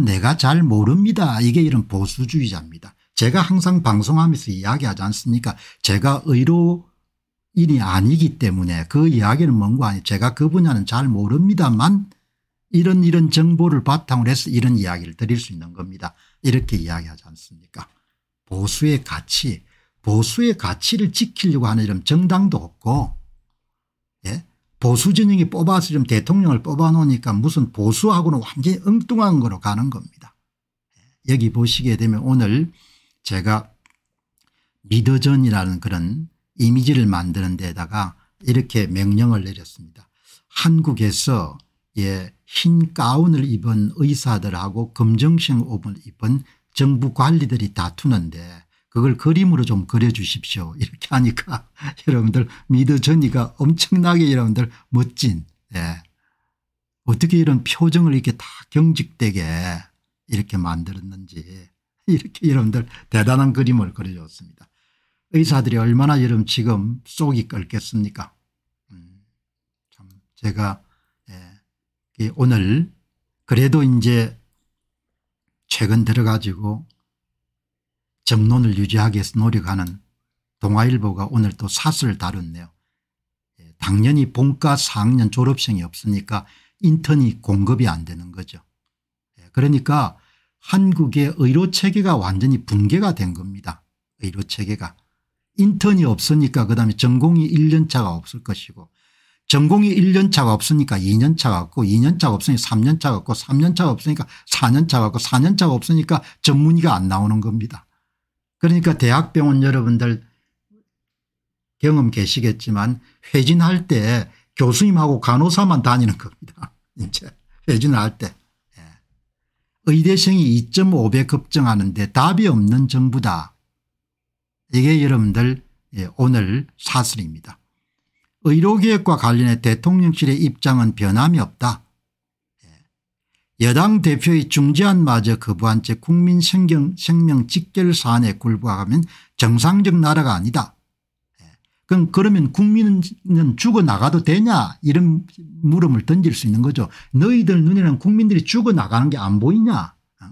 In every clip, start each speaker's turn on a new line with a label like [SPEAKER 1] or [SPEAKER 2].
[SPEAKER 1] 내가 잘 모릅니다. 이게 이런 보수주의자입니다. 제가 항상 방송하면서 이야기하지 않습니까 제가 의료인이 아니기 때문에 그 이야기는 뭔가 아니 제가 그 분야는 잘 모릅니다만 이런 이런 정보를 바탕으로 해서 이런 이야기를 드릴 수 있는 겁니다. 이렇게 이야기하지 않습니까 보수의 가치 보수의 가치를 지키려고 하는 이런 정당도 없고 보수 진영이 뽑아서 지금 대통령을 뽑아놓으니까 무슨 보수하고는 완전히 엉뚱한 거로 가는 겁니다. 예, 여기 보시게 되면 오늘 제가 미더전이라는 그런 이미지를 만드는 데다가 이렇게 명령을 내렸습니다. 한국에서 예, 흰 가운을 입은 의사들하고 검정색 옷을 입은 정부 관리들이 다투는데 그걸 그림으로 좀 그려주십시오. 이렇게 하니까 여러분들 미드전이가 엄청나게 여러분들 멋진 예. 어떻게 이런 표정을 이렇게 다 경직되게 이렇게 만들었는지 이렇게 여러분들 대단한 그림을 그려줬습니다. 의사들이 얼마나 여러분 지금 속이 끓겠습니까 음, 제가 예, 오늘 그래도 이제 최근 들어가지고 정론을 유지하기 위해서 노력하는 동아일보가 오늘 또 사설을 다뤘네요. 예, 당연히 본과 4학년 졸업생이 없으니까 인턴이 공급이 안 되는 거죠. 예, 그러니까 한국의 의료체계가 완전히 붕괴가 된 겁니다. 의료체계가. 인턴이 없으니까 그다음에 전공이 1년차가 없을 것이고 전공이 1년차가 없으니까 2년차가 없고 2년차가 없으니 까 3년차가 없고 3년차가 없으니까 4년차가 없고 4년차가 없으니까 전문의가 안 나오는 겁니다. 그러니까 대학병원 여러분들 경험 계시겠지만 회진할 때 교수님하고 간호사만 다니는 겁니다. 이제 회진할 때. 예. 의대생이 2.5배 급증하는데 답이 없는 정부다. 이게 여러분들 예, 오늘 사슬입니다. 의료계획과 관련해 대통령실의 입장은 변함이 없다. 여당 대표의 중재안 마저 거부한 채 국민 생경, 생명 직결 사안에 굴복하면 정상적 나라가 아니다. 예. 그럼 그러면 국민은 죽어나가도 되냐 이런 물음을 던질 수 있는 거죠. 너희들 눈에는 국민들이 죽어나가는 게 안 보이냐 어?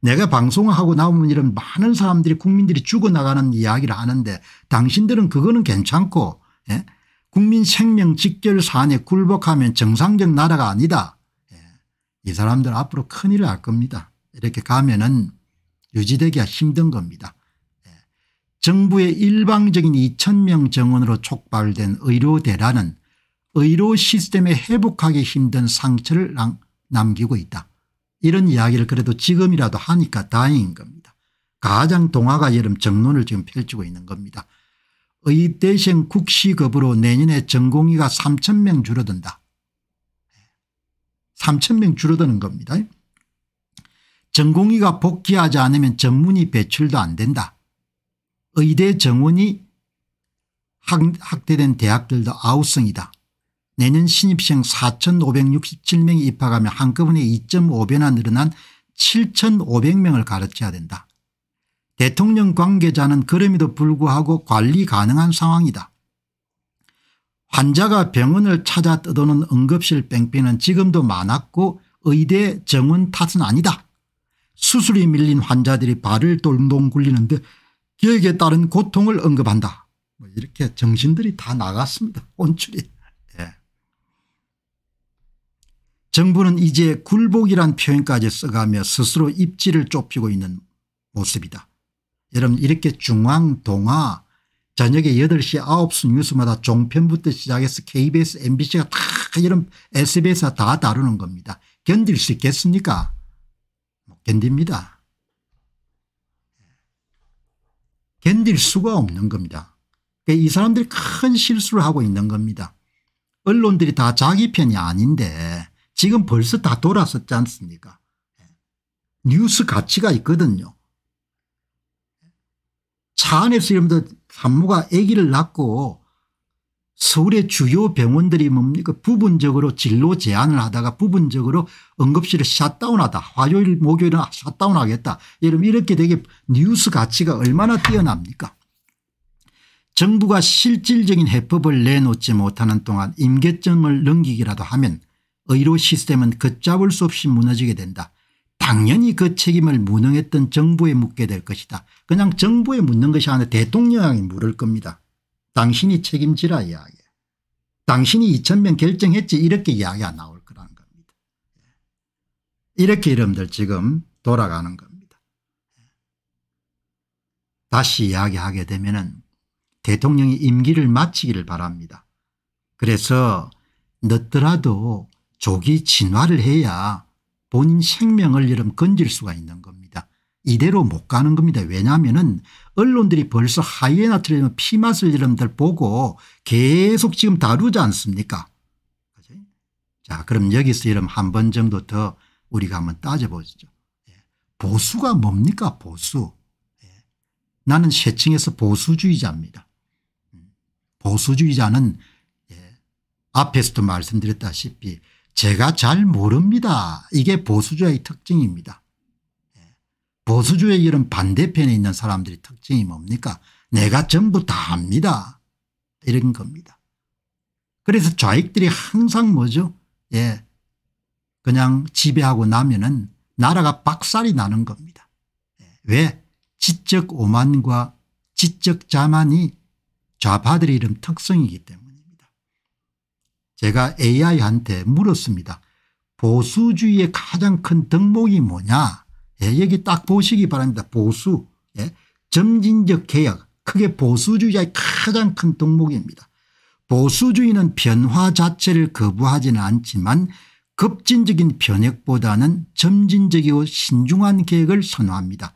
[SPEAKER 1] 내가 방송하고 나오면 이런 많은 사람들이 국민들이 죽어나가는 이야기를 하는데 당신들은 그거는 괜찮고 예? 국민 생명 직결 사안에 굴복하면 정상적 나라가 아니다. 이 사람들 앞으로 큰일을 할 겁니다. 이렇게 가면은 유지되기가 힘든 겁니다. 예. 정부의 일방적인 2천명 정원으로 촉발된 의료대란은 의료 시스템에 회복하기 힘든 상처를 남기고 있다. 이런 이야기를 그래도 지금이라도 하니까 다행인 겁니다. 가장 동화가 여름 정론을 지금 펼치고 있는 겁니다. 의대생 국시급으로 내년에 전공의가 3천명 줄어든다. 3천 명 줄어드는 겁니다. 전공의가 복귀하지 않으면 전문의 배출도 안 된다. 의대 정원이 학대된 대학들도 아우성이다. 내년 신입생 4,567명이 입학하며 한꺼번에 2.5배나 늘어난 7,500명을 가르쳐야 된다. 대통령 관계자는 그럼에도 불구하고 관리 가능한 상황이다. 환자가 병원을 찾아 떠도는 응급실 뺑뺑이는 지금도 많았고 의대 정원 탓은 아니다. 수술이 밀린 환자들이 발을 돌동 굴리는 데 기억에 따른 고통을 언급한다. 뭐 이렇게 정신들이 다 나갔습니다. 온출이. 예. 정부는 이제 굴복이란 표현까지 써가며 스스로 입지를 좁히고 있는 모습이다. 여러분 이렇게 중앙 동화 저녁에 8시 9시 뉴스마다 종편부터 시작해서 kbs mbc가 다 이런 sbs가 다 다루는 겁니다. 견딜 수 있겠습니까 뭐 견딥니다. 견딜 수가 없는 겁니다. 그러니까 이 사람들이 큰 실수를 하고 있는 겁니다. 언론들이 다 자기 편이 아닌데 지금 벌써 다 돌아섰지 않습니까 예. 뉴스 가치가 있거든요. 차 안에서 이러면 산모가 아기를 낳고 서울의 주요 병원들이 뭡니까 부분적으로 진로 제한을 하다가 부분적으로 응급실을 샷다운하다 화요일 목요일은 샷다운하겠다 아, 이러면 이렇게 되게 뉴스 가치가 얼마나 뛰어납니까 정부가 실질적인 해법을 내놓지 못하는 동안 임계점을 넘기기라도 하면 의료 시스템은 걷잡을 수 없이 무너지게 된다 당연히 그 책임을 무능했던 정부에 묻게 될 것이다. 그냥 정부에 묻는 것이 아니라 대통령이 물을 겁니다. 당신이 책임지라 이야기. 당신이 2천명 결정했지 이렇게 이야기가 나올 거라는 겁니다. 이렇게 이름들 지금 돌아가는 겁니다. 다시 이야기하게 되면 은 대통령이 임기를 마치기를 바랍니다. 그래서 늦더라도 조기 진화를 해야 본인 생명을 여러분 건질 수가 있는 겁니다. 이대로 못 가는 겁니다. 왜냐하면 언론들이 벌써 하이에나트리움 피맛을 여러분들 보고 계속 지금 다루지 않습니까 그치? 자 그럼 여기서 여러분 한 번 정도 더 우리가 한번 따져보죠. 예. 보수가 뭡니까 보수. 예. 나는 세층에서 보수주의자입니다. 음. 보수주의자는 예, 앞에서도 말씀드렸다시피 제가 잘 모릅니다. 이게 보수주의 특징입니다. 예. 보수주의 이런 반대편에 있는 사람들의 특징이 뭡니까 내가 전부 다 압니다. 이런 겁니다. 그래서 좌익들이 항상 뭐죠 예 그냥 지배하고 나면은 나라가 박살이 나는 겁니다. 예. 왜 지적 오만과 지적 자만이 좌파들의 이런 특성이기 때문에 제가 AI한테 물었습니다. 보수주의의 가장 큰 덕목이 뭐냐 예, 여기 딱 보시기 바랍니다. 보수 예, 점진적 개혁 크게 보수주의의 가장 큰 덕목입니다. 보수주의는 변화 자체를 거부하지는 않지만 급진적인 변혁보다는 점진적이고 신중한 계획을 선호합니다.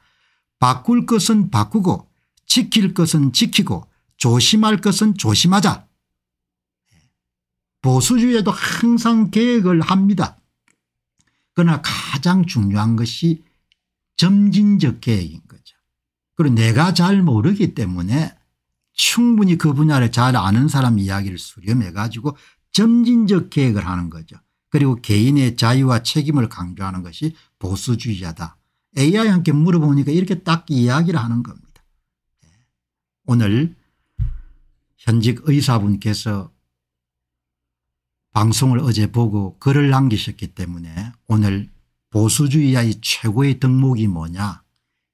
[SPEAKER 1] 바꿀 것은 바꾸고 지킬 것은 지키고 조심할 것은 조심하자 보수주의에도 항상 계획을 합니다. 그러나 가장 중요한 것이 점진적 계획인 거죠. 그리고 내가 잘 모르기 때문에 충분히 그 분야를 잘 아는 사람 이야기를 수렴해 가지고 점진적 계획을 하는 거죠. 그리고 개인의 자유와 책임을 강조하는 것이 보수주의자다. AI한테 물어보니까 이렇게 딱 이야기를 하는 겁니다. 네. 오늘 현직 의사분께서 방송을 어제 보고 글을 남기셨기 때문에 오늘 보수주의자의 최고의 덕목이 뭐냐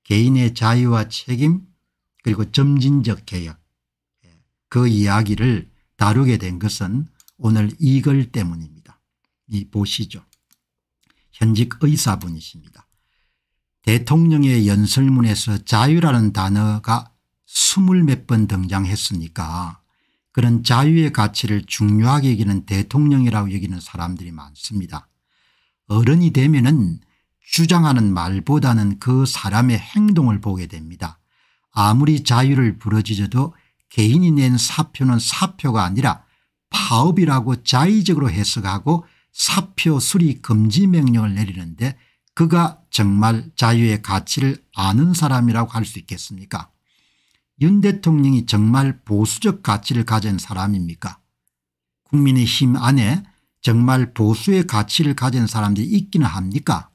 [SPEAKER 1] 개인의 자유와 책임 그리고 점진적 개혁 그 이야기를 다루게 된 것은 오늘 이 글 때문입니다. 이 보시죠. 현직 의사분이십니다. 대통령의 연설문에서 자유라는 단어가 스물 몇 번 등장했으니까 그런 자유의 가치를 중요하게 여기는 대통령이라고 여기는 사람들이 많습니다. 어른이 되면 은 주장하는 말보다는 그 사람의 행동을 보게 됩니다. 아무리 자유를 부러지져도 개인이 낸 사표는 사표가 아니라 파업이라고 자의적으로 해석하고 사표 수리 금지 명령을 내리는데 그가 정말 자유의 가치를 아는 사람이라고 할 수 있겠습니까 윤 대통령이 정말 보수적 가치를 가진 사람입니까 국민의힘 안에 정말 보수의 가치를 가진 사람들이 있기는 합니까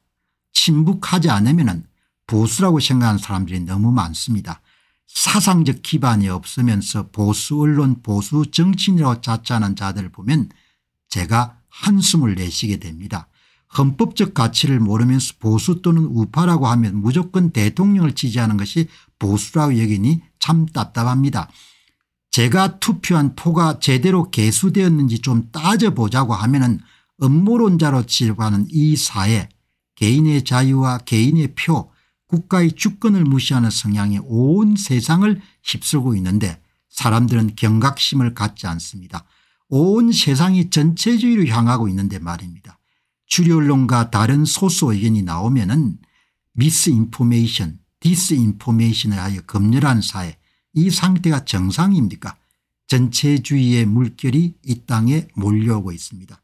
[SPEAKER 1] 침묵하지 않으면 보수라고 생각하는 사람들이 너무 많습니다. 사상적 기반이 없으면서 보수 언론 보수 정치인이라고 자처하는 자들을 보면 제가 한숨을 내쉬게 됩니다. 헌법적 가치를 모르면서 보수 또는 우파라고 하면 무조건 대통령을 지지하는 것이 보수라고 여기니 참 답답합니다. 제가 투표한 포가 제대로 개수되었는지 좀 따져보자고 하면 은 음모론자로 치료하는 이 사회 개인의 자유와 개인의 표 국가의 주권을 무시하는 성향이 온 세상을 휩쓸고 있는데 사람들은 경각심을 갖지 않습니다. 온 세상이 전체주의로 향하고 있는데 말입니다. 출언론과 다른 소수 의견이 나오면 은 미스 인포메이션 디스 인포메이션을 하여 검열한 사회 이 상태가 정상입니까 전체주의의 물결이 이 땅에 몰려오고 있습니다.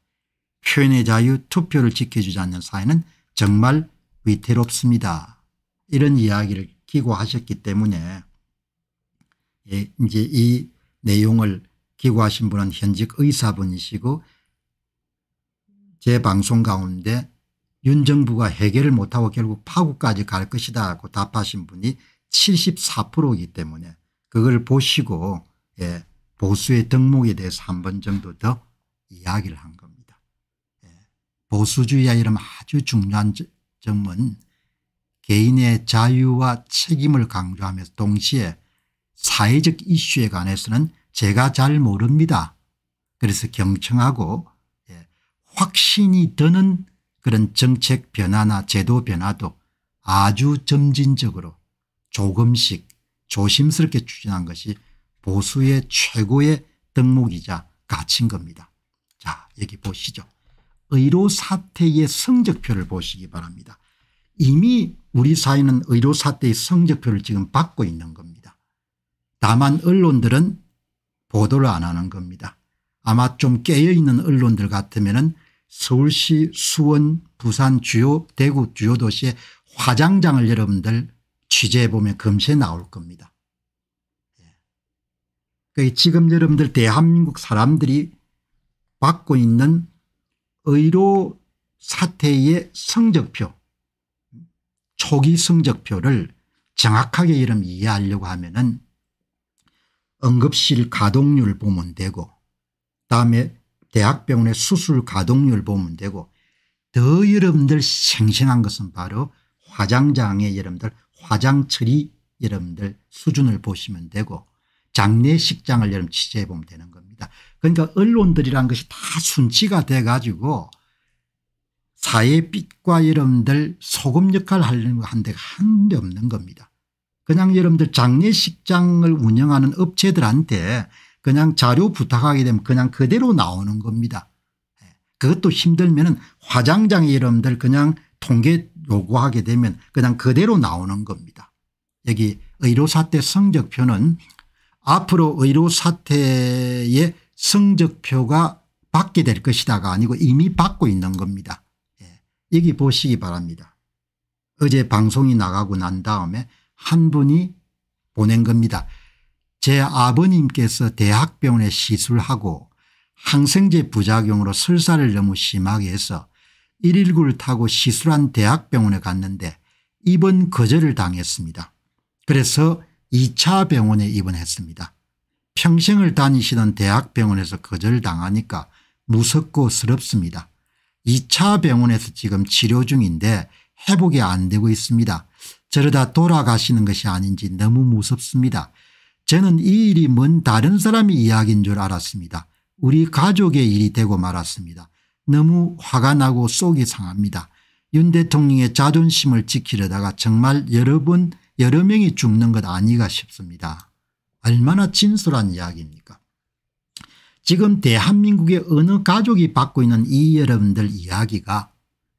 [SPEAKER 1] 표현의 자유 투표를 지켜주지 않는 사회는 정말 위태롭습니다. 이런 이야기를 기고하셨기 때문에 예, 이제 이 내용을 기고하신 분은 현직 의사분이시고 제 방송 가운데 윤 정부가 해결을 못하고 결국 파국까지 갈 것이다 고 답하신 분이 74%이기 때문에 그걸 보시고 예, 보수의 덕목에 대해서 한 번 정도 더 이야기를 한 겁니다. 예, 보수주의와이런 아주 중요한 점은 개인의 자유와 책임을 강조하면서 동시에 사회적 이슈에 관해서는 제가 잘 모릅니다. 그래서 경청하고 예, 확신이 드는 그런 정책 변화나 제도 변화도 아주 점진적으로 조금씩 조심스럽게 추진한 것이 보수의 최고의 덕목이자 가치인 겁니다. 자 여기 보시죠. 의료 사태의 성적표를 보시기 바랍니다. 이미 우리 사회는 의료 사태의 성적표를 지금 받고 있는 겁니다. 다만 언론들은 보도를 안 하는 겁니다. 아마 좀 깨어있는 언론들 같으면 은 서울시 수원 부산 주요 대구 주요 도시의 화장장을 여러분들 취재해 보면 금세 나올 겁니다. 예. 그러니까 지금 여러분들 대한민국 사람들이 받고 있는 의료 사태의 성적표 초기 성적표를 정확하게 이름 이해하려고 하면 은 응급실 가동률 보면 되고 다음에 대학병원의 수술 가동률 보면 되고 더 여러분들 생생한 것은 바로 화장장의 여러분들 화장 처리 여러분들 수준을 보시면 되고 장례식장을 여러분 취재해 보면 되는 겁니다. 그러니까 언론들이란 것이 다 순치가 돼 가지고 사회 빛과 여러분들 소금 역할을 하려는 한데 가 한데 없는 겁니다. 그냥 여러분들 장례식장을 운영하는 업체들한테 그냥 자료 부탁하게 되면 그냥 그대로 나오는 겁니다. 예, 그것도 힘들면 은 화장장에 여러분들 그냥 통계 요구하게 되면 그냥 그대로 나오는 겁니다. 여기 의료사태 성적표는 앞으로 의료사태의 성적표가 받게 될 것이다가 아니고 이미 받고 있는 겁니다. 예. 여기 보시기 바랍니다. 어제 방송이 나가고 난 다음에 한 분이 보낸 겁니다. 제 아버님께서 대학병원에 시술하고 항생제 부작용으로 설사를 너무 심하게 해서 119를 타고 시술한 대학병원에 갔는데 입원 거절을 당했습니다. 그래서 2차 병원에 입원했습니다. 평생을 다니시던 대학병원에서 거절당하니까 을 무섭고 스럽습니다. 2차 병원에서 지금 치료 중인데 회복이 안 되고 있습니다. 저러다 돌아가시는 것이 아닌지 너무 무섭습니다. 저는 이 일이 뭔 다른 사람의 이야기인 줄 알았습니다. 우리 가족의 일이 되고 말았습니다. 너무 화가 나고 속이 상합니다. 윤 대통령의 자존심을 지키려다가 정말 여러 분 여러 명이 죽는 것 아니가 싶습니다. 얼마나 진솔한 이야기입니까 지금 대한민국의 어느 가족이 받고 있는 이 여러분들 이야기가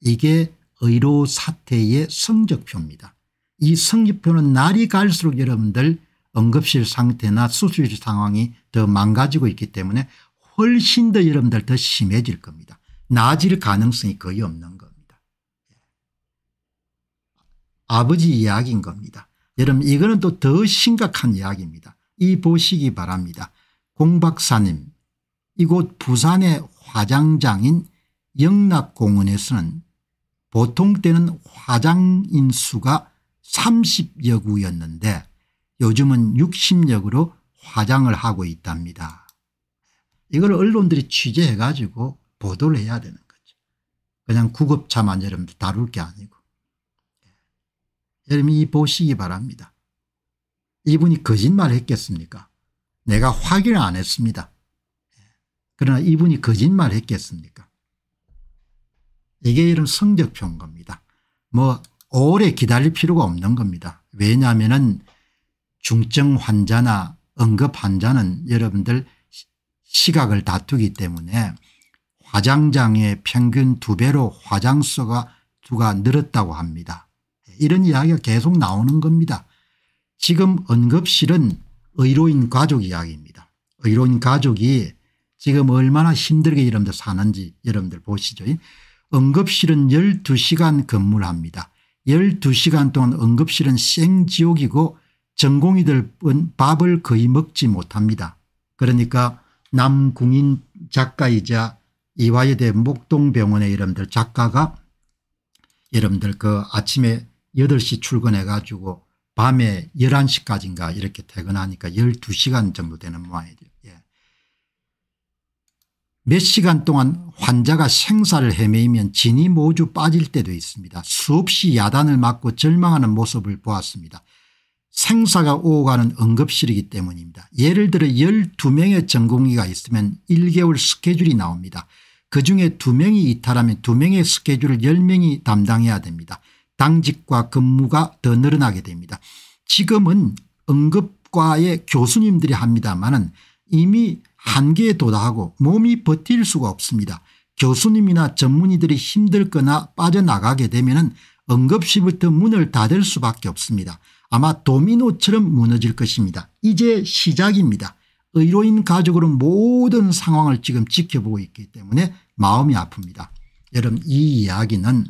[SPEAKER 1] 이게 의료 사태의 성적표입니다. 이 성적표는 날이 갈수록 여러분들 응급실 상태나 수술 실 상황이 더 망가지고 있기 때문에 훨씬 더 여러분들 더 심해질 겁니다. 나아질 가능성이 거의 없는 겁니다. 예. 아버지 이야기인 겁니다. 여러분 이거는 또 더 심각한 이야기입니다. 이 보시기 바랍니다. 공박사님 이곳 부산의 화장장인 영락공원에서는 보통 때는 화장인 수가 30여 구였는데 요즘은 60여 구로 화장을 하고 있답니다. 이걸 언론들이 취재해가지고 보도를 해야 되는 거죠. 그냥 구급차만 여러분들 다룰 게 아니고. 예. 여러분이 보시기 바랍니다. 이분이 거짓말 했겠습니까? 내가 확인을 안 했습니다. 예. 그러나 이분이 거짓말 했겠습니까? 이게 이런 성적표인 겁니다. 뭐 오래 기다릴 필요가 없는 겁니다. 왜냐하면 중증 환자나 응급 환자는 여러분들 시각을 다투기 때문에 화장장의 평균 두 배로 화장수가 두가 늘었다고 합니다. 이런 이야기가 계속 나오는 겁니다. 지금 언급실은 의료인 가족 이야기입니다. 의료인 가족이 지금 얼마나 힘들게 여러분들 사는지 여러분들 보시죠. 응급실은 12시간 근무를 합니다. 12시간 동안 응급실은 생지옥이고 전공이들은 밥을 거의 먹지 못합니다. 그러니까 남궁인 작가이자 이화여대 목동병원의 여러분들 작가가 여러분들 그 아침에 8시 출근해 가지고 밤에 11시까지인가 이렇게 퇴근하니까 12시간 정도 되는 모양이죠. 예. 몇 시간 동안 환자가 생사를 헤매이면 진이 모두 빠질 때도 있습니다. 수없이 야단을 맞고 절망하는 모습을 보았습니다. 생사가 오가는 응급실이기 때문입니다. 예를 들어 12명의 전공의가 있으면 1개월 스케줄이 나옵니다. 그중에 두명이 이탈하면 두명의 스케줄을 열명이 담당해야 됩니다. 당직과 근무가 더 늘어나게 됩니다. 지금은 응급과의 교수님들이 합니다만 은 이미 한계에 도달하고 몸이 버틸 수가 없습니다. 교수님이나 전문의들이 힘들거나 빠져나가게 되면 은 응급실부터 문을 닫을 수밖에 없습니다. 아마 도미노처럼 무너질 것입니다. 이제 시작입니다. 의료인 가족으로 모든 상황을 지금 지켜보고 있기 때문에 마음이 아픕니다. 여러분 이 이야기는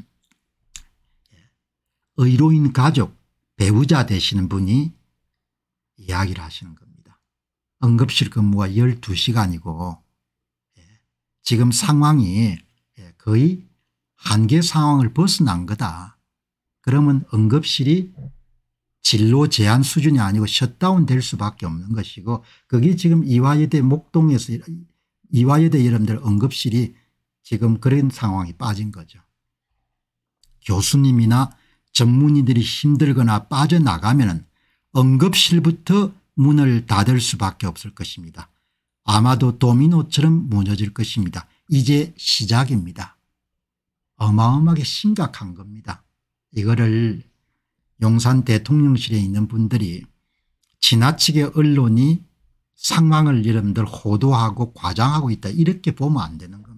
[SPEAKER 1] 의료인 가족 배우자 되시는 분이 이야기를 하시는 겁니다. 응급실 근무가 12시간이고 예, 지금 상황이 예, 거의 한계 상황을 벗어난 거다. 그러면 응급실이 진로 제한 수준이 아니고 셧다운 될 수밖에 없는 것이고 그게 지금 이화여대 목동에서 이화여대 여러분들 응급실이 지금 그런 상황이 빠진 거죠. 교수님이나 전문의들이 힘들거나 빠져나가면 응급실부터 문을 닫을 수밖에 없을 것입니다. 아마도 도미노처럼 무너질 것입니다. 이제 시작입니다. 어마어마하게 심각한 겁니다. 이거를 용산 대통령실에 있는 분들이 지나치게 언론이 상황을 여러분들 호도하고 과장하고 있다 이렇게 보면 안 되는 겁니다.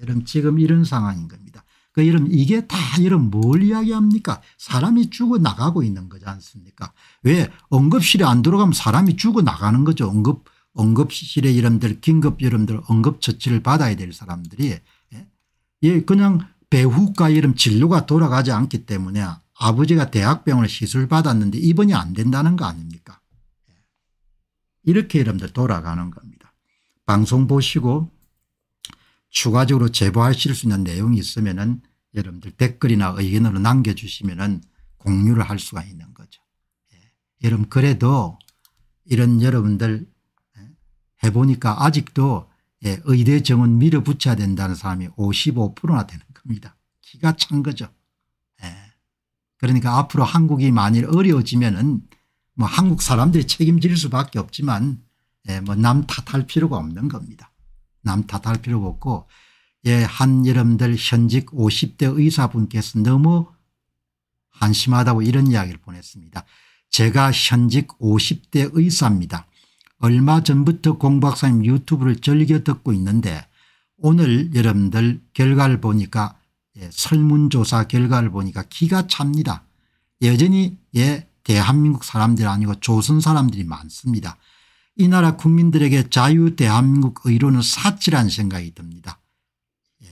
[SPEAKER 1] 여러분 지금 이런 상황인 겁니다. 그 여러분 이게 다 여러분 뭘 이야기합니까? 사람이 죽어나가고 있는 거지 않습니까? 왜 응급실에 안 들어가면 사람이 죽어나가는 거죠. 응급 응급실에 여러분들 긴급 여러분들 응급처치를 받아야 될 사람들이 예, 예 그냥 배후과 이런 진료가 돌아가지 않기 때문에 아버지가 대학병을 시술받았는데 입원이 안 된다는 거 아닙니까 예. 이렇게 여러분들 돌아가는 겁니다. 방송 보시고 추가적으로 제보하실 수 있는 내용이 있으면은 여러분들 댓글이나 의견으로 남겨주시면은 공유를 할 수가 있는 거죠. 예. 여러분 그래도 이런 여러분들 예, 해보니까 아직도 예, 의대 정원 밀어붙여야 된다는 사람이 55%나 되는 겁니다. 기가 찬 거죠. 예. 그러니까 앞으로 한국이 만일 어려워지면은 뭐 한국 사람들이 책임질 수밖에 없지만 예, 뭐남 탓할 필요가 없는 겁니다. 남 탓할 필요가 없고 예, 한 여러분들 현직 50대 의사분께서 너무 한심하다고 이런 이야기를 보냈습니다. 제가 현직 50대 의사입니다. 얼마 전부터 공 박사님 유튜브를 즐겨 듣고 있는데 오늘 여러분들 결과를 보니까 예, 설문조사 결과를 보니까 기가 찹니다. 여전히 예 대한민국 사람들 아니고 조선 사람들이 많습니다. 이 나라 국민들에게 자유 대한민국 의료는 사치라는 생각이 듭니다. 예.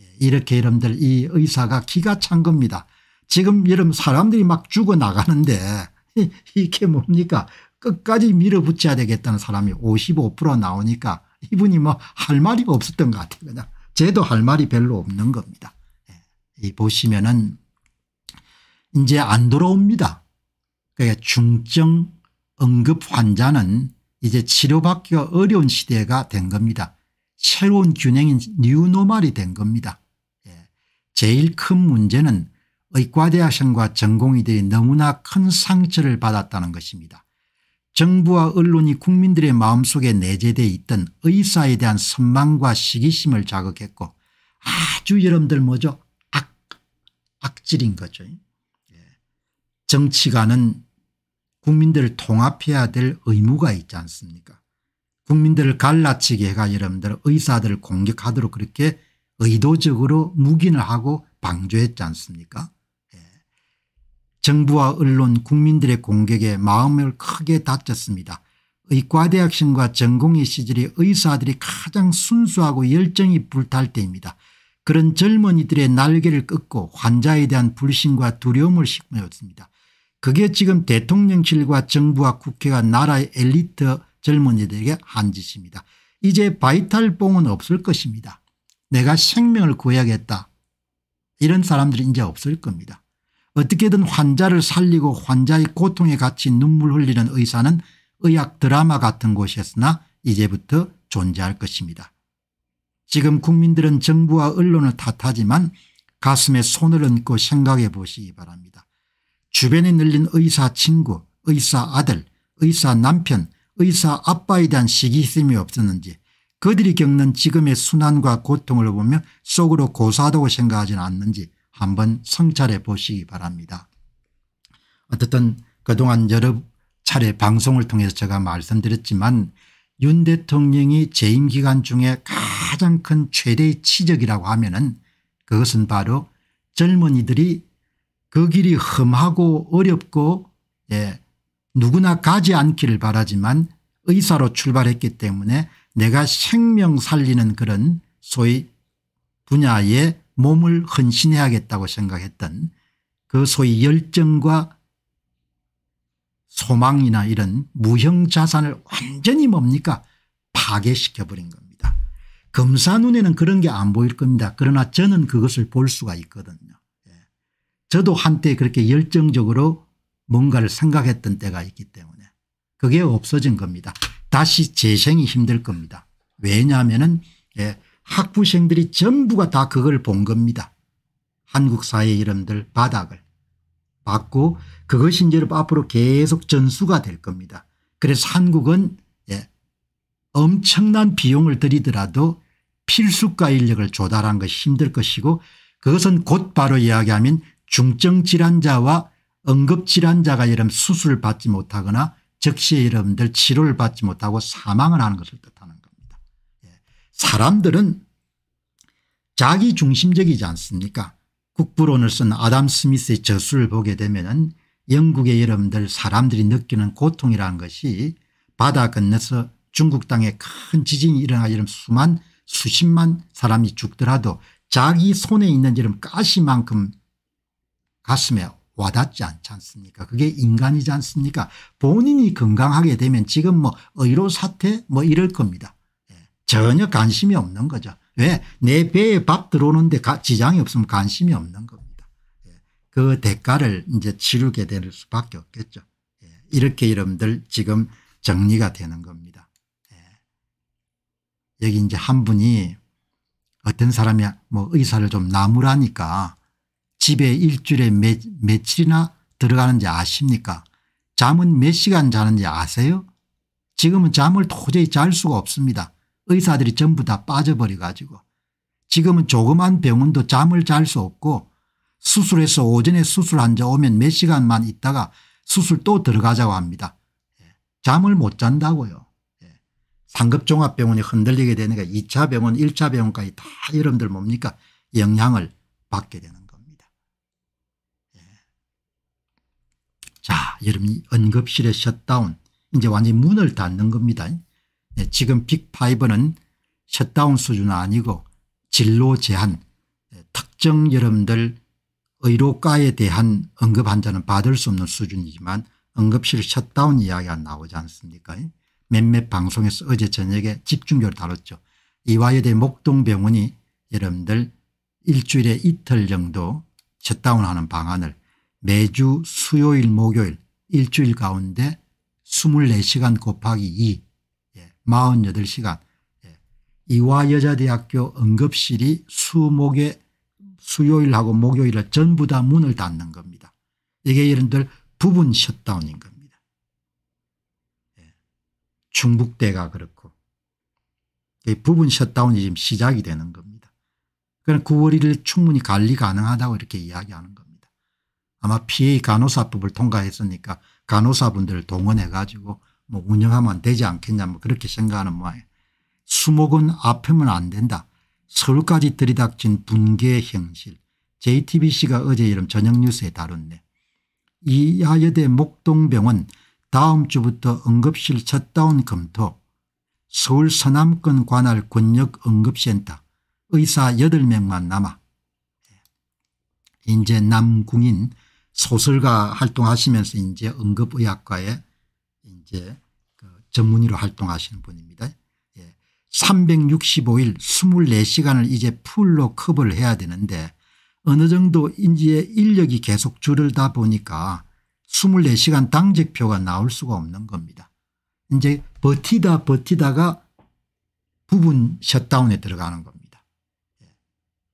[SPEAKER 1] 예. 이렇게 여러분들 이 의사가 기가 찬 겁니다. 지금 여러분 사람들이 막 죽어나가는데 이게 뭡니까 끝까지 밀어붙여야 되겠다는 사람이 55% 나오니까 이분이 뭐 할 말이 없었던 것 같아요. 그냥 쟤도 할 말이 별로 없는 겁니다. 예. 이 보시면은 이제 안 돌아옵니다. 그러 중증 응급 환자는 이제 치료받기가 어려운 시대가 된 겁니다. 새로운 균형인 뉴노말이 된 겁니다. 예. 제일 큰 문제는 의과대학생과 전공의들이 너무나 큰 상처를 받았다는 것입니다. 정부와 언론이 국민들의 마음속에 내재되어 있던 의사에 대한 선망과 시기심을 자극했고 아주 여러분들 뭐죠? 악, 악질인 거죠. 예. 정치가는 국민들을 통합해야 될 의무가 있지 않습니까 국민들을 갈라치게 해가 여러분들 의사들을 공격하도록 그렇게 의도적으로 묵인을 하고 방조했지 않습니까 예. 정부와 언론 국민들의 공격에 마음을 크게 다쳤습니다. 의과대학생과 전공의 시절에 의사들이 가장 순수하고 열정이 불탈 때입니다. 그런 젊은이들의 날개를 끊고 환자에 대한 불신과 두려움을 심어였습니다. 그게 지금 대통령실과 정부와 국회가 나라의 엘리트 젊은이들에게 한 짓입니다. 이제 바이탈봉은 없을 것입니다. 내가 생명을 구해야겠다. 이런 사람들이 이제 없을 겁니다. 어떻게든 환자를 살리고 환자의 고통에 갇힌 눈물 흘리는 의사는 의학 드라마 같은 곳이었으나 이제부터 존재할 것입니다. 지금 국민들은 정부와 언론을 탓하지만 가슴에 손을 얹고 생각해 보시기 바랍니다. 주변에 늘린 의사 친구, 의사 아들, 의사 남편, 의사 아빠에 대한 시기심이 없었는지 그들이 겪는 지금의 순환과 고통을 보며 속으로 고사하다고 생각하지는 않는지 한번 성찰해 보시기 바랍니다. 어쨌든 그동안 여러 차례 방송을 통해서 제가 말씀드렸지만 윤 대통령이 재임 기간 중에 가장 큰 최대의 치적이라고 하면 은 그것은 바로 젊은이들이 그 길이 험하고 어렵고 예, 누구나 가지 않기를 바라지만 의사로 출발했기 때문에 내가 생명 살리는 그런 소위 분야에 몸을 헌신해야겠다고 생각했던 그 소위 열정과 소망이나 이런 무형 자산을 완전히 뭡니까 파괴시켜버린 겁니다. 검사 눈에는 그런 게 안 보일 겁니다. 그러나 저는 그것을 볼 수가 있거든요. 저도 한때 그렇게 열정적으로 뭔가를 생각했던 때가 있기 때문에 그게 없어진 겁니다. 다시 재생이 힘들 겁니다. 왜냐하면 예, 학부생들이 전부가 다 그걸 본 겁니다. 한국 사회 의 이름들 바닥을 받고 그것이 이제 앞으로 계속 전수가 될 겁니다. 그래서 한국은 예, 엄청난 비용을 들이더라도 필수과 인력을 조달한 것이 힘들 것이고 그것은 곧바로 이야기하면 중증질환자와 응급질환자가 여러분 수술을 받지 못하거나 즉시 여러분들 치료를 받지 못하고 사망을 하는 것을 뜻하는 겁니다. 예. 사람들은 자기 중심적이지 않습니까 국부론을 쓴 아담 스미스의 저술을 보게 되면 영국의 여러분들 사람들이 느끼는 고통이라는 것이 바다 건너서 중국 땅에 큰 지진이 일어나 이런 수만 수십만 사람이 죽더라도 자기 손에 있는 이런 가시만큼 가슴에 와닿지 않지 않습니까 그게 인간이지 않습니까 본인이 건강하게 되면 지금 뭐 의료 사태 뭐 이럴 겁니다. 예, 전혀 관심이 없는 거죠. 왜? 내 배에 밥 들어오는데 지장이 없으면 관심이 없는 겁니다. 예, 그 대가를 이제 치르게 될 수밖에 없겠죠. 예, 이렇게 여러분들 지금 정리가 되는 겁니다. 여기 이제 한 분이 어떤 사람이 뭐 의사를 좀 나무라니까 집에 일주일에 매, 며칠이나 들어가는지 아십니까 잠은 몇 시간 자는지 아세요 지금은 잠을 도저히 잘 수가 없습니다. 의사들이 전부 다 빠져버려 가지고 지금은 조그만 병원도 잠을 잘 수 없고 수술해서 오전에 수술한 자 오면 몇 시간만 있다가 수술 또 들어가자고 합니다. 예, 잠을 못 잔다고요. 예, 상급종합병원이 흔들리게 되니까 2차 병원 1차 병원까지 다 여러분들 뭡니까 영향을 받게 되는 자 여러분이 언급실의 셧다운 이제 완전히 문을 닫는 겁니다. 예, 지금 빅파이브는 셧다운 수준은 아니고 진로 제한 예, 특정 여러분들 의료과에 대한 언급 환자는 받을 수 없는 수준이지만 언급실 셧다운 이야기가 나오지 않습니까 몇몇 방송에서 어제 저녁에 집중적으로 다뤘죠. 이화여대 목동병원이 여러분들 일주일에 이틀 정도 셧다운하는 방안을 매주 수요일 목요일 일주일 가운데 24시간 곱하기 2 48시간 예, 예. 이화여자대학교 응급실이 수목에 수요일하고 목요일에 전부 다 문을 닫는 겁니다. 이게 여러분들 부분 셧다운인 겁니다. 예. 중국대가 그렇고 부분 셧다운이 지금 시작이 되는 겁니다. 그럼 9월 1일 충분히 관리 가능하다고 이렇게 이야기하는 겁니다. 아마 PA 간호사법을 통과했으니까 간호사분들을 동원해 가지고 뭐 운영하면 되지 않겠냐 뭐 그렇게 생각하는 모양이에요. 수목은 아프면 안 된다. 서울까지 들이닥친 분계 현실. JTBC가 어제 이름 저녁 뉴스에 다뤘네. 이하여대 목동병원 다음 주부터 응급실 셧다운 검토 서울 서남권 관할 권역 응급센터 의사 8명만 남아 인제 예. 남궁인 소설가 활동하시면서 이제 응급의학과에 이제 그 전문의로 활동하시는 분입니다. 예. 365일 24시간을 이제 풀로 커버를 해야 되는데 어느 정도 인지의 인력이 계속 줄을다 보니까 24시간 당직표가 나올 수가 없는 겁니다. 이제 버티다 버티다가 부분 셧다운에 들어가는 겁니다. 예.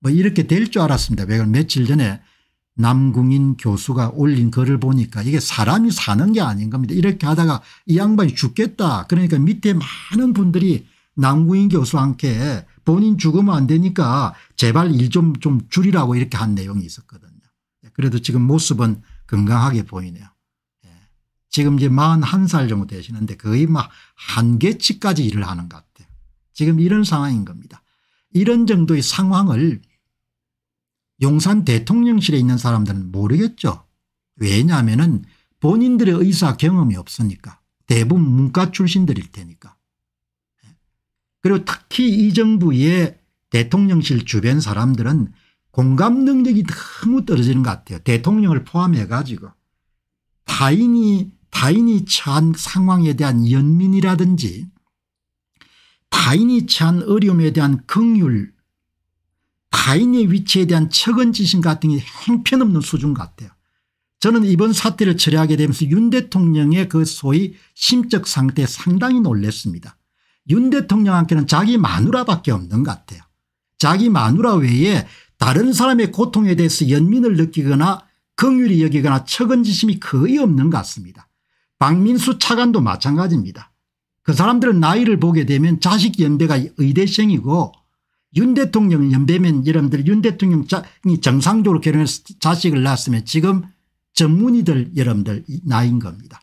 [SPEAKER 1] 뭐 이렇게 될 줄 알았습니다. 왜 며칠 전에 남궁인 교수가 올린 글을 보니까 이게 사람이 사는 게 아닌 겁니다. 이렇게 하다가 이 양반이 죽겠다. 그러니까 밑에 많은 분들이 남궁인 교수한테 본인 죽으면 안 되니까 제발 일 좀 좀 줄이라고 이렇게 한 내용이 있었거든요. 예, 그래도 지금 모습은 건강하게 보이네요. 예, 지금 이제 41살 정도 되시는데 거의 막 한계치까지 일을 하는 것 같아요. 지금 이런 상황인 겁니다. 이런 정도의 상황을 용산 대통령실에 있는 사람들은 모르겠죠. 왜냐하면 본인들의 의사 경험이 없으니까 대부분 문과 출신들일 테니까. 예. 그리고 특히 이 정부의 대통령실 주변 사람들은 공감 능력이 너무 떨어지는 것 같아요. 대통령을 포함해 가지고 타인이 타인이 처한 상황에 대한 연민이라든지 타인이 처한 어려움에 대한 긍휼 타인의 위치에 대한 측은지심 같은 게 행편없는 수준 같아요. 저는 이번 사태를 처리하게 되면서 윤 대통령의 그 소위 심적 상태에 상당히 놀랐습니다. 윤 대통령한테는 자기 마누라밖에 없는 것 같아요. 자기 마누라 외에 다른 사람의 고통에 대해서 연민을 느끼거나 긍휼히 여기거나 측은지심이 거의 없는 것 같습니다. 박민수 차관도 마찬가지입니다. 그 사람들은 나이를 보게 되면 자식 연배가 의대생이고 윤 대통령 연배면 여러분들 윤 대통령이 정상적으로 결혼해서 자식을 낳았으면 지금 전문의들 여러분들 나인 겁니다.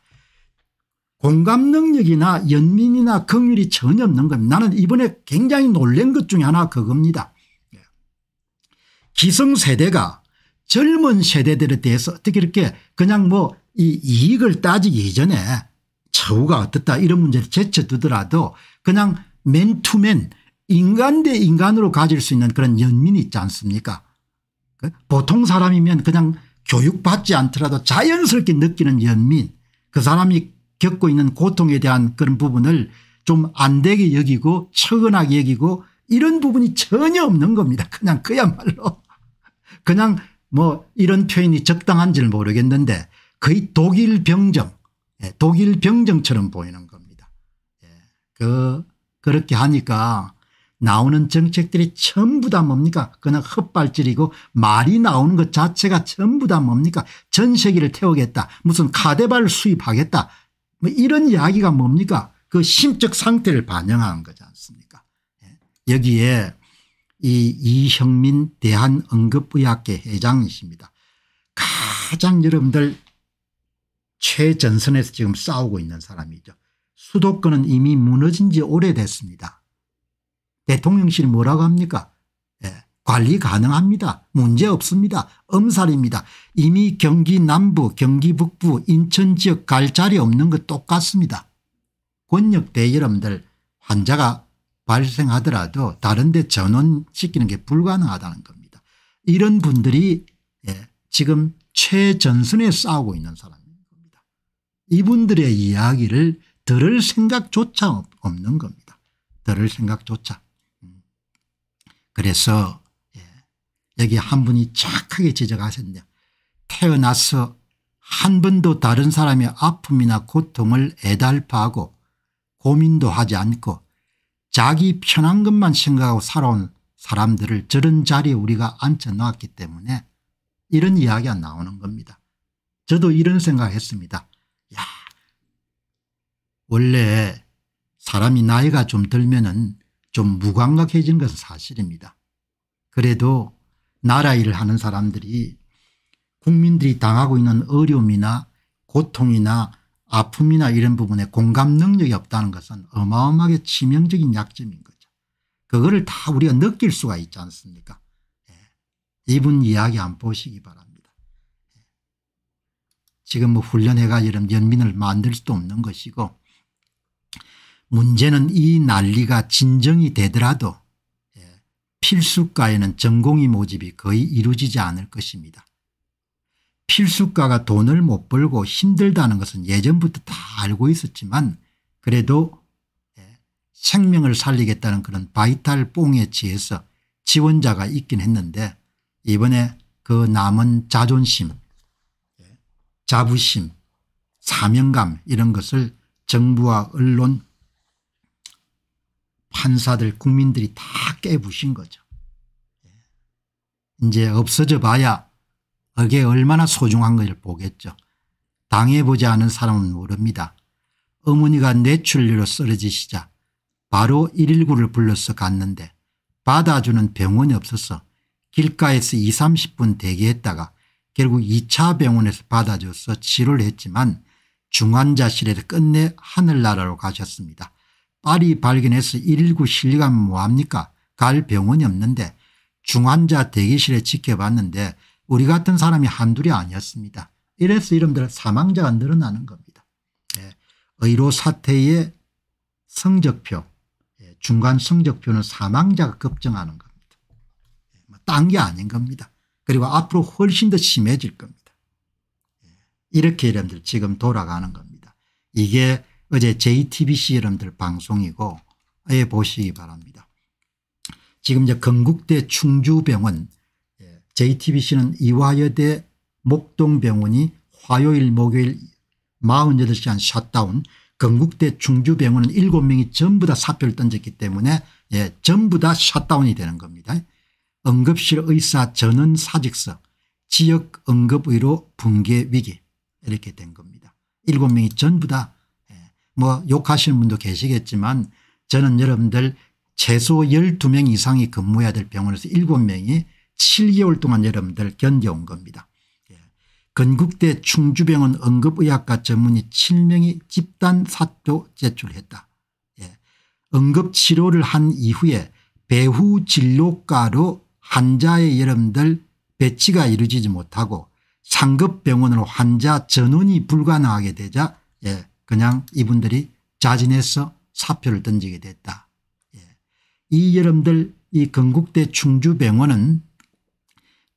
[SPEAKER 1] 공감 능력이나 연민이나 긍휼이 전혀 없는 겁니다. 나는 이번에 굉장히 놀란 것 중에 하나 그겁니다. 기성세대가 젊은 세대들에 대해서 어떻게 이렇게 그냥 뭐 이 이익을 따지기 이전에 처우가 어떻다 이런 문제를 제쳐두더라도 그냥 맨투맨 인간 대 인간으로 가질 수 있는 그런 연민이 있지 않습니까 그 보통 사람이면 그냥 교육받지 않더라도 자연스럽게 느끼는 연민 그 사람이 겪고 있는 고통에 대한 그런 부분을 좀 안되게 여기고 처근하게 여기고 이런 부분이 전혀 없는 겁니다. 그냥 그야말로 그냥 뭐 이런 표현이 적당한지 모르겠는데 거의 독일 병정 예, 독일 병정처럼 보이는 겁니다. 예, 그 그렇게 하니까 나오는 정책들이 전부 다 뭡니까 그냥 헛발질이고 말이 나오는 것 자체가 전부 다 뭡니까 전세기를 태우겠다 무슨 카데발 수입하겠다 뭐 이런 이야기가 뭡니까 그 심적 상태를 반영한 거지 않습니까 예. 여기에 이 이형민 대한응급의학회 회장이십니다. 가장 여러분들 최전선에서 지금 싸우고 있는 사람이죠. 수도권은 이미 무너진 지 오래됐습니다. 대통령실이 뭐라고 합니까? 예, 관리 가능합니다. 문제 없습니다. 엄살입니다. 이미 경기 남부 경기 북부 인천 지역 갈 자리 없는 것 똑같습니다. 권력대 여러분들 환자가 발생하더라도 다른 데 전원시키는 게 불가능하다는 겁니다. 이런 분들이 예, 지금 최전선에 싸우고 있는 사람입니다. 이분들의 이야기를 들을 생각조차 없는 겁니다. 들을 생각조차. 그래서 예, 여기 한 분이 착하게 지적하셨네요 태어나서 한 번도 다른 사람의 아픔이나 고통을 애달파하고 고민도 하지 않고 자기 편한 것만 생각하고 살아온 사람들을 저런 자리에 우리가 앉혀놓았기 때문에 이런 이야기가 나오는 겁니다. 저도 이런 생각했습니다. 야 원래 사람이 나이가 좀 들면 은좀 무감각해진 것은 사실입니다. 그래도 나라 일을 하는 사람들이 국민들이 당하고 있는 어려움이나 고통이나 아픔이나 이런 부분에 공감 능력이 없다는 것은 어마어마하게 치명적인 약점인 거죠. 그거를 다 우리가 느낄 수가 있지 않습니까 예. 이분 이야기 안 보시기 바랍니다. 예. 지금 뭐 훈련해가 이런 연민을 만들 수도 없는 것이고 문제는 이 난리가 진정이 되더라도 예, 필수과에는 전공의 모집이 거의 이루어지지 않을 것입니다. 필수과가 돈을 못 벌고 힘들다는 것은 예전부터 다 알고 있었지만 그래도 예, 생명을 살리겠다는 그런 바이탈 뽕에 취해서 지원자가 있긴 했는데 이번에 그 남은 자존심 예, 자부심 사명감 이런 것을 정부와 언론 판사들 국민들이 다 깨부신 거죠. 이제 없어져 봐야 그게 얼마나 소중한 걸 보겠죠. 당해보지 않은 사람은 모릅니다. 어머니가 뇌출혈로 쓰러지시자 바로 119를 불러서 갔는데 받아주는 병원이 없어서 길가에서 2, 30분 대기했다가 결국 2차 병원에서 받아줘서 치료를 했지만 중환자실에서 끝내 하늘나라로 가셨습니다. 딸이 발견해서 119 실리가면 뭐합니까 갈 병원이 없는데 중환자 대기실에 지켜봤는데 우리 같은 사람이 한둘이 아니었습니다. 이래서 이름들 사망자가 늘어나는 겁니다. 예. 의료 사태의 성적표 예. 중간 성적표는 사망자가 급증하는 겁니다. 예. 뭐 딴게 아닌 겁니다. 그리고 앞으로 훨씬 더 심해질 겁니다. 예, 이렇게 이름들 지금 돌아가는 겁니다. 이게 어제 JTBC 여러분들 방송이고 예, 보시기 바랍니다. 지금 이제 건국대 충주병원 JTBC는 예, 이화여대 목동병원이 화요일 목요일 48시간 셧다운 건국대 충주병원은 7명이 전부 다 사표를 던졌기 때문에 예, 전부 다 셧다운이 되는 겁니다. 응급실 의사 전원 사직서 지역 응급의료 붕괴 위기 이렇게 된 겁니다. 7명이 전부 다뭐 욕하시는 분도 계시겠지만 저는 여러분들 최소 12명 이상이 근무해야 될 병원에서 7명이 7개월 동안 여러분들 견뎌온 겁니다. 예. 건국대 충주병원 응급의학과 전문의 7명이 집단 사표 제출했다. 예. 응급치료를 한 이후에 배후 진료과로 환자의 여러분들 배치가 이루어지지 못하고 상급병원으로 환자 전원이 불가능하게 되자 예, 그냥 이분들이 자진해서 사표를 던지게 됐다. 예. 이 여러분들 이 건국대 충주병원은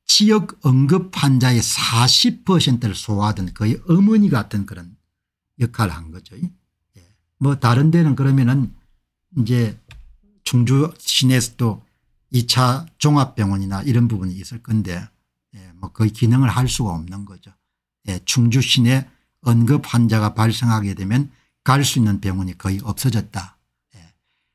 [SPEAKER 1] 지역 응급 환자의 40%를 소화하던 거의 어머니 같은 그런 역할을 한 거죠. 예. 뭐 다른 데는 그러면은 이제 충주 시내에서도 2차 종합병원이나 이런 부분이 있을 건데 예. 뭐 거의 기능을 할 수가 없는 거죠. 예, 충주 시내 언급 환자가 발생하게 되면 갈 수 있는 병원이 거의 없어졌다. 예.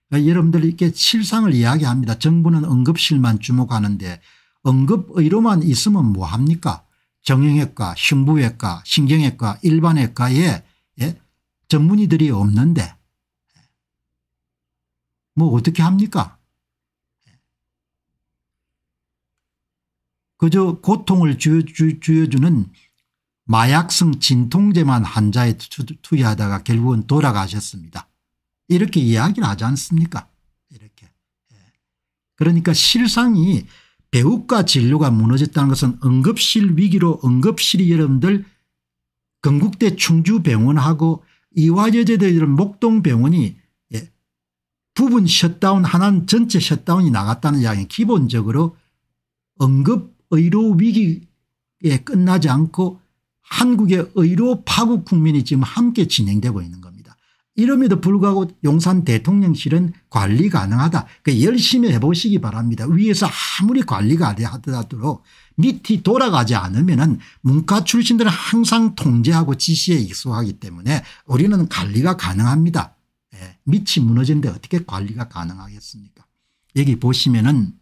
[SPEAKER 1] 그러니까 여러분들 이렇게 실상을 이야기합니다. 정부는 응급실만 주목하는데 응급의료만 있으면 뭐합니까 정형외과 흉부외과 신경외과 일반외과에 예? 전문의들이 없는데 예. 뭐 어떻게 합니까 예. 그저 고통을 쥐어주는 마약성 진통제만 환자에 투여하다가 결국은 돌아가셨습니다. 이렇게 이야기를 하지 않습니까 이렇게. 예. 그러니까 실상이 배우과 진료가 무너졌다는 것은 응급실 위기로 응급실이 여러분들 건국대 충주병원하고 이화여제대들은 목동병원이 예, 부분 셧다운 하나는 전체 셧다운이 나갔다는 이야기 기본적으로 응급의료 위기에 끝나지 않고 한국의 의료 파국 국민이 지금 함께 진행되고 있는 겁니다. 이럼에도 불구하고 용산 대통령실은 관리 가능하다. 그 열심히 해보시기 바랍니다. 위에서 아무리 관리가 하더라도 밑이 돌아가지 않으면 은 문과 출신들은 항상 통제하고 지시에 익숙하기 때문에 우리는 관리가 가능합니다. 예. 밑이 무너진데 어떻게 관리가 가능하겠습니까 여기 보시면은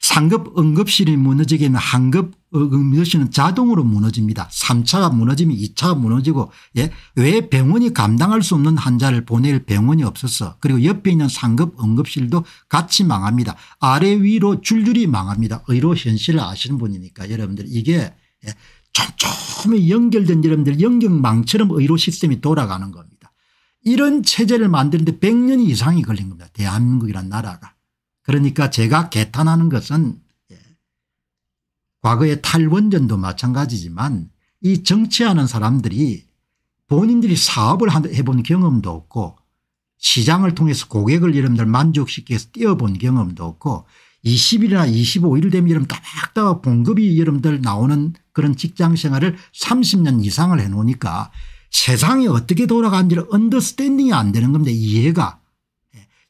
[SPEAKER 1] 상급 응급실이 무너지기에는 한급 응급실은 자동으로 무너집니다. 3차가 무너지면 2차가 무너지고 예? 왜 병원이 감당할 수 없는 환자를 보낼 병원이 없었어 그리고 옆에 있는 상급 응급실도 같이 망합니다. 아래 위로 줄줄이 망합니다. 의료 현실을 아시는 분이니까 여러분들 이게 예? 촘촘히 연결된 여러분들 연경망처럼 의료 시스템이 돌아가는 겁니다. 이런 체제를 만드는데 100년 이상이 걸린 겁니다. 대한민국이란 나라가. 그러니까 제가 개탄하는 것은 예, 과거의 탈원전도 마찬가지지만 이 정치하는 사람들이 본인들이 사업을 해본 경험도 없고 시장을 통해서 고객을 여러분들 만족시켜서 뛰어본 경험도 없고 20일이나 25일 되면 여러분 딱딱 봉급이 여러분들 나오는 그런 직장 생활을 30년 이상을 해놓으니까 세상이 어떻게 돌아가는지를 언더스탠딩이 안 되는 겁니다. 이해가.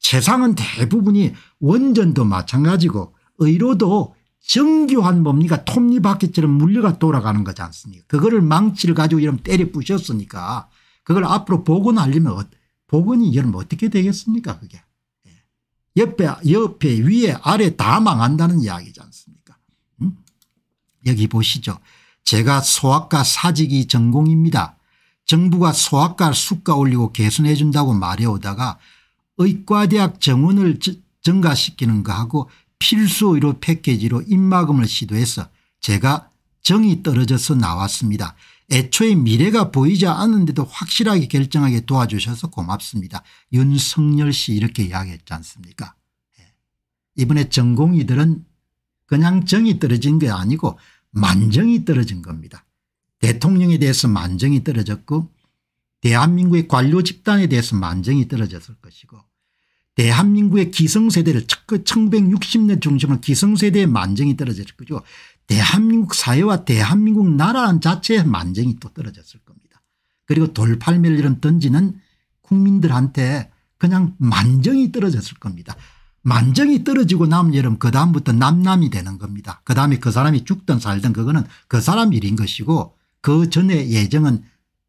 [SPEAKER 1] 세상은 대부분이 원전도 마찬가지고 의료도 정교한 뭡니까 톱니바퀴처럼 물려가 돌아가는 거지 않습니까 그거를 망치를 가지고 이러면 때려 부셨으니까 그걸 앞으로 복원하려면 어, 복원이 여러분 어떻게 되겠습니까 그게 예. 옆에 옆에 위에 아래 다 망한다는 이야기지 않습니까 응? 음? 여기 보시죠 제가 소아과 사직이 전공입니다 정부가 소아과 수가 올리고 개선해 준다고 말해오다가 의과대학 정원을 증가시키는 거하고 필수 의료 패키지로 입막음을 시도해서 제가 정이 떨어져서 나왔습니다. 애초에 미래가 보이지 않는데도 확실하게 결정하게 도와주셔서 고맙습니다. 윤석열 씨 이렇게 이야기했지 않습니까 예. 이번에 전공의들은 그냥 정이 떨어진 게 아니고 만정이 떨어진 겁니다. 대통령에 대해서 만정이 떨어졌고 대한민국의 관료 집단에 대해서 만정이 떨어졌을 것이고 대한민국의 예, 기성세대를 1960년 그 중심으로 기성세대의 만정이 떨어졌을 거죠. 대한민국 사회와 대한민국 나라 란 자체의 만정이 또 떨어졌을 겁니다. 그리고 돌팔매를 던지는 국민들한테 그냥 만정이 떨어졌을 겁니다. 만정이 떨어지고 나면 여러분 그 다음부터 남남이 되는 겁니다. 그 다음에 그 사람이 죽든 살든 그거는 그 사람 일인 것이고 그 전에 예정은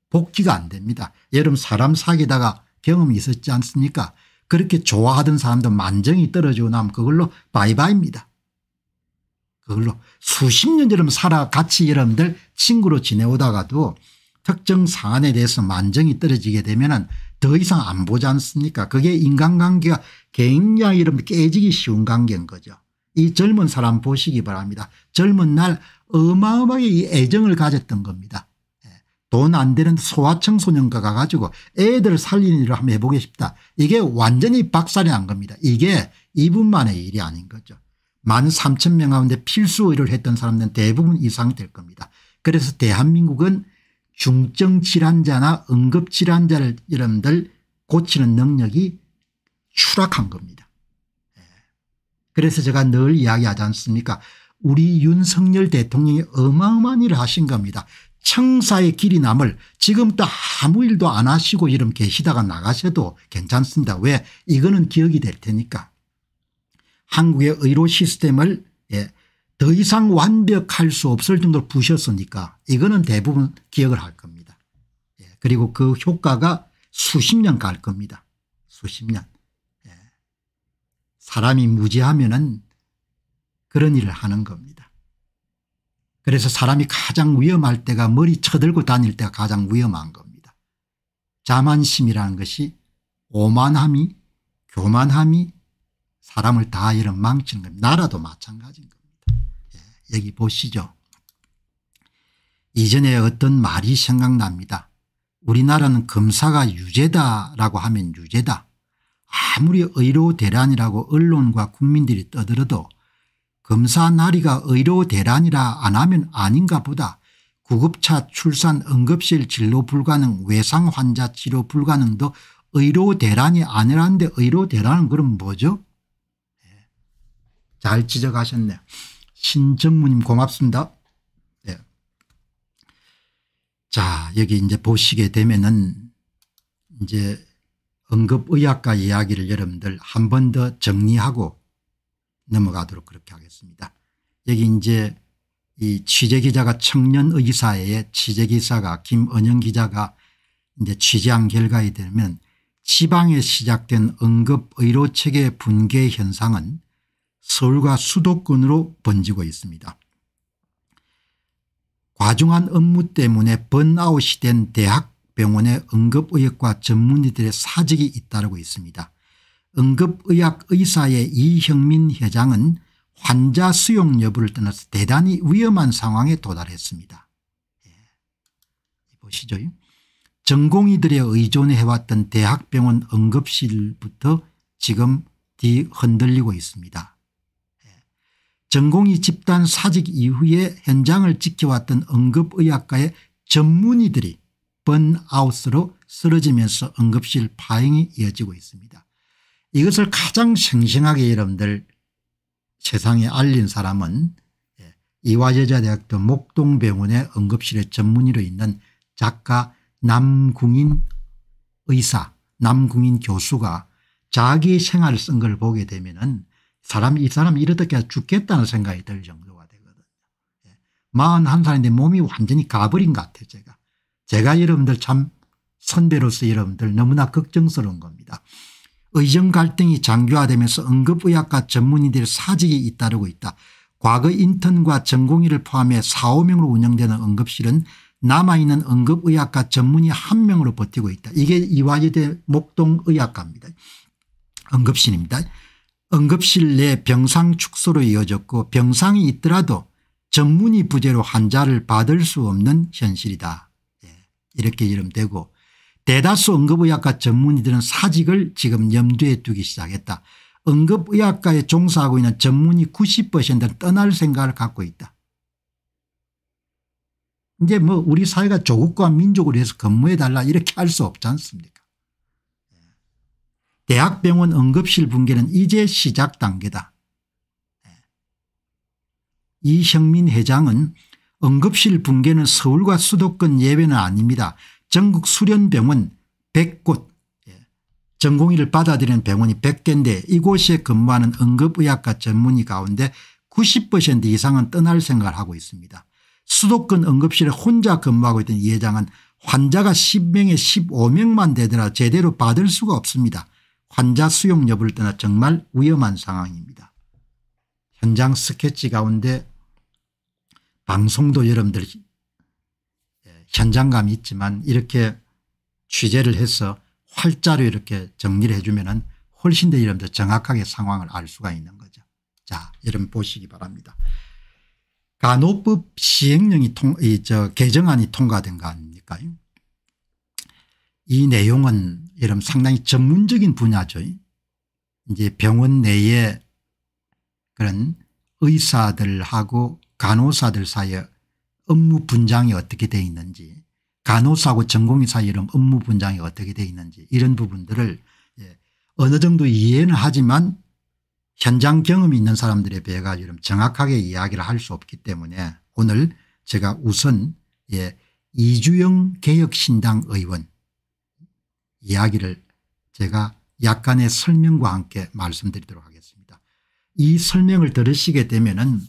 [SPEAKER 1] 복귀가 안 됩니다. 여러분 사람 사귀다가 경험이 있었지 않습니까 그렇게 좋아하던 사람도 만정이 떨어지고 나면 그걸로 바이바이입니다. 그걸로 수십 년 여러분 살아 같이 여러분들 친구로 지내오다가도 특정 사안에 대해서 만정이 떨어지게 되면 은더 이상 안 보지 않습니까 그게 인간관계가 굉장히 여러분 깨지기 쉬운 관계인 거죠. 이 젊은 사람 보시기 바랍니다. 젊은 날 어마어마하게 이 애정을 가졌던 겁니다. 돈안 되는 소아청소년과 가가지고 애들 살리는 일을 한번 해보고 싶다. 이게 완전히 박살이 난 겁니다. 이게 이분만의 일이 아닌 거죠. 만 3천 명 가운데 필수 의료를 했던 사람들은 대부분 이상 될 겁니다. 그래서 대한민국은 중증 질환자나 응급 질환자를 여러분들 고치는 능력이 추락한 겁니다. 예. 그래서 제가 늘 이야기하지 않습니까 우리 윤석열 대통령이 어마어마한 일을 하신 겁니다. 청사의 길이 남을 지금도 아무 일도 안 하시고 이름 계시다가 나가셔도 괜찮습니다. 왜 이거는 기억이 될 테니까. 한국의 의료 시스템을 예, 더 이상 완벽할 수 없을 정도로 부셨으니까 이거는 대부분 기억을 할 겁니다. 예, 그리고 그 효과가 수십 년 갈 겁니다. 수십 년. 예, 사람이 무지하면 은 그런 일을 하는 겁니다. 그래서 사람이 가장 위험할 때가 머리 쳐들고 다닐 때가 가장 위험한 겁니다. 자만심이라는 것이 오만함이 교만함이 사람을 다 이런 망치는 겁니다. 나라도 마찬가지인 겁니다. 예, 여기 보시죠. 이전에 어떤 말이 생각납니다. 우리나라는 검사가 유죄다라고 하면 유죄다. 아무리 의료 대란이라고 언론과 국민들이 떠들어도 검사 나리가 의료 대란이라 안 하면 아닌가 보다 구급차 출산 응급실 진료 불가능 외상 환자 치료 불가능도 의료 대란이 아니라는데 의료 대란은 그럼 뭐죠? 네. 잘 지적하셨네요. 신정무님 고맙습니다. 네. 자 여기 이제 보시게 되면은 이제 응급의학과 이야기를 여러분들 한 번 더 정리하고 넘어가도록 그렇게 하겠습니다. 여기 이제 이 취재기자가 청년 의사에 취재기사가 김은영 기자가 이제 취재한 결과에 되면 지방에 시작된 응급의료체계 붕괴 현상은 서울과 수도권으로 번지고 있습니다. 과중한 업무 때문에 번아웃이 된 대학병원의 응급의학과 전문의들의 사직이 잇따르고 있습니다. 응급의학 의사의 이형민 회장은 환자 수용 여부를 떠나서 대단히 위험한 상황에 도달했습니다. 예. 보시죠. 전공의들에 의존해왔던 대학병원 응급실부터 지금 뒤 흔들리고 있습니다. 예. 전공의 집단 사직 이후에 현장을 지켜왔던 응급의학과의 전문의들이 번아웃으로 쓰러지면서 응급실 파행이 이어지고 있습니다. 이것을 가장 생생하게 여러분들 세상에 알린 사람은 예, 이화여자대학교 목동병원의 응급실의 전문의로 있는 작가 남궁인 의사 남궁인 교수가 자기 생활을 쓴 걸 보게 되면 은 사람이 사람이 이러다 죽겠다는 생각이 들 정도가 되거든요. 41살인데 예, 몸이 완전히 가버린 것 같아요 제가. 제가 여러분들 참 선배로서 여러분들 너무나 걱정스러운 겁니다. 의정 갈등이 장기화되면서 응급의학과 전문의들의 사직이 잇따르고 있다. 과거 인턴과 전공의를 포함해 4~5명으로 운영되는 응급실은 남아있는 응급의학과 전문의 1 명으로 버티고 있다. 이게 이화여대 목동의학과입니다. 응급실입니다. 응급실 내 병상 축소로 이어졌고 병상이 있더라도 전문의 부재로 환자를 받을 수 없는 현실이다. 예, 이렇게 이름되고 대다수 응급의학과 전문의들은 사직을 지금 염두에 두기 시작했다. 응급의학과에 종사하고 있는 전문의 90%는 떠날 생각을 갖고 있다. 이제 뭐 우리 사회가 조국과 민족을 해서 근무해달라 이렇게 할 수 없지 않습니까 대학병원 응급실 붕괴는 이제 시작 단계다. 이형민 회장은 응급실 붕괴는 서울과 수도권 예외는 아닙니다. 전국 수련병원 100곳 예. 전공의를 받아들이는 병원이 100개인데 이곳에 근무하는 응급의학과 전문의 가운데 90% 이상은 떠날 생각을 하고 있습니다. 수도권 응급실에 혼자 근무하고 있던 이 회장은 환자가 10명에 15명만 되더라 제대로 받을 수가 없습니다. 환자 수용 여부를 떠나 정말 위험한 상황입니다. 현장 스케치 가운데 방송도 여러분들 현장감이 있지만 이렇게 취재를 해서 활자로 이렇게 정리를 해 주면은 훨씬 더 여러분들 정확하게 상황을 알 수가 있는 거죠. 자, 여러분 보시기 바랍니다. 간호법 시행령이 통, 이, 저, 개정안이 통과된 거 아닙니까? 이 내용은 여러분 상당히 전문적인 분야죠. 이제 병원 내에 그런 의사들하고 간호사들 사이에 업무 분장이 어떻게 되어 있는지 간호사하고 전공의사 이름 업무 분장이 어떻게 되어 있는지 이런 부분들을 예 어느 정도 이해는 하지만 현장 경험이 있는 사람들에 비해 가지고 정확하게 이야기를 할 수 없기 때문에 오늘 제가 우선 예 이주영 개혁신당 의원 이야기를 제가 약간의 설명과 함께 말씀드리도록 하겠습니다. 이 설명을 들으시게 되면 은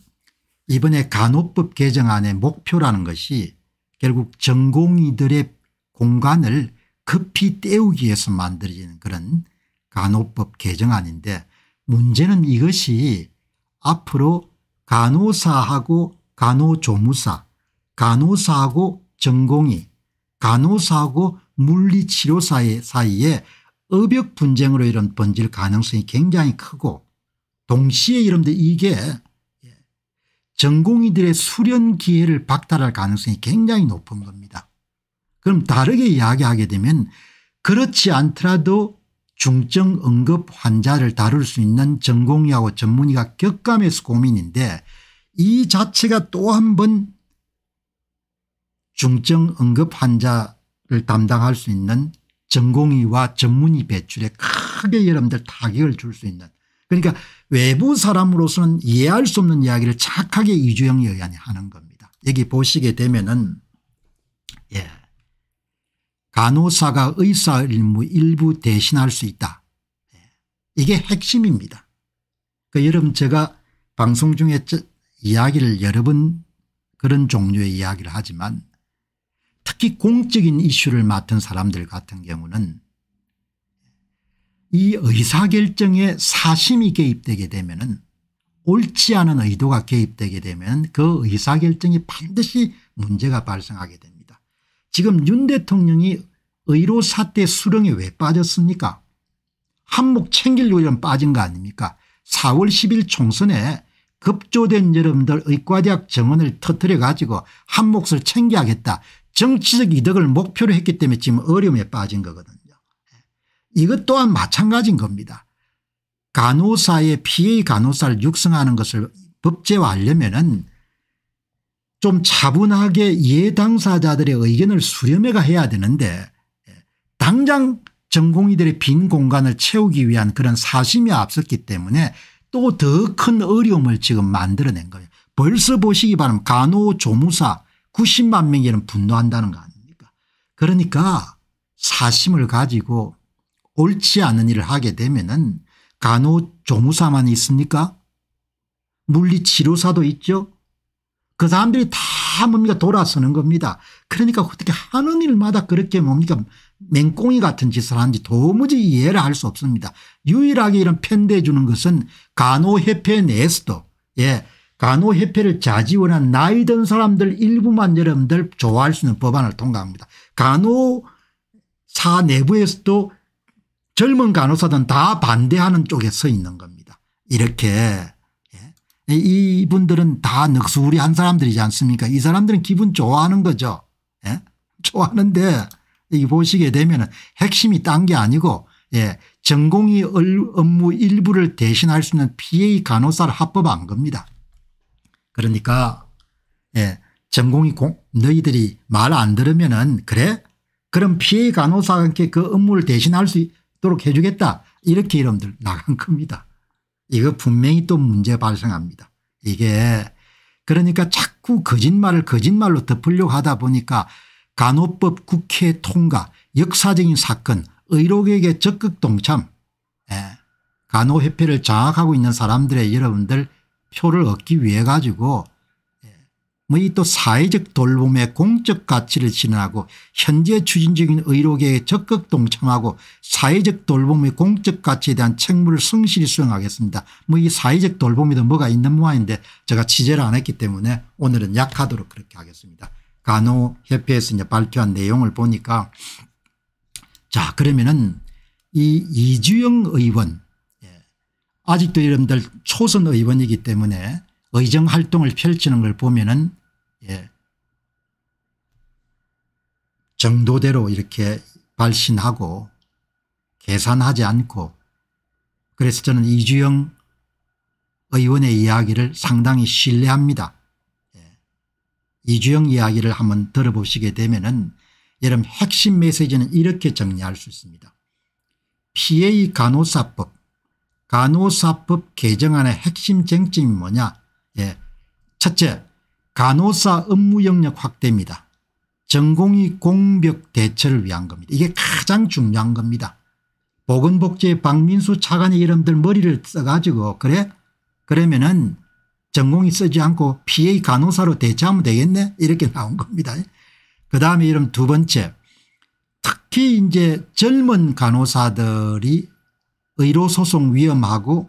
[SPEAKER 1] 이번에 간호법 개정안의 목표라는 것이 결국 전공의들의 공간을 급히 때우기 위해서 만들어지는 그런 간호법 개정안인데 문제는 이것이 앞으로 간호사하고 간호조무사 간호사하고 전공의 간호사하고 물리치료사 사이에 의벽 분쟁으로 이런 번질 가능성이 굉장히 크고 동시에 이런데 이게 전공의들의 수련 기회를 박탈할 가능성이 굉장히 높은 겁니다. 그럼 다르게 이야기하게 되면 그렇지 않더라도 중증 응급 환자를 다룰 수 있는 전공의하고 전문의가 격감해서 고민인데 이 자체가 또 한 번 중증 응급 환자를 담당할 수 있는 전공의와 전문의 배출에 크게 여러분들 타격을 줄 수 있는 그러니까 외부 사람으로서는 이해할 수 없는 이야기를 착하게 이주영이 하는 겁니다. 여기 보시게 되면은 예. 간호사가 의사 일무 일부 대신할 수 있다. 예. 이게 핵심입니다. 그 여러분 제가 방송 중에 이야기를 여러 번 그런 종류의 이야기를 하지만 특히 공적인 이슈를 맡은 사람들 같은 경우는 이 의사결정에 사심이 개입되게 되면 은 옳지 않은 의도가 개입되게 되면 그 의사결정이 반드시 문제가 발생하게 됩니다. 지금 윤 대통령이 의료 사태 수령에왜 빠졌습니까? 한몫 챙기려고 빠진 거 아닙니까? 4월 10일 총선에 급조된 여러분들 의과대학 정원을 터뜨려 가지고 한몫을 챙겨야겠다. 정치적 이득을 목표로 했기 때문에 지금 어려움에 빠진 거거든요. 이것 또한 마찬가지인 겁니다. 간호사의 피해 간호사를 육성하는 것을 법제화하려면 은좀 차분하게 예당사자들의 의견을 수렴해가 해야 되는데 예, 당장 전공의들의 빈 공간을 채우기 위한 그런 사심이 앞섰기 때문에 또 더 큰 어려움을 지금 만들어낸 거예요. 벌써 보시기 바랍니다. 간호조무사 90만 명에 분노한다는 거 아닙니까 그러니까 사심을 가지고 옳지 않은 일을 하게 되면은 간호조무사만 있습니까 물리치료사도 있죠 그 사람들이 다 뭡니까 돌아서는 겁니다. 그러니까 어떻게 하는 일마다 그렇게 뭡니까 맹꽁이 같은 짓을 하는지 도무지 이해를 할 수 없습니다. 유일하게 이런 편대해 주는 것은 간호협회 내에서도 예 간호협회를 자지원한 나이 든 사람들 일부만 여러분들 좋아할 수 있는 법안을 통과합니다. 간호사 내부에서도 젊은 간호사들은 다 반대하는 쪽에 서 있는 겁니다. 이렇게 예. 이분들은 다 늑수구리한 사람들이지 않습니까 이 사람들은 기분 좋아하는 거죠. 예? 좋아하는데 이 보시게 되면 핵심이 딴 게 아니고 예, 전공의 업무 일부를 대신할 수 있는 PA 간호사를 합법한 겁니다. 그러니까 예, 전공이 공, 너희들이 말 안 들으면은 그래 그럼 PA 간호사한테 그 업무를 대신할 수 있도록 해 주겠다 이렇게 이름들 나간 겁니다. 이거 분명히 또 문제 발생합니다. 이게 그러니까 자꾸 거짓말을 거짓말로 덮으려고 하다 보니까 간호법 국회 통과 역사적인 사건 의료계에 적극 동참 예. 간호협회를 장악하고 있는 사람들의 여러분들 표를 얻기 위해 가지고 뭐이또 사회적 돌봄의 공적 가치를 지나고 현재 추진적인 의료계에 적극 동참하고 사회적 돌봄의 공적 가치에 대한 책무를 성실히 수행하겠습니다. 뭐 이 사회적 돌봄이든 뭐가 있는 모양인데 제가 취재를 안 했기 때문에 오늘은 약하도록 그렇게 하겠습니다. 간호협회에서 이제 발표한 내용을 보니까 자 그러면은 이 이주영 의원 예, 아직도 여러분들 초선 의원이기 때문에 의정 활동을 펼치는 걸 보면은 예 정도대로 이렇게 발신하고 계산하지 않고 그래서 저는 이주영 의원의 이야기를 상당히 신뢰합니다. 예. 이주영 이야기를 한번 들어보시게 되면은 여러분 핵심 메시지는 이렇게 정리할 수 있습니다. PA 간호사법, 간호사법 개정안의 핵심 쟁점이 뭐냐 예. 첫째 간호사 업무 영역 확대입니다. 전공의 공벽 대처를 위한 겁니다. 이게 가장 중요한 겁니다. 보건복지 박민수 차관의 이름들 머리를 써가지고 그래 그러면은 전공이 쓰지 않고 PA 간호사로 대처하면 되겠네 이렇게 나온 겁니다. 그 다음에 이름 두 번째 특히 이제 젊은 간호사들이 의료소송 위험하고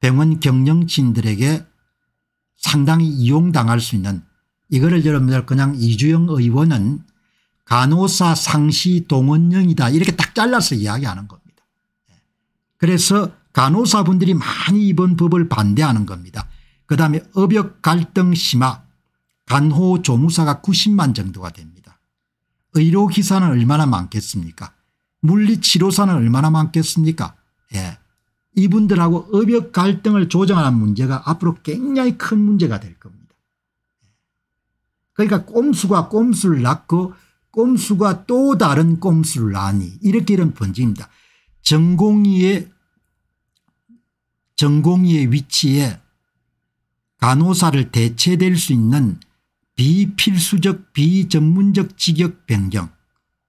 [SPEAKER 1] 병원 경영진들에게 상당히 이용당할 수 있는 이거를 여러분들 그냥 이주영 의원은 간호사 상시 동원령이다 이렇게 딱 잘라서 이야기하는 겁니다. 그래서 간호사분들이 많이 이번 법을 반대하는 겁니다. 그다음에 업역 갈등 심화 간호조무사가 90만 정도가 됩니다. 의료기사는 얼마나 많겠습니까 물리치료사는 얼마나 많겠습니까 예. 이분들하고 의벽 갈등을 조정하는 문제가 앞으로 굉장히 큰 문제가 될 겁니다. 그러니까 꼼수가 꼼수를 낳고 꼼수가 또 다른 꼼수를 낳니 이렇게 이런 번지입니다. 전공의의 전공의의 위치에 간호사를 대체될 수 있는 비필수적 비전문적 직역 변경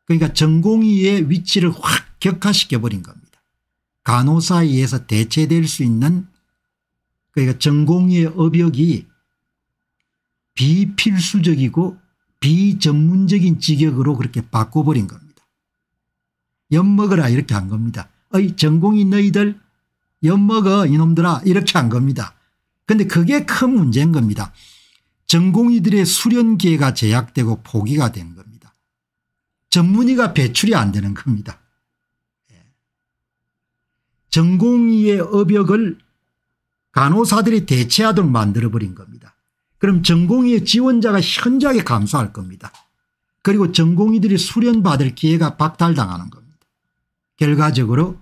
[SPEAKER 1] 그러니까 전공의의 위치를 확 격화시켜버린 겁니다. 간호사에 의해서 대체될 수 있는 그러니까 전공의 업역이 비필수적이고 비전문적인 직역으로 그렇게 바꿔버린 겁니다. 엿먹어라 이렇게 한 겁니다. 어이 전공인 너희들 엿먹어 이놈들아 이렇게 한 겁니다. 근데 그게 큰 문제인 겁니다. 전공의들의 수련 기회가 제약되고 포기가 된 겁니다. 전문의가 배출이 안 되는 겁니다. 전공의의 어벽을 간호사들이 대체하도록 만들어버린 겁니다. 그럼 전공의의 지원자가 현저하게 감소할 겁니다. 그리고 전공의들이 수련받을 기회가 박탈당하는 겁니다. 결과적으로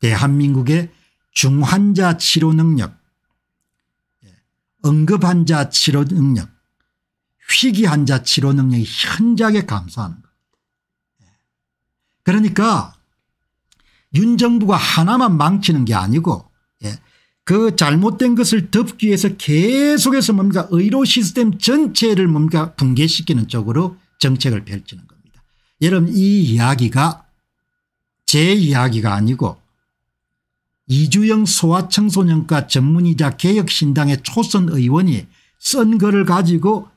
[SPEAKER 1] 대한민국의 중환자 치료 능력, 예, 응급환자 치료 능력, 희귀환자 치료 능력이 현저하게 감소하는 겁니다. 예. 그러니까 윤 정부가 하나만 망치는 게 아니고 예. 그 잘못된 것을 덮기 위해서 계속해서 뭡니까 의료 시스템 전체를 뭡니까 붕괴시키는 쪽으로 정책을 펼치는 겁니다. 여러분 이 이야기가 제 이야기가 아니고 이주영 소아청소년과 전문의자 개혁신당의 초선 의원이 쓴 글을 가지고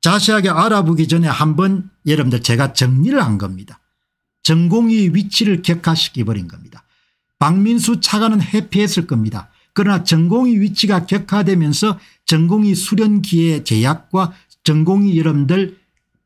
[SPEAKER 1] 자세하게 알아보기 전에 한번 여러분들 제가 정리를 한 겁니다. 전공의 위치를 격화시켜버린 겁니다. 박민수 차관은 회피했을 겁니다. 그러나 전공의 위치가 격화되면서 전공의 수련기의 제약과 전공의 여러분들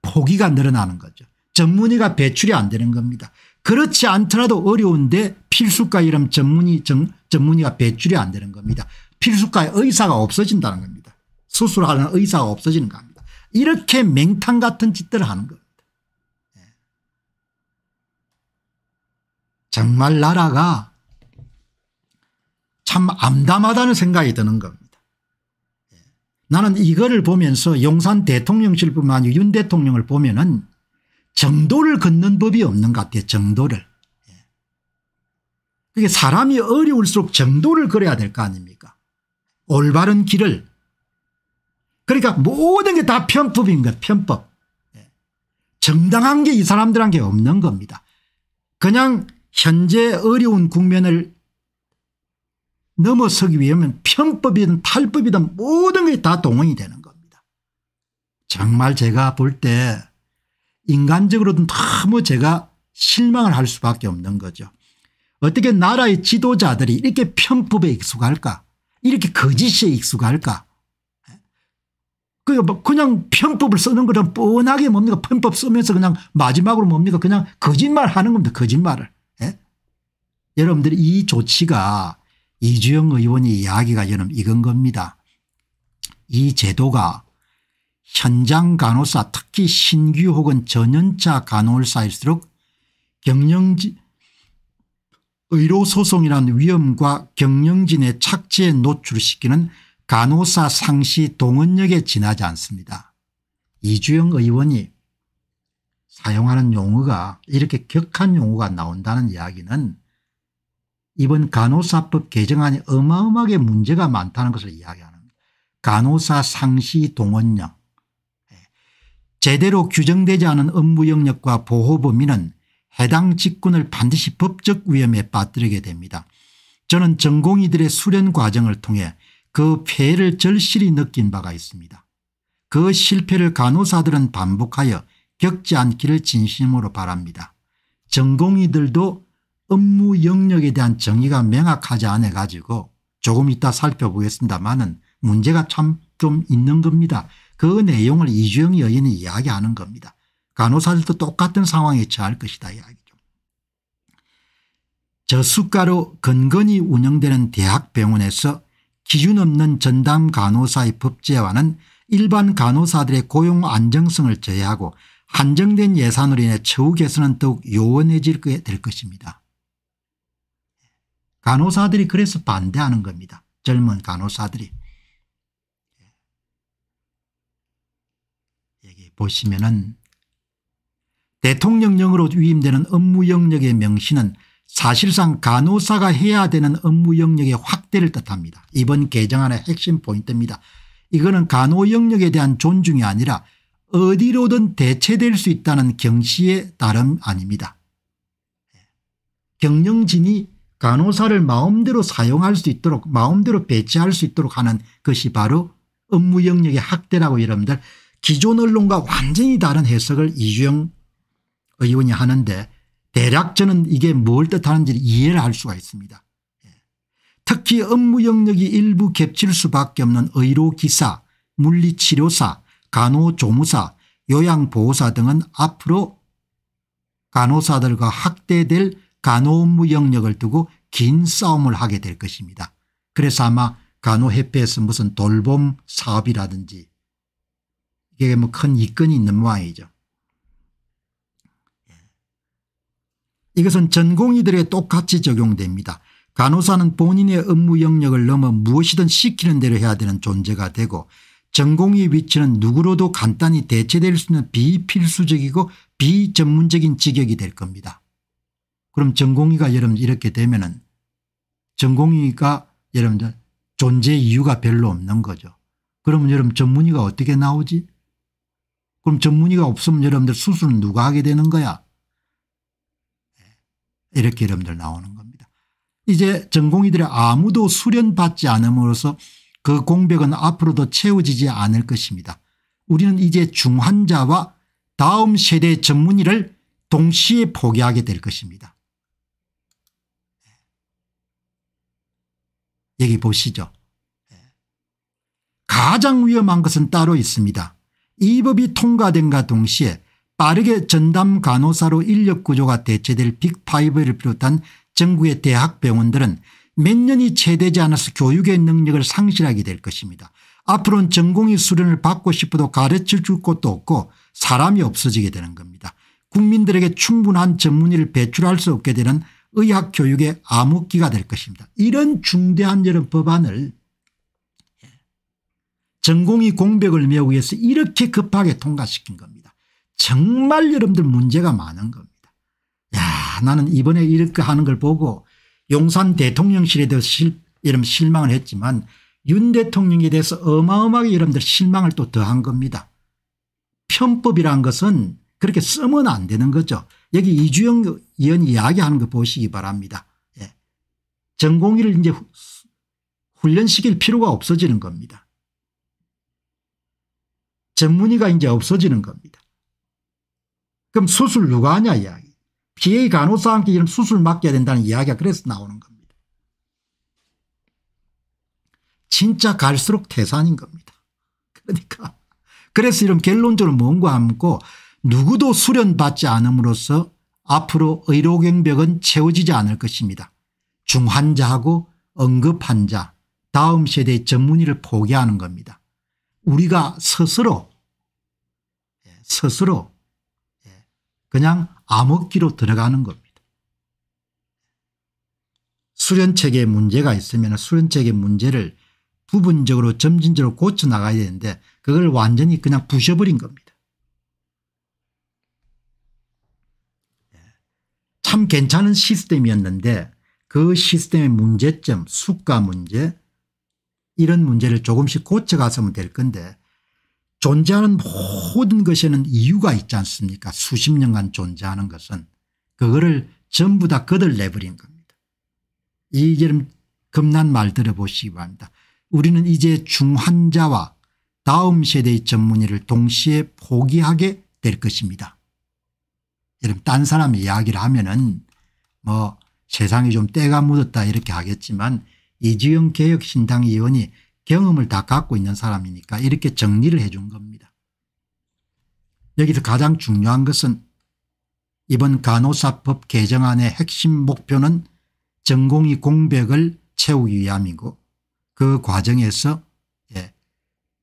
[SPEAKER 1] 포기가 늘어나는 거죠. 전문의가 배출이 안 되는 겁니다. 그렇지 않더라도 어려운데 필수과 이름 전문의, 전, 전문의가 배출이 안 되는 겁니다. 필수과의 의사가 없어진다는 겁니다. 수술하는 의사가 없어지는 겁니다. 이렇게 맹탕 같은 짓들을 하는 겁니다. 정말 나라가 참 암담하다는 생각이 드는 겁니다. 예. 나는 이거를 보면서 용산 대통령실뿐만 아니라 윤 대통령을 보면 은 정도를 걷는 법이 없는 것 같아요. 정도를. 예. 그게 사람이 어려울수록 정도를 그려야 될 거 아닙니까 올바른 길을. 그러니까 모든 게 다 편법인 거 편법. 예. 정당한 게 이 사람들한테 없는 겁니다. 그냥 현재 어려운 국면을 넘어서기 위하면 편법이든 탈법이든 모든 게 다 동원이 되는 겁니다. 정말 제가 볼 때 인간적으로는 너무 제가 실망을 할 수밖에 없는 거죠. 어떻게 나라의 지도자들이 이렇게 편법에 익숙할까 이렇게 거짓에 익숙할까 뭐 그냥 편법을 쓰는 거는 뻔하게 뭡니까 편법 쓰면서 그냥 마지막으로 뭡니까 그냥 거짓말 하는 겁니다 거짓말을 여러분들 이 조치가 이주영 의원이 이야기가 여름 이건 겁니다. 이 제도가 현장 간호사 특히 신규 혹은 전연차 간호사일수록 경영지 의료소송이란 위험과 경영진의 착지에 노출시키는 간호사 상시 동원력에 지나지 않습니다. 이주영 의원이 사용하는 용어가 이렇게 격한 용어가 나온다는 이야기는 이번 간호사법 개정안이 어마어마하게 문제가 많다는 것을 이야기하는 간호사 상시 동원령 예. 제대로 규정되지 않은 업무 영역과 보호 범위는 해당 직군을 반드시 법적 위험에 빠뜨리게 됩니다. 저는 전공의들의 수련 과정을 통해 그 폐해를 절실히 느낀 바가 있습니다. 그 실패를 간호사들은 반복하여 겪지 않기를 진심으로 바랍니다. 전공의들도 업무 영역에 대한 정의가 명확하지 않아 가지고 조금 이따 살펴보겠습니다만은 문제가 참 좀 있는 겁니다. 그 내용을 이주영 여인이 이야기하는 겁니다. 간호사들도 똑같은 상황에 처할 것이다 이야기죠. 저수가로 건건히 운영되는 대학병원에서 기준 없는 전담 간호사의 법제화는 일반 간호사들의 고용 안정성을 제외하고 한정된 예산으로 인해 처우 개선은 더욱 요원해질 될 것입니다. 간호사들이 그래서 반대하는 겁니다. 젊은 간호사들이. 예. 여기 보시면은 대통령령으로 위임되는 업무 영역의 명시는 사실상 간호사가 해야 되는 업무 영역의 확대를 뜻합니다. 이번 개정안의 핵심 포인트입니다. 이거는 간호 영역에 대한 존중이 아니라 어디로든 대체될 수 있다는 경시의 따름 아닙니다. 예. 경영진이 간호사를 마음대로 사용할 수 있도록 마음대로 배치할 수 있도록 하는 것이 바로 업무 영역의 확대라고 여러분들 기존 언론과 완전히 다른 해석을 이주영 의원이 하는데 대략 저는 이게 뭘 뜻하는지 이해를 할 수가 있습니다. 예. 특히 업무 영역이 일부 겹칠 수밖에 없는 의료기사, 물리치료사, 간호조무사, 요양보호사 등은 앞으로 간호사들과 확대될 간호업무 영역을 두고 긴 싸움을 하게 될 것입니다. 그래서 아마 간호협회에서 무슨 돌봄 사업이라든지 이게 뭐 큰 이권이 있는 모양이죠. 예. 이것은 전공의들에 똑같이 적용됩니다. 간호사는 본인의 업무 영역을 넘어 무엇이든 시키는 대로 해야 되는 존재가 되고 전공의 위치는 누구로도 간단히 대체될 수 있는 비필수적이고 비전문적인 직역이 될 겁니다. 그럼 전공의가 여러분 이렇게 되면은 전공의가 여러분들 존재 이유가 별로 없는 거죠. 그러면 여러분 전문의가 어떻게 나오지? 그럼 전문의가 없으면 여러분들 수술은 누가 하게 되는 거야? 이렇게 여러분들 나오는 겁니다. 이제 전공의들이 아무도 수련받지 않음으로써 그 공백은 앞으로도 채워지지 않을 것입니다. 우리는 이제 중환자와 다음 세대 전문의를 동시에 포기하게 될 것입니다. 여기 보시죠. 예. 가장 위험한 것은 따로 있습니다. 이 법이 통과된과 동시에 빠르게 전담 간호사로 인력 구조가 대체될 빅5를 비롯한 전국의 대학 병원들은 몇 년이 채 되지 않아서 교육의 능력을 상실하게 될 것입니다. 앞으로는 전공의 수련을 받고 싶어도 가르쳐 줄곳도 없고 사람이 없어지게 되는 겁니다. 국민들에게 충분한 전문의를 배출할 수 없게 되는 의학 교육의 암흑기가 될 것입니다. 이런 중대한 이런 법안을 전공이 공백을 메우기 위해서 이렇게 급하게 통과시킨 겁니다. 정말 여러분들 문제가 많은 겁니다. 야 나는 이번에 이렇게 하는 걸 보고 용산 대통령실에 대해서 실, 이런 실망을 했지만 윤 대통령에 대해서 어마어마하게 여러분들 실망을 또 더한 겁니다. 편법이란 것은 그렇게 쓰면 안 되는 거죠. 여기 이주영 이언 이야기하는 거 보시기 바랍니다. 예. 전공의를 이제 훈련시킬 필요가 없어지는 겁니다. 전문의가 이제 없어지는 겁니다. 그럼 수술 누가 하냐 이야기. PA 간호사한테 이런 수술 맡겨야 된다는 이야기가 그래서 나오는 겁니다. 진짜 갈수록 태산인 겁니다. 그러니까 그래서 이런 결론적으로 뭔가 하고 누구도 수련받지 않음으로써 앞으로 의료경벽은 채워지지 않을 것입니다. 중환자하고 응급환자 다음 세대 전문의를 포기하는 겁니다. 우리가 스스로 예, 스스로 예, 그냥 암흑기로 들어가는 겁니다. 수련책에 문제가 있으면 수련책의 문제를 부분적으로 점진적으로 고쳐나가야 되는데 그걸 완전히 그냥 부셔버린 겁니다. 참 괜찮은 시스템이었는데 그 시스템의 문제점 수가 문제 이런 문제를 조금씩 고쳐가서면 될 건데 존재하는 모든 것에는 이유가 있지 않습니까 수십 년간 존재하는 것은 그거를 전부 다 거들내버린 겁니다. 이 지금 겁난 말 들어보시기 바랍니다. 우리는 이제 중환자와 다음 세대의 전문의를 동시에 포기하게 될 것입니다. 여러분 딴 사람이 야기를 하면은 뭐세상이좀 때가 묻었다 이렇게 하겠지만 이지영 개혁신당 의원이 경험을 다 갖고 있는 사람이니까 이렇게 정리를 해 준 겁니다. 여기서 가장 중요한 것은 이번 간호사법 개정안의 핵심 목표는 전공의 공백을 채우기 위함이고 그 과정에서 예,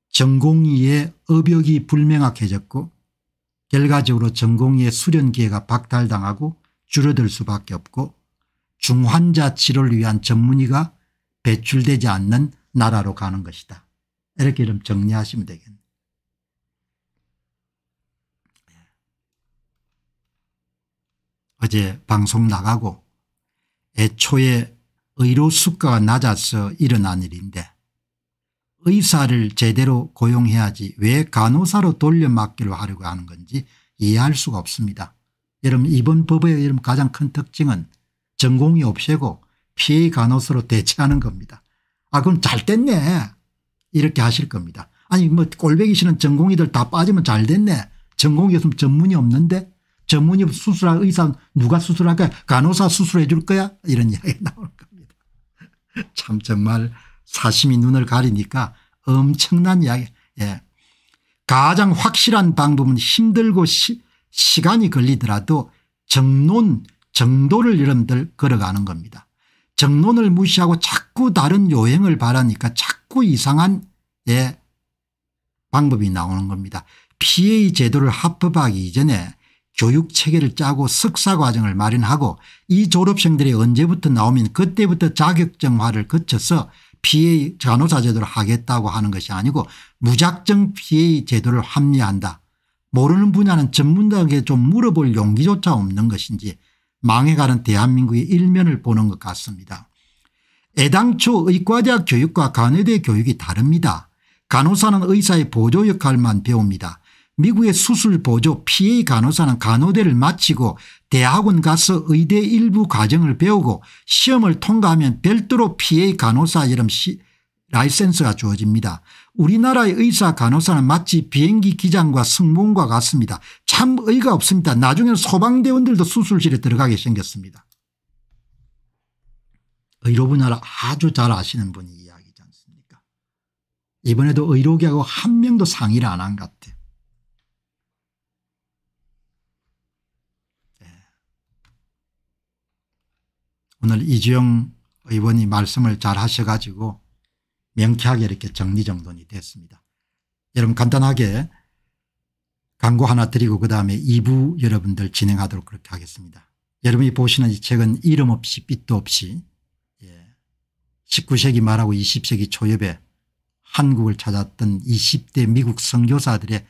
[SPEAKER 1] 전공의의 업역이 불명확해졌고 결과적으로 전공의 수련 기회가 박탈당하고 줄어들 수밖에 없고 중환자 치료를 위한 전문의가 배출되지 않는 나라로 가는 것이다. 이렇게 좀 정리하시면 되겠네. 어제 방송 나가고 애초에 의료 수가가 낮아서 일어난 일인데 의사를 제대로 고용해야지 왜 간호사로 돌려막기로 하려고 하는 건지 이해할 수가 없습니다. 여러분 이번 법의 여러분 가장 큰 특징은 전공이 없애고 피해 간호사로 대체하는 겁니다. 아 그럼 잘 됐네 이렇게 하실 겁니다. 아니 뭐 꼴배기 싫은 전공이들다 빠지면 잘 됐네. 전공이 없으면 전문이 없는데 전문이 수술할 의사 누가 수술할까 간호사 수술해 줄 거야 이런 이야기 가 나올 겁니다. 참 정말 사심이 눈을 가리니까 엄청난 이야기 예. 가장 확실한 방법은 힘들고 시, 간이 걸리더라도 정론 정도를 여러분들 걸어가는 겁니다. 정론을 무시하고 자꾸 다른 요행을 바라니까 자꾸 이상한 예 방법이 나오는 겁니다. PA 제도를 합법하기 이전에 교육체계를 짜고 석사과정을 마련하고 이 졸업생들이 언제부터 나오면 그때부터 자격증화를 거쳐서 피해 간호사 제도를 하겠다고 하는 것이 아니고 무작정 피해 제도를 합리한다. 모르는 분야는 전문가에게 좀 물어볼 용기조차 없는 것인지 망해가는 대한민국의 일면을 보는 것 같습니다. 애당초 의과대학 교육과 간호대 교육이 다릅니다. 간호사는 의사의 보조 역할만 배웁니다. 미국의 수술 보조 PA 간호사는 간호대를 마치고 대학원 가서 의대 일부 과정을 배우고 시험을 통과하면 별도로 PA 간호사 이름 시, 라이센스가 주어집니다. 우리나라의 의사 간호사는 마치 비행기 기장과 승무원과 같습니다. 참 의가 없습니다. 나중에는 소방대원들도 수술실에 들어가게 생겼습니다. 의료 분야를 아주 잘 아시는 분이 이야기지 않습니까 이번에도 의료계하고 한 명도 상의를 안 한 것 같아요. 오늘 이주영 의원이 말씀을 잘 하셔가지고 명쾌하게 이렇게 정리정돈이 됐습니다. 여러분 간단하게 광고 하나 드리고 그다음에 2부 여러분들 진행하도록 그렇게 하겠습니다. 여러분이 보시는 이 책은 이름 없이 빛도 없이 19세기 예, 말하고 20세기 초엽에 한국을 찾았던 20대 미국 선교사들의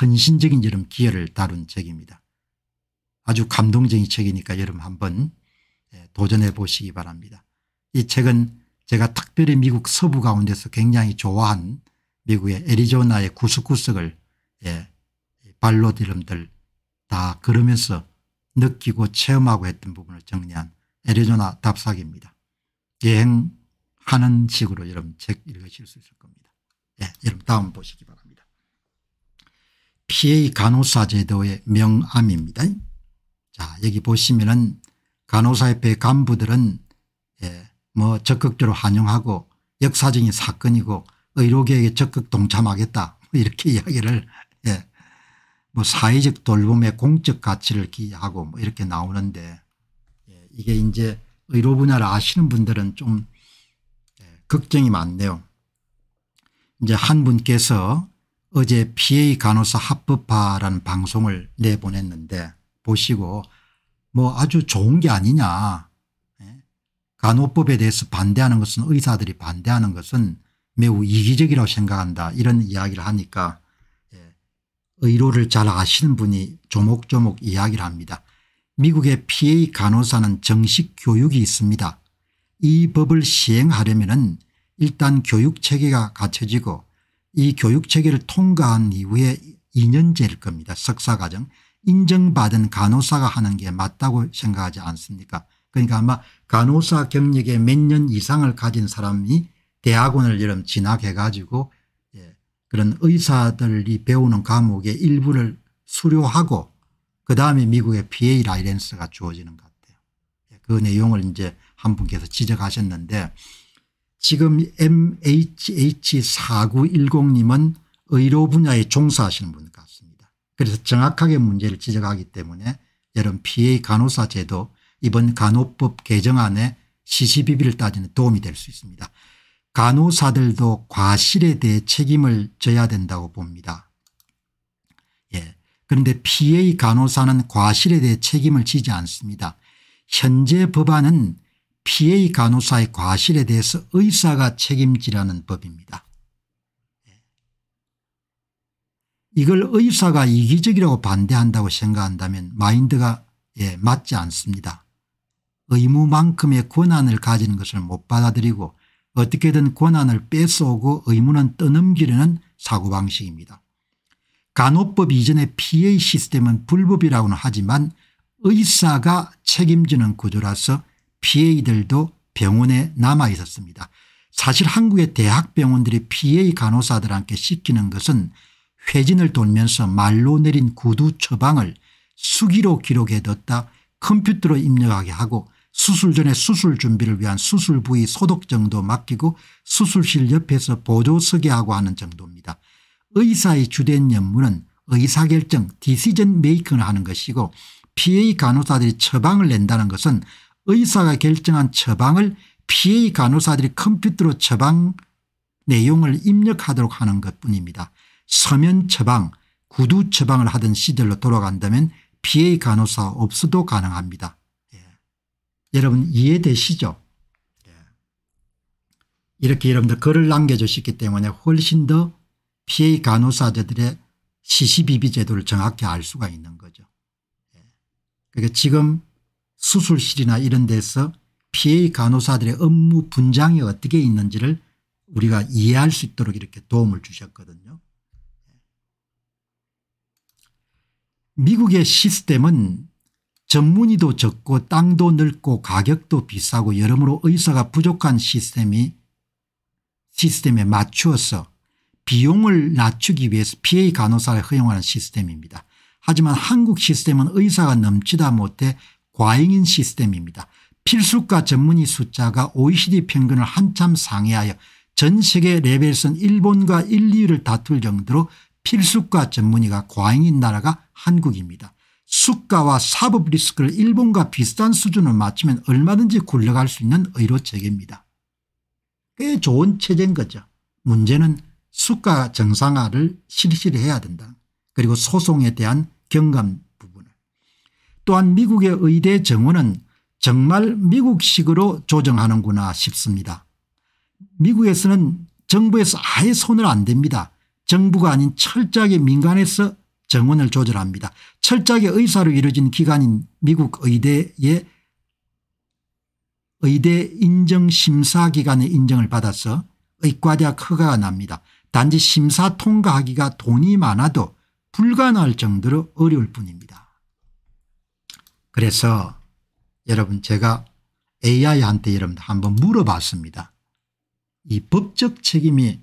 [SPEAKER 1] 헌신적인 여름 기여를 다룬 책입니다. 아주 감동적인 책이니까 여러분 한번 도전해 보시기 바랍니다. 이 책은 제가 특별히 미국 서부 가운데서 굉장히 좋아한 미국의 애리조나의 구석구석을 예, 발로 디름들 다 걸으면서 느끼고 체험하고 했던 부분을 정리한 애리조나 답사기입니다. 여행하는 식으로 여러분 책 읽으실 수 있을 겁니다. 예, 여러분 다음 보시기 바랍니다. PA 간호사 제도의 명암입니다. 자 여기 보시면은 간호사협회 간부들은 예, 뭐 적극적으로 환영하고 역사적인 사건이고 의료계에게 적극 동참하겠다 뭐 이렇게 이야기를 예, 뭐 사회적 돌봄의 공적 가치를 기하고 뭐 이렇게 나오는데 예, 이게 이제 의료 분야를 아시는 분들은 좀 예, 걱정이 많네요. 이제 한 분께서 어제 PA 간호사 합법화라는 방송을 내보냈는데 보시고 뭐 아주 좋은 게 아니냐. 예? 간호법에 대해서 반대하는 것은 의사들이 반대하는 것은 매우 이기적이라고 생각한다 이런 이야기를 하니까 예. 의료를 잘 아시는 분이 조목조목 이야기를 합니다. 미국의 PA 간호사는 정식 교육이 있습니다. 이 법을 시행하려면 일단 교육체계가 갖춰지고 이 교육체계를 통과한 이후에 2년제일 겁니다. 석사과정 인정받은 간호사가 하는 게 맞다고 생각하지 않습니까 그러니까 아마 간호사 경력의 몇 년 이상을 가진 사람이 대학원을 이름 진학해 가지고 예, 그런 의사들이 배우는 과목의 일부를 수료하고 그다음에 미국의 PA 라이센스가 주어지는 것 같아요. 예, 그 내용을 이제 한 분께서 지적하셨는데 지금 MHH4910님은 의료 분야에 종사하시는 분 같습니다. 그래서 정확하게 문제를 지적하기 때문에 여름 PA 간호사 제도 이번 간호법 개정안에 시시비비를 따지는 도움이 될 수 있습니다. 간호사들도 과실에 대해 책임을 져야 된다고 봅니다. 예. 그런데 PA 간호사는 과실에 대해 책임을 지지 않습니다. 현재 법안은 PA 간호사의 과실에 대해서 의사가 책임지라는 법입니다. 이걸 의사가 이기적이라고 반대한다고 생각한다면 마인드가 예, 맞지 않습니다. 의무만큼의 권한을 가지는 것을 못 받아들이고 어떻게든 권한을 뺏어오고 의무는 떠넘기려는 사고방식입니다. 간호법 이전의 PA 시스템은 불법이라고는 하지만 의사가 책임지는 구조라서 PA들도 병원에 남아 있었습니다. 사실 한국의 대학병원들이 PA 간호사들한테 시키는 것은 회진을 돌면서 말로 내린 구두 처방을 수기로 기록해뒀다 컴퓨터로 입력하게 하고 수술 전에 수술 준비를 위한 수술 부위 소독 정도 맡기고 수술실 옆에서 보조서게 하고 하는 정도입니다. 의사의 주된 연무는 의사결정 디시전 메이킹을 하는 것이고 PA 간호사들이 처방을 낸다는 것은 의사가 결정한 처방을 PA 간호사들이 컴퓨터로 처방 내용을 입력하도록 하는 것뿐입니다. 서면 처방 구두 처방을 하던 시절로 돌아간다면 PA 간호사 없어도 가능합니다. 예. 여러분 이해되시죠? 예. 이렇게 여러분들 글을 남겨주셨기 때문에 훨씬 더 PA 간호사들의 CCBB 제도를 정확히 알 수가 있는 거죠. 예. 그러니까 지금 수술실이나 이런 데서 PA 간호사들의 업무 분장이 어떻게 있는지를 우리가 이해할 수 있도록 이렇게 도움을 주셨거든요. 미국의 시스템은 전문의도 적고 땅도 넓고 가격도 비싸고 여러모로 의사가 부족한 시스템이 시스템에 맞추어서 비용을 낮추기 위해서 PA 간호사를 허용하는 시스템입니다. 하지만 한국 시스템은 의사가 넘치다 못해 과잉인 시스템입니다. 필수과 전문의 숫자가 OECD 평균을 한참 상회하여 전 세계 레벨선 일본과 1, 2위를 다툴 정도로 필수과 전문의가 과잉인 나라가 한국입니다. 수가와 사법 리스크를 일본과 비슷한 수준을 맞추면 얼마든지 굴러갈 수 있는 의료 체계입니다. 꽤 좋은 체제인 거죠. 문제는 수가 정상화를 실시 해야 된다. 그리고 소송에 대한 경감 부분을. 또한 미국의 의대 정원은 정말 미국식으로 조정하는구나 싶습니다. 미국에서는 정부에서 아예 손을 안 댑니다. 정부가 아닌 철저하게 민간에서 정원을 조절합니다. 철저하게 의사로 이루어진 기관인 미국 의대의 의대 인정심사기관의 인정을 받아서 의과대학 허가가 납니다. 단지 심사 통과하기가 돈이 많아도 불가능할 정도로 어려울 뿐입니다. 그래서 여러분 제가 AI한테 여러분 한번 물어봤습니다. 이 법적 책임이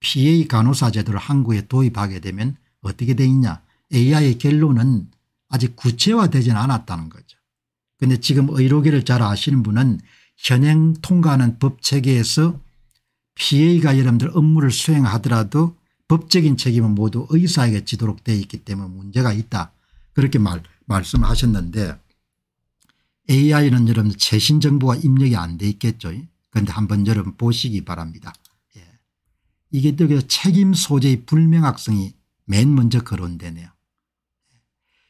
[SPEAKER 1] PA 간호사 제도를 한국에 도입하게 되면 어떻게 돼 있냐 AI의 결론은 아직 구체화되지 않았다는 거죠. 그런데 지금 의료계를 잘 아시는 분은 현행 통과하는 법체계에서 PA가 여러분들 업무를 수행하더라도 법적인 책임은 모두 의사에게 지도록 되어 있기 때문에 문제가 있다. 그렇게 말, 말씀 하셨는데 AI는 여러분 최신 정보가 입력이 안 돼 있겠죠. 그런데 한번 여러분 보시기 바랍니다. 예. 이게 또 그 책임 소재의 불명확성이 맨 먼저 거론되네요.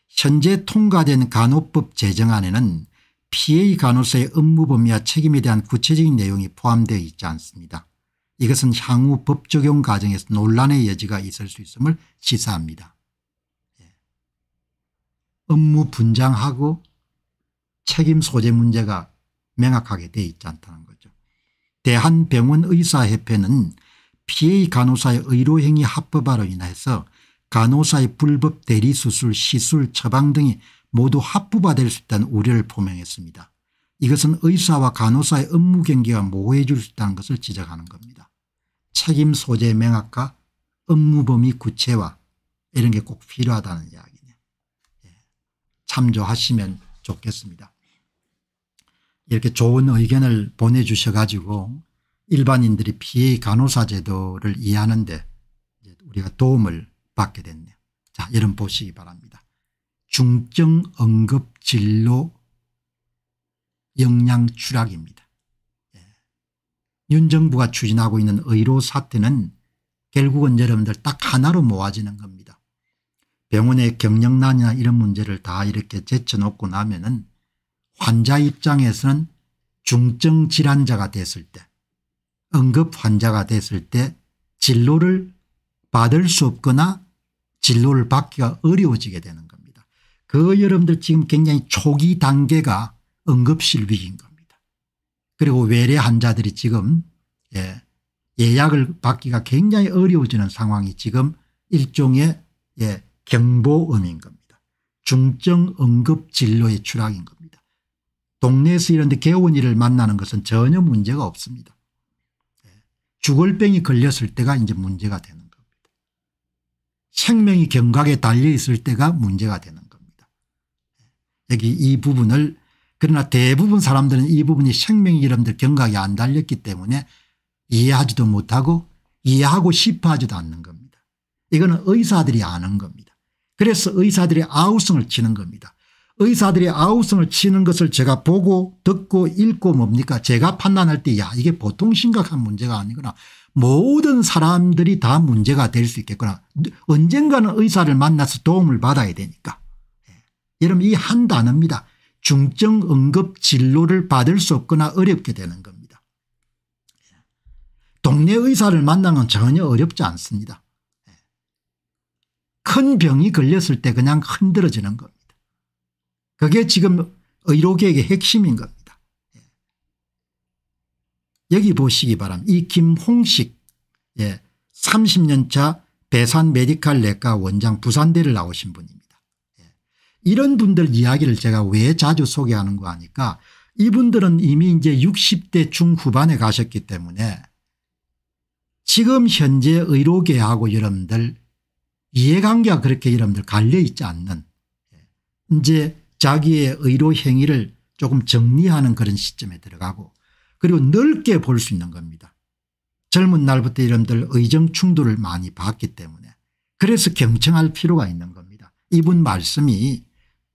[SPEAKER 1] 현재 통과된 간호법 제정안에는 PA 간호사의 업무 범위와 책임에 대한 구체적인 내용이 포함되어 있지 않습니다. 이것은 향후 법 적용 과정에서 논란의 여지가 있을 수 있음을 시사합니다. 예. 업무 분장하고 책임 소재 문제가 명확하게 되어 있지 않다는 거죠. 대한병원의사협회는 PA 간호사의 의료행위 합법화로 인해서 간호사의 불법 대리수술 시술 처방 등이 모두 합부화될 수 있다는 우려를 포명했습니다. 이것은 의사와 간호사의 업무 경계가 모호해질 수 있다는 것을 지적하는 겁니다. 책임 소재 명확과 업무 범위 구체화 이런 게 꼭 필요하다는 이야기네요. 예. 참조하시면 좋겠습니다. 이렇게 좋은 의견을 보내주셔 가지고 일반인들이 PA 간호사 제도를 이해하는데 우리가 도움을 받게 됐네요. 자, 여러분 보시기 바랍니다. 중증 응급 진료 역량 추락입니다. 예. 윤 정부가 추진하고 있는 의료 사태는 결국은 여러분들 딱 하나로 모아지는 겁니다. 병원의 경영난이나 이런 문제를 다 이렇게 제쳐놓고 나면 은 환자 입장에서는 중증 질환자가 됐을 때 응급 환자가 됐을 때진료를 받을 수 없거나 진로를 받기가 어려워지게 되는 겁니다. 그 여러분들 지금 굉장히 초기 단계가 응급실 위기인 겁니다. 그리고 외래 환자들이 지금 예, 예약을 받기가 굉장히 어려워지는 상황이 지금 일종의 예, 경보음인 겁니다. 중증 응급 진로의 추락인 겁니다. 동네에서 이런데 개원이를 만나는 것은 전혀 문제가 없습니다. 예, 죽을 병이 걸렸을 때가 이제 문제가 되는 생명이 경각에 달려 있을 때가 문제가 되는 겁니다. 여기 이 부분을 그러나 대부분 사람들은 이 부분이 생명이 여러분들 경각에 안 달렸기 때문에 이해하지도 못하고 이해하고 싶어 하지도 않는 겁니다. 이거는 의사들이 아는 겁니다. 그래서 의사들이 아우성을 치는 겁니다. 의사들이 아우성을 치는 것을 제가 보고 듣고 읽고 뭡니까 제가 판단할 때야 이게 보통 심각한 문제가 아니구나 모든 사람들이 다 문제가 될 수 있겠구나. 언젠가는 의사를 만나서 도움을 받아야 되니까. 예. 여러분 이 한 단어입니다. 중증 응급 진료를 받을 수 없거나 어렵게 되는 겁니다. 동네 의사를 만나면 전혀 어렵지 않습니다. 예. 큰 병이 걸렸을 때 그냥 흔들어지는 겁니다. 그게 지금 의료계의 핵심인 겁니다. 여기 보시기 바랍니다. 이 김홍식 예, 30년차 배산 메디칼 내과 원장 부산대를 나오신 분입니다. 예. 이런 분들 이야기를 제가 왜 자주 소개하는 거 아니까 이분들은 이미 이제 60대 중후반에 가셨기 때문에 지금 현재 의료계하고 여러분들 이해관계가 그렇게 여러분들 갈려 있지 않는 예, 이제 자기의 의료 행위를 조금 정리하는 그런 시점에 들어가고 그리고 넓게 볼 수 있는 겁니다. 젊은 날부터 이름들 의정 충돌을 많이 봤기 때문에 그래서 경청할 필요가 있는 겁니다. 이분 말씀이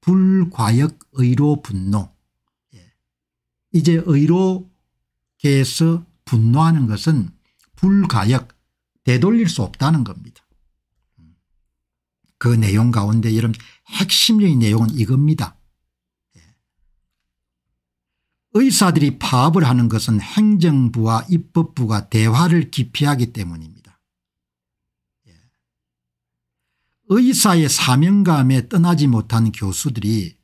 [SPEAKER 1] 불과역 의로 분노 예. 이제 의로계에서 분노하는 것은 불가역 되돌릴 수 없다는 겁니다. 음. 그 내용 가운데 이런 핵심적인 내용은 이겁니다. 의사들이 파업을 하는 것은 행정부와 입법부가 대화를 기피하기 때문입니다. 예. 의사의 사명감에 떠나지 못한 교수들이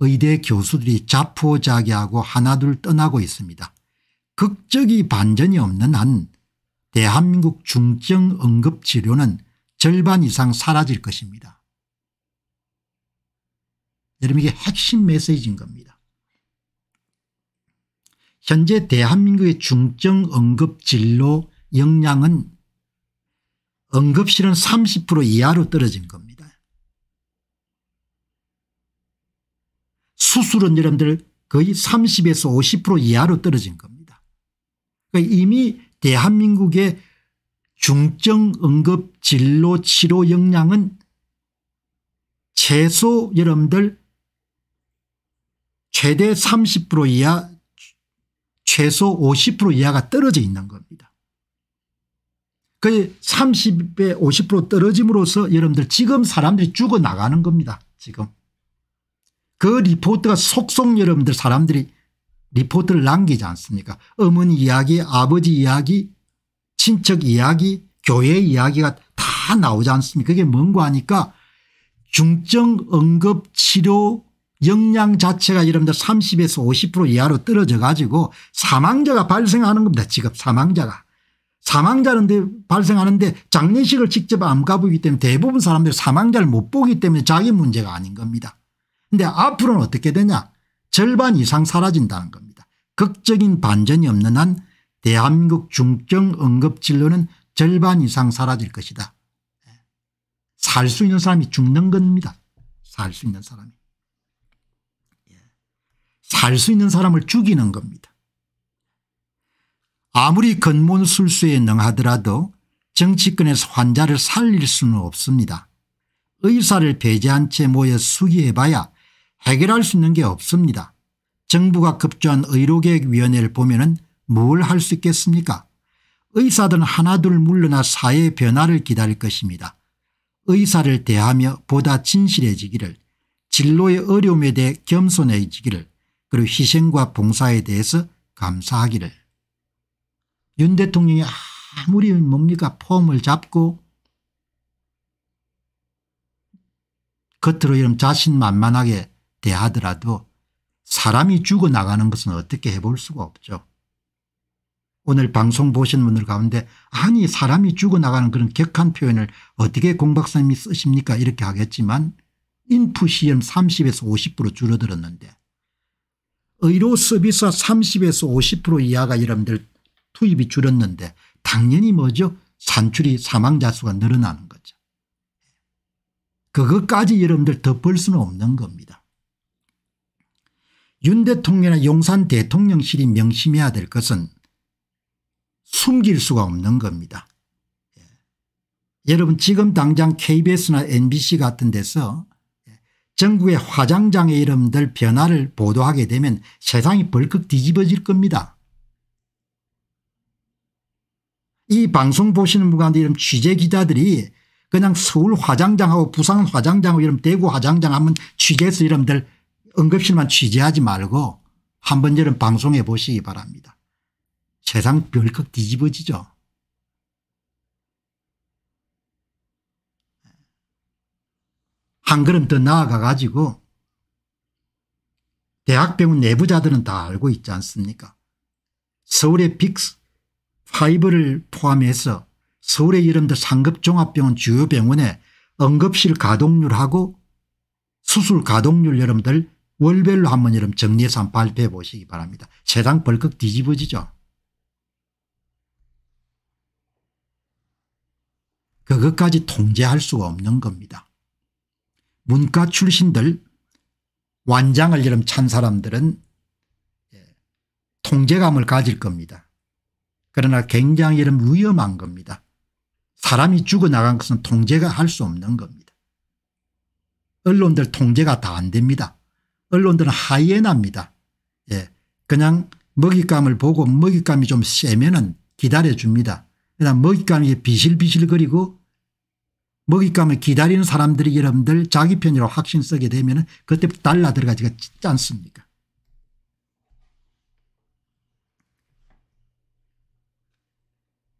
[SPEAKER 1] 의대 교수들이 자포자기하고 하나둘 떠나고 있습니다. 극적이 반전이 없는 한 대한민국 중증 응급치료는 절반 이상 사라질 것입니다. 여러분에게 핵심 메시지인 겁니다. 현재 대한민국의 중증 응급진료 역량은 응급실은 30% 이하로 떨어진 겁니다. 수술은 여러분들 거의 30에서 50% 이하로 떨어진 겁니다. 그러니까 이미 대한민국의 중증 응급 진료 치료 역량은 최소 여러분들 최대 30% 이하 최소 50% 이하가 떨어져 있는 겁니다. 그 30에 50% 떨어짐으로써 여러분들 지금 사람들이 죽어나가는 겁니다. 지금. 그 리포트가 속속 여러분들 사람들이 리포트를 남기지 않습니까 어머니 이야기 아버지 이야기 친척 이야기 교회 이야기가 다 나오지 않습니까 그게 뭔가 하니까 중증 응급치료 영양 자체가 여러분들 30에서 50% 이하로 떨어져 가지고 사망자가 발생하는 겁니다. 지금 사망자가. 사망자는데 발생하는데 장례식을 직접 안 가보기 때문에 대부분 사람들이 사망자를 못 보기 때문에 자기 문제가 아닌 겁니다. 근데 앞으로는 어떻게 되냐 절반 이상 사라진다는 겁니다. 극적인 반전이 없는 한 대한민국 중증 응급진료는 절반 이상 사라질 것이다. 예. 살수 있는 사람이 죽는 겁니다. 살 수 있는 사람이. 살수 있는 사람을 죽이는 겁니다. 아무리 근본술수에 능하더라도 정치권에서 환자를 살릴 수는 없습니다. 의사를 배제한 채 모여 수기해봐야 해결할 수 있는 게 없습니다. 정부가 급조한 의료계획위원회를 보면 은뭘 할 수 있겠습니까 의사들은 하나둘 물러나 사회의 변화를 기다릴 것입니다. 의사를 대하며 보다 진실해지기를 진로의 어려움에 대해 겸손해지기를 그리고 희생과 봉사에 대해서 감사하기를. 윤 대통령이 아무리 뭡니까 폼을 잡고 겉으로 이런 자신만만하게 대하더라도 사람이 죽어나가는 것은 어떻게 해볼 수가 없죠. 오늘 방송 보신 분들 가운데 아니 사람이 죽어나가는 그런 격한 표현을 어떻게 공 박사님이 쓰십니까 이렇게 하겠지만 인풋 이험 30에서 50% 줄어들었는데 의료 서비스 가 30에서 50% 이하가 여러분들 투입이 줄었는데 당연히 뭐죠 산출이 사망자 수가 늘어나는 거죠. 그것까지 여러분들 덮을 수는 없는 겁니다. 윤 대통령이나 용산 대통령실이 명심해야 될 것은 숨길 수가 없는 겁니다. 예. 여러분 지금 당장 KBS나 MBC 같은 데서 전국의 화장장의 이름들 변화를 보도하게 되면 세상이 벌컥 뒤집어질 겁니다. 이 방송 보시는 분들 이런 취재기자들이 그냥 서울 화장장하고 부산 화장장하고 이런 대구 화장장 하면 취재해서 이름들 응급실만 취재하지 말고 한번 이런 방송해 보시기 바랍니다. 세상 벌컥 뒤집어지죠. 한 걸음 더 나아가 가지고 대학병원 내부자들은 다 알고 있지 않습니까 서울의 빅5를 포함해서 서울의 이름도 상급종합병원 주요병원에 응급실 가동률하고 수술 가동률 여러분들 월별로 한번 여러분 정리해서 한번 발표해 보시기 바랍니다. 세상 벌컥 뒤집어지죠. 그것까지 통제할 수가 없는 겁니다. 문과 출신들 완장을 여름 찬 사람들은 예, 통제감을 가질 겁니다. 그러나 굉장히 이런 위험한 겁니다. 사람이 죽어나간 것은 통제가 할 수 없는 겁니다. 언론들 통제가 다 안 됩니다. 언론들은 하이에나입니다. 예. 그냥 먹잇감을 보고 먹잇감이 좀 세면은 기다려줍니다. 그냥 먹잇감이 비실비실거리고 먹잇감을 기다리는 사람들이 여러분들 자기 편이라 확신 쓰게 되면 그때부터 달라 들어가지가 않습니까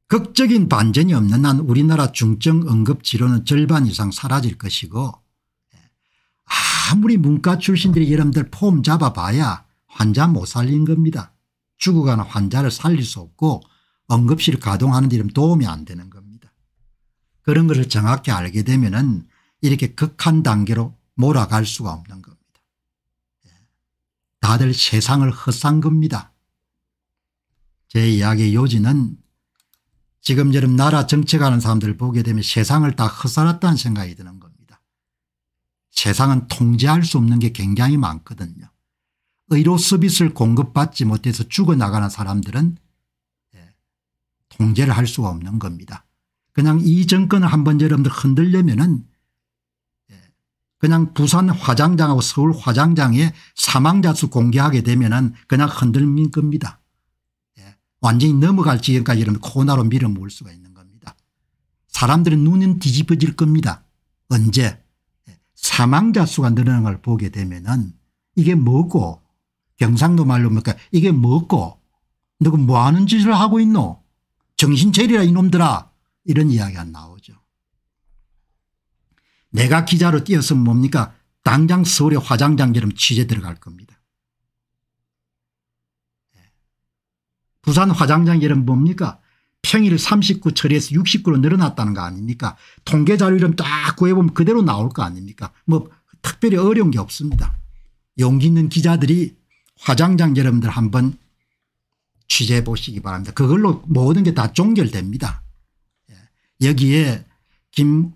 [SPEAKER 1] 극적인 반전이 없는 한 우리나라 중증 응급치료는 절반 이상 사라질 것이고 아무리 문과 출신들이 여러분들 폼 잡아봐야 환자 못 살린 겁니다. 죽어가는 환자를 살릴 수 없고 응급실 가동하는 데 도움이 안 되는 겁 그런 것을 정확히 알게 되면 은 이렇게 극한 단계로 몰아갈 수가 없는 겁니다. 예. 다들 세상을 헛산 겁니다. 제 이야기의 요지는 지금 저럼 나라 정책하는 사람들 을 보게 되면 세상을 다 헛살았다는 생각이 드는 겁니다. 세상은 통제할 수 없는 게 굉장히 많거든요. 의료 서비스를 공급받지 못해서 죽어나가는 사람들은 예, 통제를 할 수가 없는 겁니다. 그냥 이 정권을 한 번 여러분들 흔들려면은 예, 그냥 부산 화장장하고 서울 화장장에 사망자 수 공개하게 되면은 그냥 흔들린 겁니다. 예, 완전히 넘어갈 지경까지 이러면 코너로 밀어모을 수가 있는 겁니다. 사람들의 눈은 뒤집어질 겁니다. 언제 예, 사망자 수가 늘어난걸 보게 되면은 이게 뭐고 경상도 말로 뭡니까 이게 뭐고 너가 뭐 하는 짓을 하고 있노 정신 차리라 이놈들아 이런 이야기가 나오죠. 내가 기자로 뛰었으면 뭡니까 당장 서울의 화장장처럼 취재 들어갈 겁니다. 예. 부산 화장장처럼 뭡니까 평일 39처리에서 69로 늘어났다는 거 아닙니까 통계 자료 이름 딱 구해보면 그대로 나올 거 아닙니까 뭐 특별히 어려운 게 없습니다. 용기 있는 기자들이 화장장 여러분들 한번 취재해 보시기 바랍니다. 그걸로 모든 게 다 종결됩니다. 여기에 김,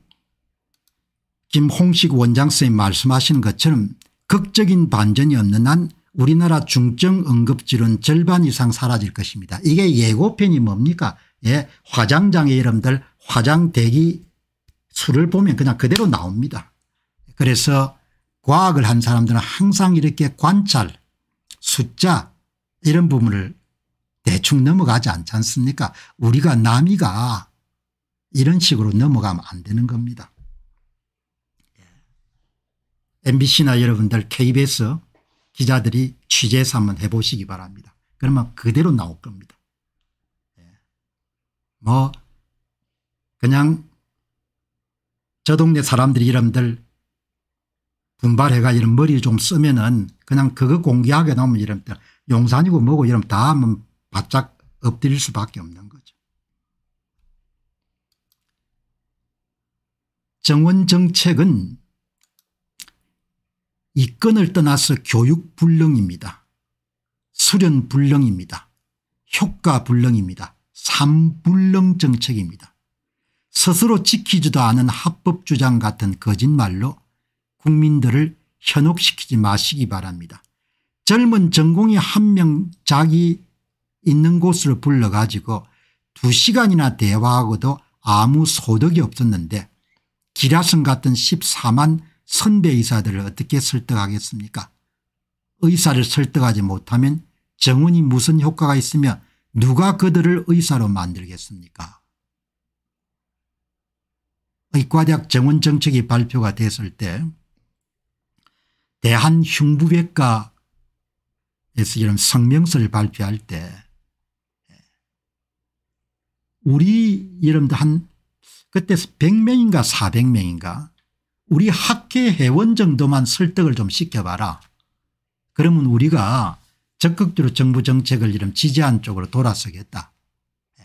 [SPEAKER 1] 김홍식 원장선생님 말씀하시는 것처럼 극적인 반전이 없는 한 우리나라 중증 응급질은 절반 이상 사라질 것입니다. 이게 예고편이 뭡니까 예, 화장장애 이름들 화장 대기 수를 보면 그냥 그대로 나옵니다. 그래서 과학을 한 사람들은 항상 이렇게 관찰 숫자 이런 부분을 대충 넘어가지 않지 않습니까 우리가 남이가 이런 식으로 넘어가면 안 되는 겁니다. MBC나 여러분들 KBS 기자들이 취재해서 한번 해보시기 바랍니다. 그러면 그대로 나올 겁니다. 예. 뭐 그냥 저 동네 사람들이 여러분들 분발해가 이런 머리 좀 쓰면은 그냥 그거 공개하게 나오면 여러분들 용산이고 뭐고 이러면 다 한번 바짝 엎드릴 수밖에 없는 거예요. 정원 정책은 이권을 떠나서 교육 불능입니다. 수련 불능입니다. 효과 불능입니다. 삼불능 정책입니다. 스스로 지키지도 않은 합법 주장 같은 거짓말로 국민들을 현혹시키지 마시기 바랍니다. 젊은 전공이 한 명 자기 있는 곳으로 불러가지고 두시간이나 대화하고도 아무 소득이 없었는데 기라성 같은 14만 선배의사들을 어떻게 설득하겠습니까 의사를 설득하지 못하면 정원이 무슨 효과가 있으며 누가 그들을 의사로 만들겠습니까 의과대학 정원 정책이 발표가 됐을 때 대한흉부외과에서 이런 성명서를 발표할 때 우리 여러분들 한 그때 100명인가 400명인가 우리 학회 회원 정도만 설득을 좀 시켜봐라. 그러면 우리가 적극적으로 정부 정책을 이름 지지한 쪽으로 돌아서겠다. 예.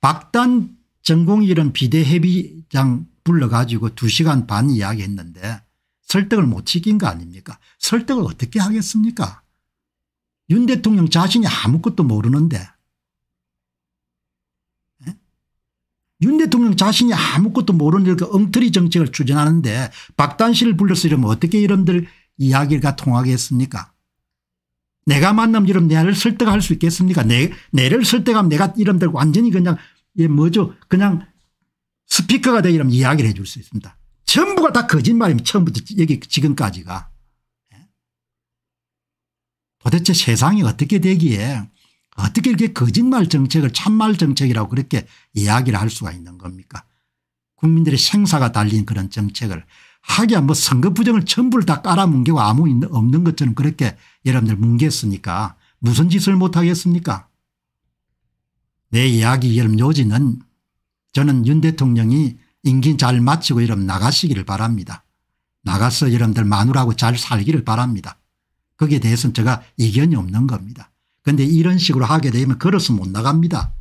[SPEAKER 1] 박단 전공 이름 비대협의장 불러가지고 2시간 반 이야기했는데 설득을 못 시킨 거 아닙니까 설득을 어떻게 하겠습니까 윤 대통령 자신이 아무것도 모르는데 윤 대통령 자신이 아무것도 모르는 이렇게 엉터리 정책을 추진하는데 박단실을 불러서 이러면 어떻게 이런들 이야기가 통하겠습니까 내가 만나면 이면 내를 설득할 수 있겠습니까 내, 내를 설득하면 내가 이런들 완전히 그냥 예 뭐죠 그냥 스피커가 돼 이러면 이야기를 해줄 수 있습니다. 전부가 다 거짓말입니다. 처음부터 여기 지금까지가. 예? 도대체 세상이 어떻게 되기에 어떻게 이렇게 거짓말 정책을 참말 정책이라고 그렇게 이야기를 할 수가 있는 겁니까 국민들의 생사가 달린 그런 정책을 하기야 뭐 선거 부정을 전부를 다 깔아뭉개고 아무 없는 것처럼 그렇게 여러분들 뭉갰으니까 무슨 짓을 못하겠습니까 내 이야기 여러분 요지는 저는 윤 대통령이 인기잘 마치고 여러분 나가시기를 바랍니다. 나가서 여러분들 마누라고 잘 살기를 바랍니다. 거기에 대해서는 제가 이견이 없는 겁니다. 그런데 이런 식으로 하게 되면 걸어서 못 나갑니다.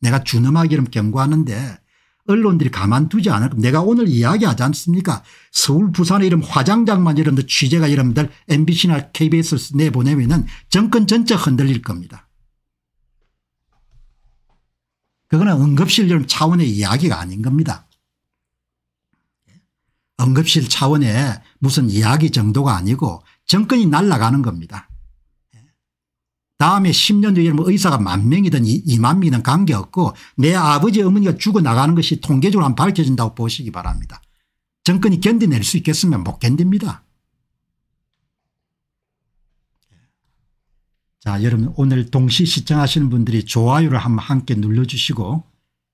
[SPEAKER 1] 내가 준엄하기를 경고하는데 언론들이 가만두지 않을 내가 오늘 이야기하지 않습니까 서울 부산의 이름 화장장만 이름들 취재가 이름들 mbc나 kbs를 내보내면 정권 전체 흔들릴 겁니다. 그거는 응급실 차원의 이야기가 아닌 겁니다. 응급실 차원의 무슨 이야기 정도가 아니고 정권이 날아가는 겁니다. 다음에 10년 뒤에 의사가 만 명이든 2만 명이든 관계없고 내 아버지 어머니가 죽어나가는 것이 통계적으로 한 밝혀진다고 보시기 바랍니다. 정권이 견뎌낼 수 있겠으면 못 뭐 견딥니다. 자 여러분 오늘 동시 시청하시는 분들이 좋아요를 한번 함께 눌러주시고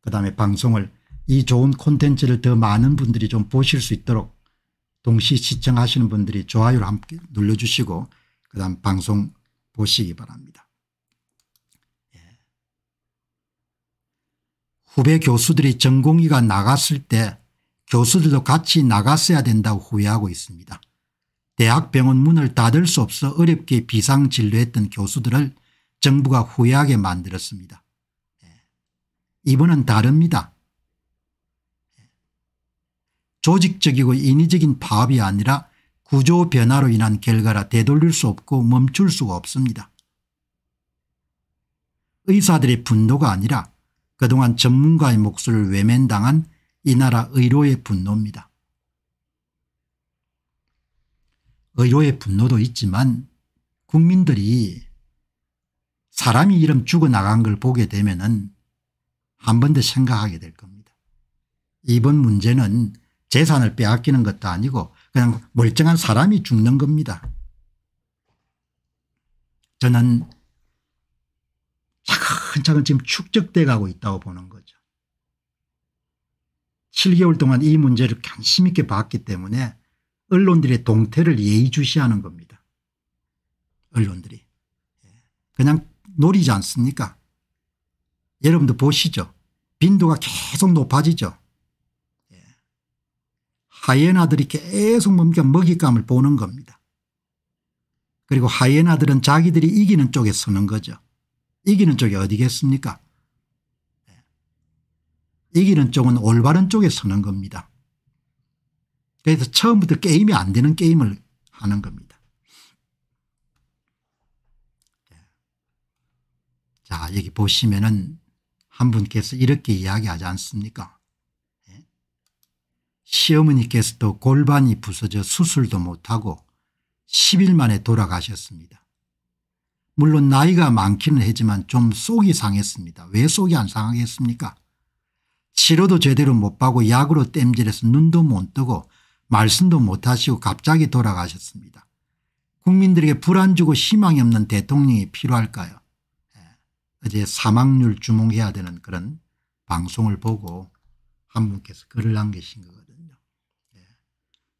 [SPEAKER 1] 그다음에 방송을 이 좋은 콘텐츠를 더 많은 분들이 좀 보실 수 있도록 동시 시청하시는 분들이 좋아요를 함께 눌러주시고 그다음 방송 보시기 바랍니다. 후배 교수들이 전공의가 나갔을 때 교수들도 같이 나갔어야 된다고 후회하고 있습니다. 대학병원 문을 닫을 수 없어 어렵게 비상진료했던 교수들을 정부가 후회하게 만들었습니다. 예. 이번은 다릅니다. 예. 조직적이고 인위적인 파업이 아니라 구조 변화로 인한 결과라 되돌릴 수 없고 멈출 수가 없습니다. 의사들의 분노가 아니라 그동안 전문가의 몫을 외면당한 이 나라 의료의 분노입니다. 의료의 분노도 있지만 국민들이 사람이 이름 죽어나간 걸 보게 되면 은한 번 더 생각하게 될 겁니다. 이번 문제는 재산을 빼앗기는 것도 아니고 그냥 멀쩡한 사람이 죽는 겁니다. 저는 차근차근 지금 축적돼 가고 있다고 보는 거죠. 7개월 동안 이 문제를 관심 있게 봤기 때문에 언론들의 동태를 예의주시하는 겁니다. 언론들이. 예. 그냥 노리지 않습니까? 여러분도 보시죠. 빈도가 계속 높아지죠. 예. 하이에나들이 계속 뭡니까 먹잇감을 보는 겁니다. 그리고 하이에나들은 자기들이 이기는 쪽에 서는 거죠. 이기는 쪽이 어디겠습니까 네. 이기는 쪽은 올바른 쪽에 서는 겁니다. 그래서 처음부터 게임이 안 되는 게임을 하는 겁니다. 네. 자 여기 보시면은 한 분께서 이렇게 이야기하지 않습니까 네. 시어머니께서도 골반이 부서져 수술도 못하고 10일 만에 돌아가셨습니다. 물론 나이가 많기는 하지만 좀 속이 상했습니다. 왜 속이 안 상하겠습니까? 치료도 제대로 못 받고 약으로 땜질해서 눈도 못 뜨고 말씀도 못하시고 갑자기 돌아가셨습니다. 국민들에게 불안 주고 희망이 없는 대통령이 필요할까요? 예, 어제 사망률 주목해야 되는 그런 방송을 보고 한 분께서 글을 남기신 거거든요. 예,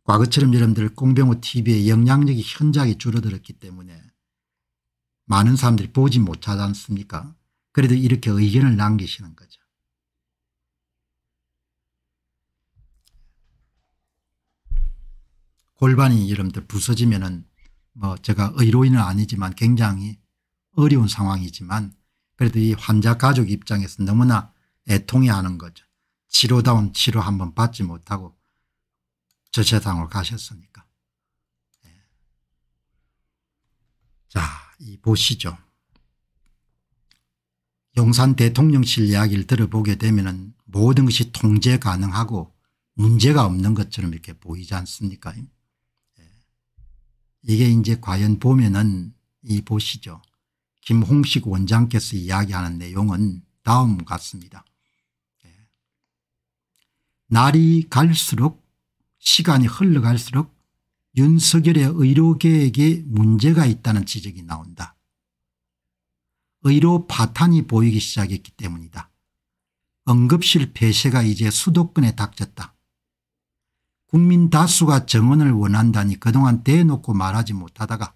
[SPEAKER 1] 과거처럼 여러분들 공병호 TV의 영향력이 현저하게 줄어들었기 때문에 많은 사람들이 보지 못하지 않습니까 그래도 이렇게 의견을 남기시는 거죠. 골반이 여러분들 부서지면 은뭐 제가 의료인은 아니지만 굉장히 어려운 상황이지만 그래도 이 환자 가족 입장에서 너무나 애통이 하는 거죠. 치료다운 치료 한번 받지 못하고 저 세상으로 가셨으니까. 예. 자. 이 보시죠. 용산 대통령실 이야기를 들어보게 되면 모든 것이 통제 가능하고 문제가 없는 것처럼 이렇게 보이지 않습니까 예. 이게 이제 과연 보면은 이 보시죠. 김홍식 원장께서 이야기하는 내용은 다음 같습니다. 예. 날이 갈수록 시간이 흘러갈수록 윤석열의 의료계획에 문제가 있다는 지적이 나온다. 의료 파탄이 보이기 시작했기 때문이다. 응급실 폐쇄가 이제 수도권에 닥쳤다. 국민 다수가 정원을 원한다니 그동안 대놓고 말하지 못하다가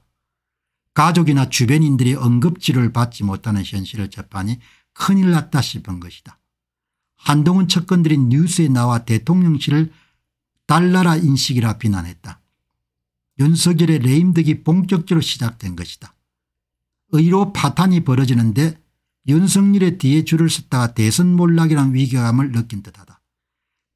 [SPEAKER 1] 가족이나 주변인들이 응급치료를 받지 못하는 현실을 접하니 큰일 났다 싶은 것이다. 한동훈 측근들이 뉴스에 나와 대통령실을 달나라 인식이라 비난했다. 윤석열의 레임덕이 본격적으로 시작된 것이다. 의로 파탄이 벌어지는데 윤석열의 뒤에 줄을 섰다가 대선 몰락이란 위기감을 느낀 듯하다.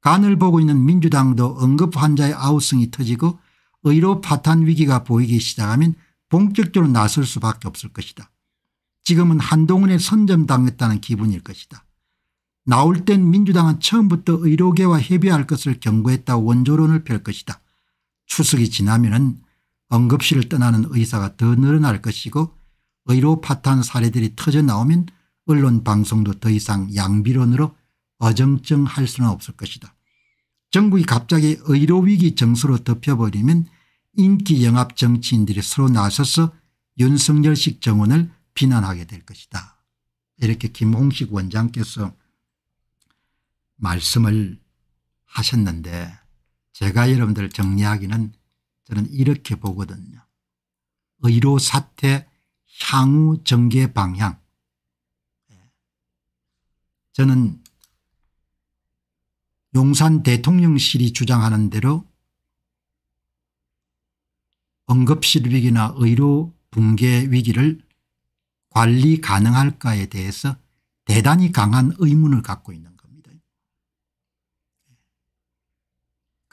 [SPEAKER 1] 간을 보고 있는 민주당도 응급 환자의 아우성이 터지고 의료 파탄 위기가 보이기 시작하면 본격적으로 나설 수밖에 없을 것이다. 지금은 한동훈의 선점당했다는 기분일 것이다. 나올 땐 민주당은 처음부터 의료계와 협의할 것을 경고했다 원조론을 펼 것이다. 추석이 지나면은 응급실을 떠나는 의사가 더 늘어날 것이고 의료 파탄 사례들이 터져 나오면 언론 방송도 더 이상 양비론으로 어정쩡할 수는 없을 것이다. 정부가 갑자기 의료위기 정수로 덮여버리면 인기 영합 정치인들이 서로 나서서 윤석열식 정원을 비난하게 될 것이다. 이렇게 김홍식 원장께서 말씀을 하셨는데 제가 여러분들 정리하기는 저는 이렇게 보거든요. 의료 사태 향후 전개 방향. 예. 저는 용산 대통령실이 주장하는 대로 응급실 위기나 의료 붕괴 위기를 관리 가능할까에 대해서 대단히 강한 의문을 갖고 있는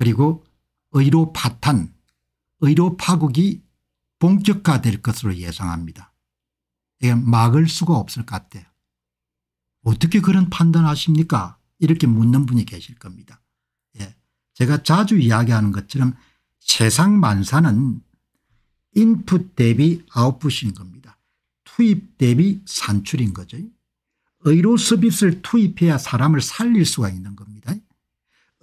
[SPEAKER 1] 그리고 의료 파탄 의료 파국이 본격화될 것으로 예상합니다. 이게 막을 수가 없을 것 같아요. 어떻게 그런 판단하십니까 이렇게 묻는 분이 계실 겁니다. 예. 제가 자주 이야기하는 것처럼 세상 만사는 인풋 대비 아웃풋인 겁니다. 투입 대비 산출인 거죠. 의료 서비스를 투입해야 사람을 살릴 수가 있는 겁니다.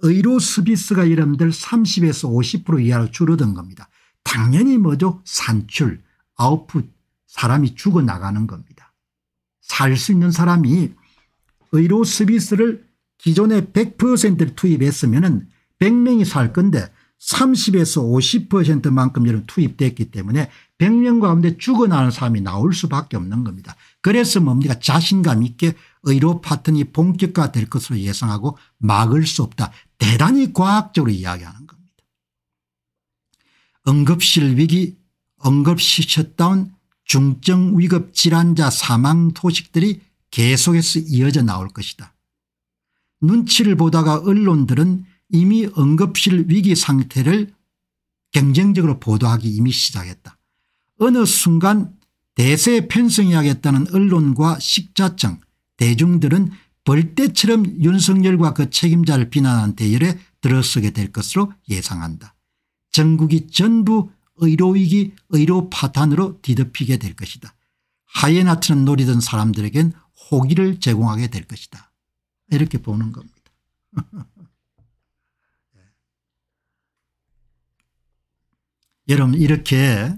[SPEAKER 1] 의료 서비스가 이름들 30에서 50% 이하로 줄어든 겁니다. 당연히 뭐죠? 산출, 아웃풋, 사람이 죽어나가는 겁니다. 살 수 있는 사람이 의료 서비스를 기존에 100%를 투입했으면 100명이 살 건데 30에서 50%만큼 여러 투입됐기 때문에 100명 가운데 죽어나는 사람이 나올 수밖에 없는 겁니다. 그래서 뭡니까 자신감 있게 의료 파트니 본격화될 것으로 예상하고 막을 수 없다. 대단히 과학적으로 이야기하는 겁니다. 응급실 위기 응급실 셧다운 중증 위급 질환자 사망 소식들이 계속해서 이어져 나올 것이다. 눈치를 보다가 언론들은 이미 응급실 위기 상태를 경쟁적으로 보도하기 이미 시작했다. 어느 순간 대세 편성해야겠다는 언론과 식자층 대중들은 벌떼처럼 윤석열과 그 책임자를 비난한 대열에 들어서게 될 것으로 예상한다. 전국이 전부 의료위기 의료 파탄으로 뒤덮이게 될 것이다. 하이에나트는 노리던 사람들에겐 호기를 제공하게 될 것이다. 이렇게 보는 겁니다. 예. 여러분 이렇게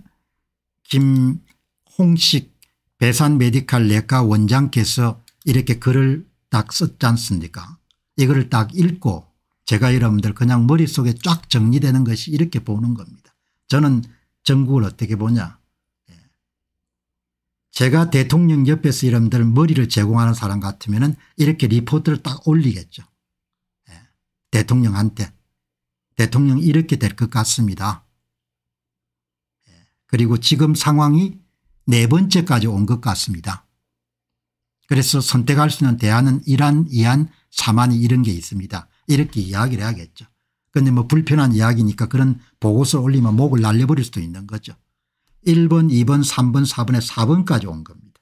[SPEAKER 1] 김홍식 배산 메디칼 내과 원장께서 이렇게 글을 딱 썼지 않습니까 이거를 딱 읽고 제가 여러분들 그냥 머릿속에 쫙 정리되는 것이 이렇게 보는 겁니다. 저는 전국을 어떻게 보냐 예. 제가 대통령 옆에서 여러분들 머리를 제공하는 사람 같으면 이렇게 리포트를 딱 올리겠죠. 예. 대통령한테 대통령 이렇게 될 것 같습니다. 예. 그리고 지금 상황이 네 번째까지 온 것 같습니다. 그래서 선택할 수 있는 대안은 이란 이안 사만이 이런 게 있습니다. 이렇게 이야기를 해야겠죠. 그런데 뭐 불편한 이야기니까 그런 보고서 올리면 목을 날려버릴 수도 있는 거죠. 1번 2번 3번 4번에 4번까지 온 겁니다.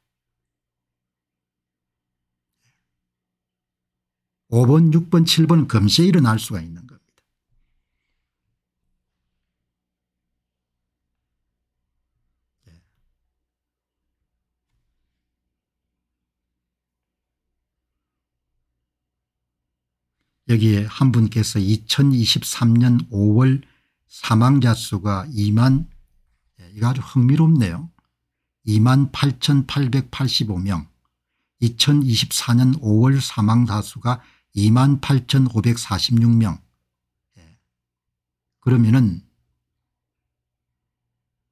[SPEAKER 1] 5번 6번 7번은 금세 일어날 수가 있는 거죠. 여기에 한 분께서 2023년 5월 사망자 수가 2만 예, 이거 아주 흥미롭네요. 2만 8,885명 2024년 5월 사망자 수가 2만 8,546명 그러면은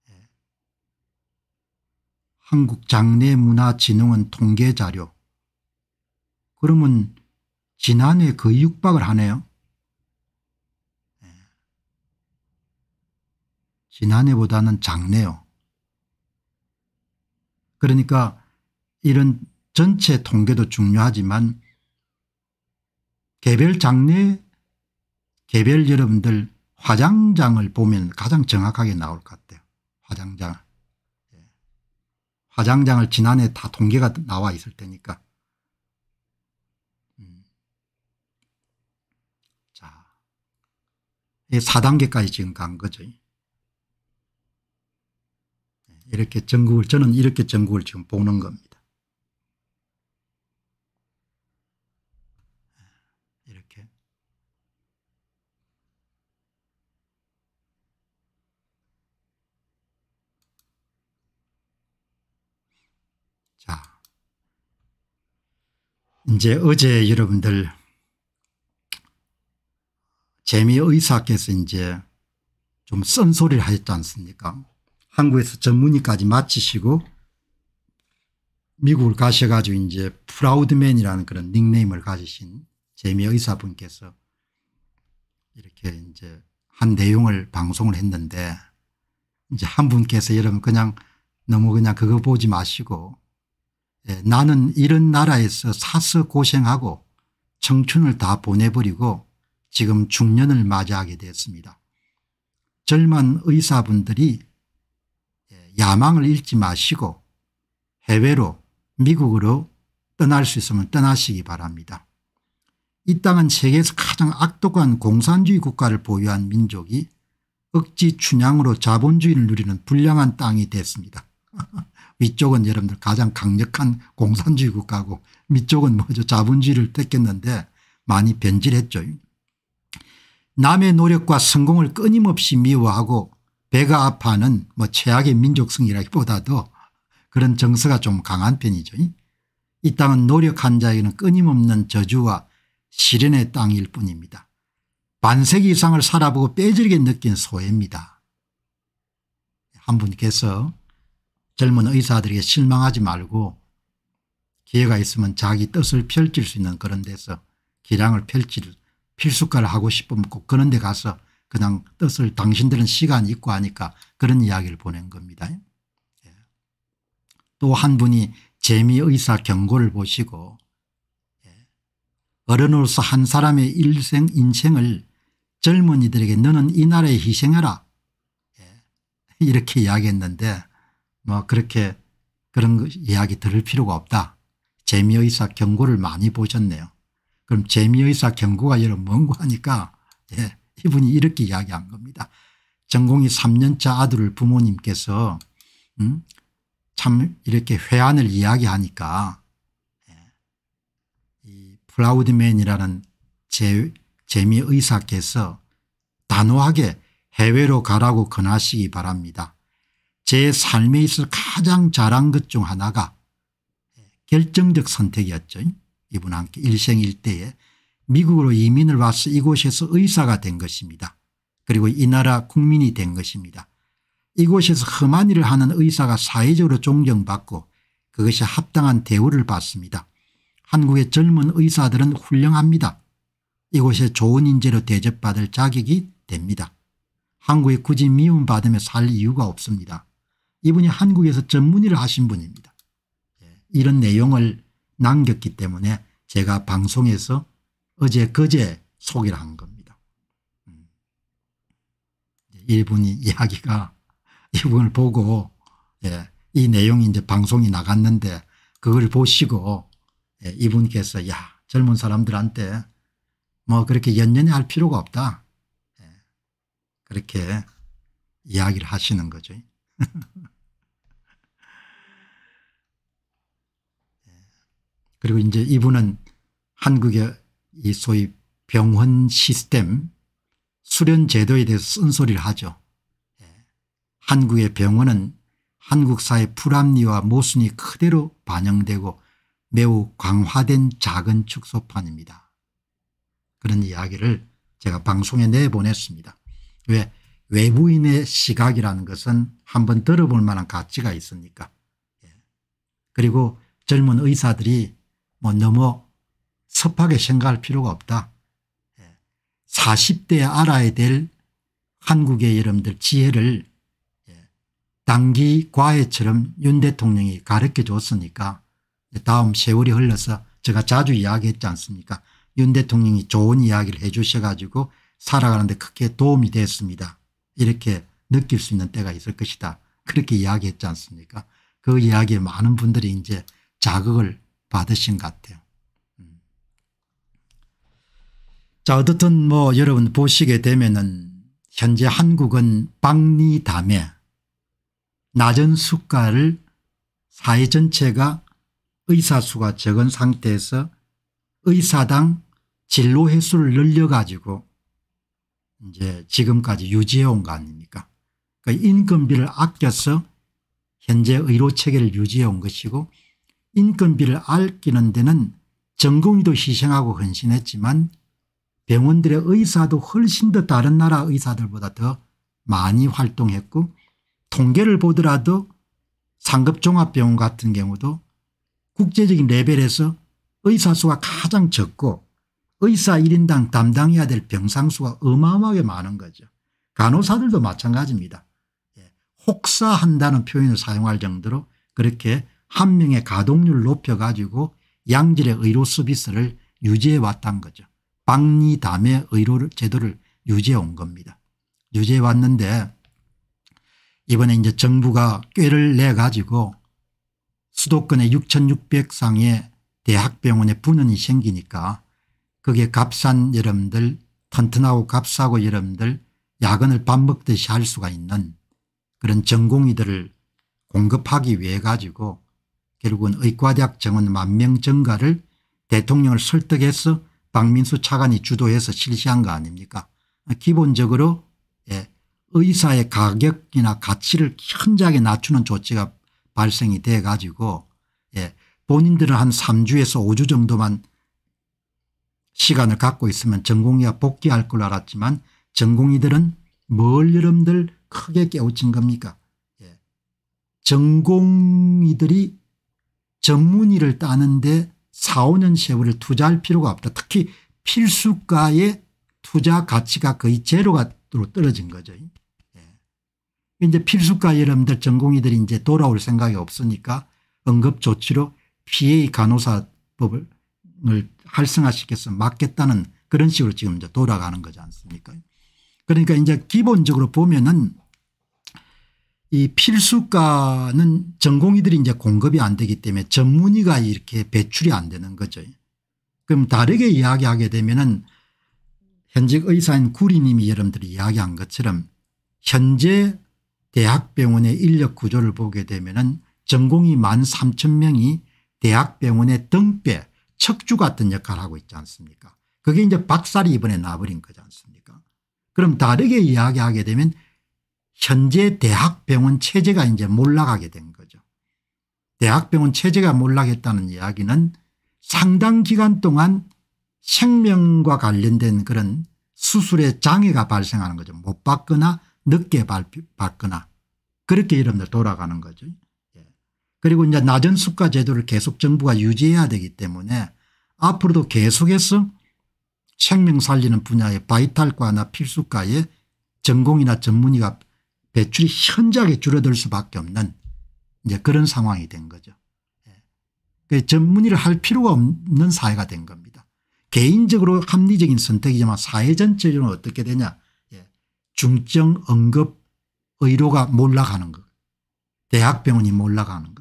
[SPEAKER 1] 예. 한국장례문화진흥원 통계자료 그러면 지난해 거의 그 육박을 하네요. 예. 지난해보다는 작네요. 그러니까 이런 전체 통계도 중요하지만 개별 장례 개별 여러분들 화장장을 보면 가장 정확하게 나올 것 같아요. 화장장. 예. 화장장을 지난해 다 통계가 나와 있을 테니까. 4단계까지 지금 간 거죠. 네, 이렇게 전국을 저는 이렇게 전국을 지금 보는 겁니다. 네, 이렇게 자 이제 어제 여러분들 재미의사께서 이제 좀 쓴소리를 하셨지 않습니까 한국에서 전문의까지 마치시고 미국을 가셔가지고 이제 프라우드맨이라는 그런 닉네임을 가지신 재미의사분께서 이렇게 이제 한 내용을 방송을 했는데 이제 한 분께서 여러분 그냥 너무 그냥 그거 보지 마시고 예, 나는 이런 나라에서 사서 고생하고 청춘을 다 보내버리고 지금 중년을 맞이하게 되습니다 젊은 의사분들이 예, 야망을 잃지 마시고 해외로 미국으로 떠날 수 있으면 떠나시기 바랍니다. 이 땅은 세계에서 가장 악독한 공산주의 국가를 보유한 민족이 억지 춘향으로 자본주의를 누리는 불량한 땅이 됐습니다. 위쪽은 여러분들 가장 강력한 공산주의 국가고 밑쪽은 뭐죠 자본주의를 뺏겼는데 많이 변질했죠. 남의 노력과 성공을 끊임없이 미워하고 배가 아파하는 뭐 최악의 민족성이라기보다도 그런 정서가 좀 강한 편이죠. 이 땅은 노력한 자에게는 끊임없는 저주와 시련의 땅일 뿐입니다. 반세기 이상을 살아보고 빼저리게 느낀 소회입니다. 한 분께서 젊은 의사들에게 실망하지 말고 기회가 있으면 자기 뜻을 펼칠 수 있는 그런 데서 기량을 펼칠 필수과를 하고 싶으면 그런 데 가서 그냥 뜻을 당신들은 시간 이 있고 하니까 그런 이야기를 보낸 겁니다. 예. 또한 분이 재미의사 경고를 보시고 예. 어른으로서 한 사람의 일생 인생을 젊은이들에게 너는 이 나라에 희생해라 예. 이렇게 이야기했는데 뭐 그렇게 그런 이야기 들을 필요가 없다. 재미의사 경고를 많이 보셨네요. 그럼 재미의사 경고가 여러 먼고 하니까 예, 이분이 이렇게 이야기한 겁니다. 전공이 3년차 아들을 부모님께서 음? 참 이렇게 회한을 이야기하니까 예, 이 플라우드맨이라는 제, 재미의사께서 단호하게 해외로 가라고 권하시기 바랍니다. 제 삶에 있어 가장 잘한 것 중 하나가 예, 결정적 선택이었죠. 이분과 함께 일생일대에 미국으로 이민을 와서 이곳에서 의사가 된 것입니다. 그리고 이 나라 국민이 된 것입니다. 이곳에서 험한 일을 하는 의사가 사회적으로 존경받고 그것이 합당한 대우를 받습니다. 한국의 젊은 의사들은 훌륭합니다. 이곳에 좋은 인재로 대접받을 자격이 됩니다. 한국에 굳이 미움받으며 살 이유가 없습니다. 이분이 한국에서 전문의를 하신 분입니다. 예, 이런 내용을 남겼기 때문에 제가 방송에서 어제 그제 소개를 한 겁니다. 음. 이분이 이야기가 이분을 보고 예, 이 내용이 이제 방송이 나갔는데 그걸 보시고 예, 이분께서 야 젊은 사람들한테 뭐 그렇게 연연히 할 필요가 없다. 예, 그렇게 이야기를 하시는 거죠. 그리고 이제 이분은 한국의 이 소위 병원 시스템 수련 제도에 대해서 쓴소리를 하죠. 예. 한국의 병원은 한국 사회 불합리와 모순이 그대로 반영되고 매우 강화된 작은 축소판입니다. 그런 이야기를 제가 방송에 내보냈습니다. 왜 외부인의 시각이라는 것은 한번 들어볼 만한 가치가 있습니까 예. 그리고 젊은 의사들이 뭐 너무 섭하게 생각할 필요가 없다. 40대에 예. 알아야 될 한국의 여러분들 지혜를 예. 단기 과외처럼 윤 대통령이 가르쳐 줬으니까 다음 세월이 흘러서 제가 자주 이야기했지 않습니까 윤 대통령이 좋은 이야기를 해 주셔가지고 살아가는데 크게 도움이 됐습니다. 이렇게 느낄 수 있는 때가 있을 것이다. 그렇게 이야기했지 않습니까 그 이야기에 많은 분들이 이제 자극을 받으신 것 같아요. 음. 자 어떻든 뭐 여러분 보시게 되면은 현재 한국은 박리담에 낮은 수가를 사회 전체가 의사수가 적은 상태에서 의사당 진로 횟수를 늘려가지고 이제 지금까지 유지해온 거 아닙니까 그 인건비를 아껴서 현재 의료 체계를 유지해온 것이고 인건비를 아끼는 데는 전공의도 희생하고 헌신했지만 병원들의 의사도 훨씬 더 다른 나라 의사들보다 더 많이 활동했고 통계를 보더라도 상급종합병원 같은 경우도 국제적인 레벨에서 의사수가 가장 적고 의사 1인당 담당해야 될 병상수가 어마어마하게 많은 거죠. 간호사들도 마찬가지입니다. 예, 혹사한다는 표현을 사용할 정도로 그렇게 한 명의 가동률 높여가지고 양질의 의료 서비스를 유지해 왔다 거죠. 박리담의 의료 제도를 유지해 온 겁니다. 유지해 왔는데 이번에 이제 정부가 꾀를 내 가지고 수도권에 6 6 0 0상의 대학병원에 분원이 생기니까 그게 값싼 여러분들 튼튼하고 값싸고 여러분들 야근을 밥 먹듯이 할 수가 있는 그런 전공의들을 공급하기 위해 가지고 결국은 의과대학 정원 만명 증가를 대통령을 설득해서 박민수 차관이 주도해서 실시한 거 아닙니까 기본적으로 예, 의사의 가격이나 가치를 현저하게 낮추는 조치가 발생이 돼 가지고 예, 본인들은 한 3주에서 5주 정도만 시간을 갖고 있으면 전공의가 복귀할 걸 알았지만 전공의들은 뭘 여러분들 크게 깨우친 겁니까 예. 전공의들이 전문의를 따는데 4, 5년 세월을 투자할 필요가 없다. 특히 필수과의 투자 가치가 거의 제로가 떨어진 거죠. 예. 이제 필수과 여러분들 전공의들이 이제 돌아올 생각이 없으니까 응급조치로 PA 간호사법을 활성화시켜서 막겠다는 그런 식으로 지금 이제 돌아가는 거지 않습니까 그러니까 이제 기본적으로 보면은 이 필수과는 전공의들이 이제 공급이 안 되기 때문에 전문의가 이렇게 배출이 안 되는 거죠. 그럼 다르게 이야기하게 되면은 현직 의사인 구리님이 여러분들이 이야기한 것처럼 현재 대학병원의 인력 구조를 보게 되면은 전공이 만 3천 명이 대학병원의 등배 척주 같은 역할을 하고 있지 않습니까 그게 이제 박살이 이번에 나버린 거지 않습니까 그럼 다르게 이야기하게 되면 현재 대학병원 체제가 이제 몰락하게 된 거죠. 대학병원 체제가 몰락했다는 이야기는 상당 기간 동안 생명과 관련된 그런 수술의 장애가 발생하는 거죠. 못 받거나 늦게 받거나 그렇게 이름들 돌아가는 거죠. 예. 그리고 이제 낮은 수가 제도를 계속 정부가 유지해야 되기 때문에 앞으로도 계속해서 생명 살리는 분야의 바이탈과나 필수과에 전공이나 전문의가 배출이 현저하게 줄어들 수밖에 없는 이제 그런 상황이 된 거죠. 예. 그 전문의를 할 필요가 없는 사회가 된 겁니다. 개인적으로 합리적인 선택이지만 사회 전체적으로 어떻게 되냐. 예. 중증 응급 의료가 몰락하는 거 대학병원이 몰락하는 거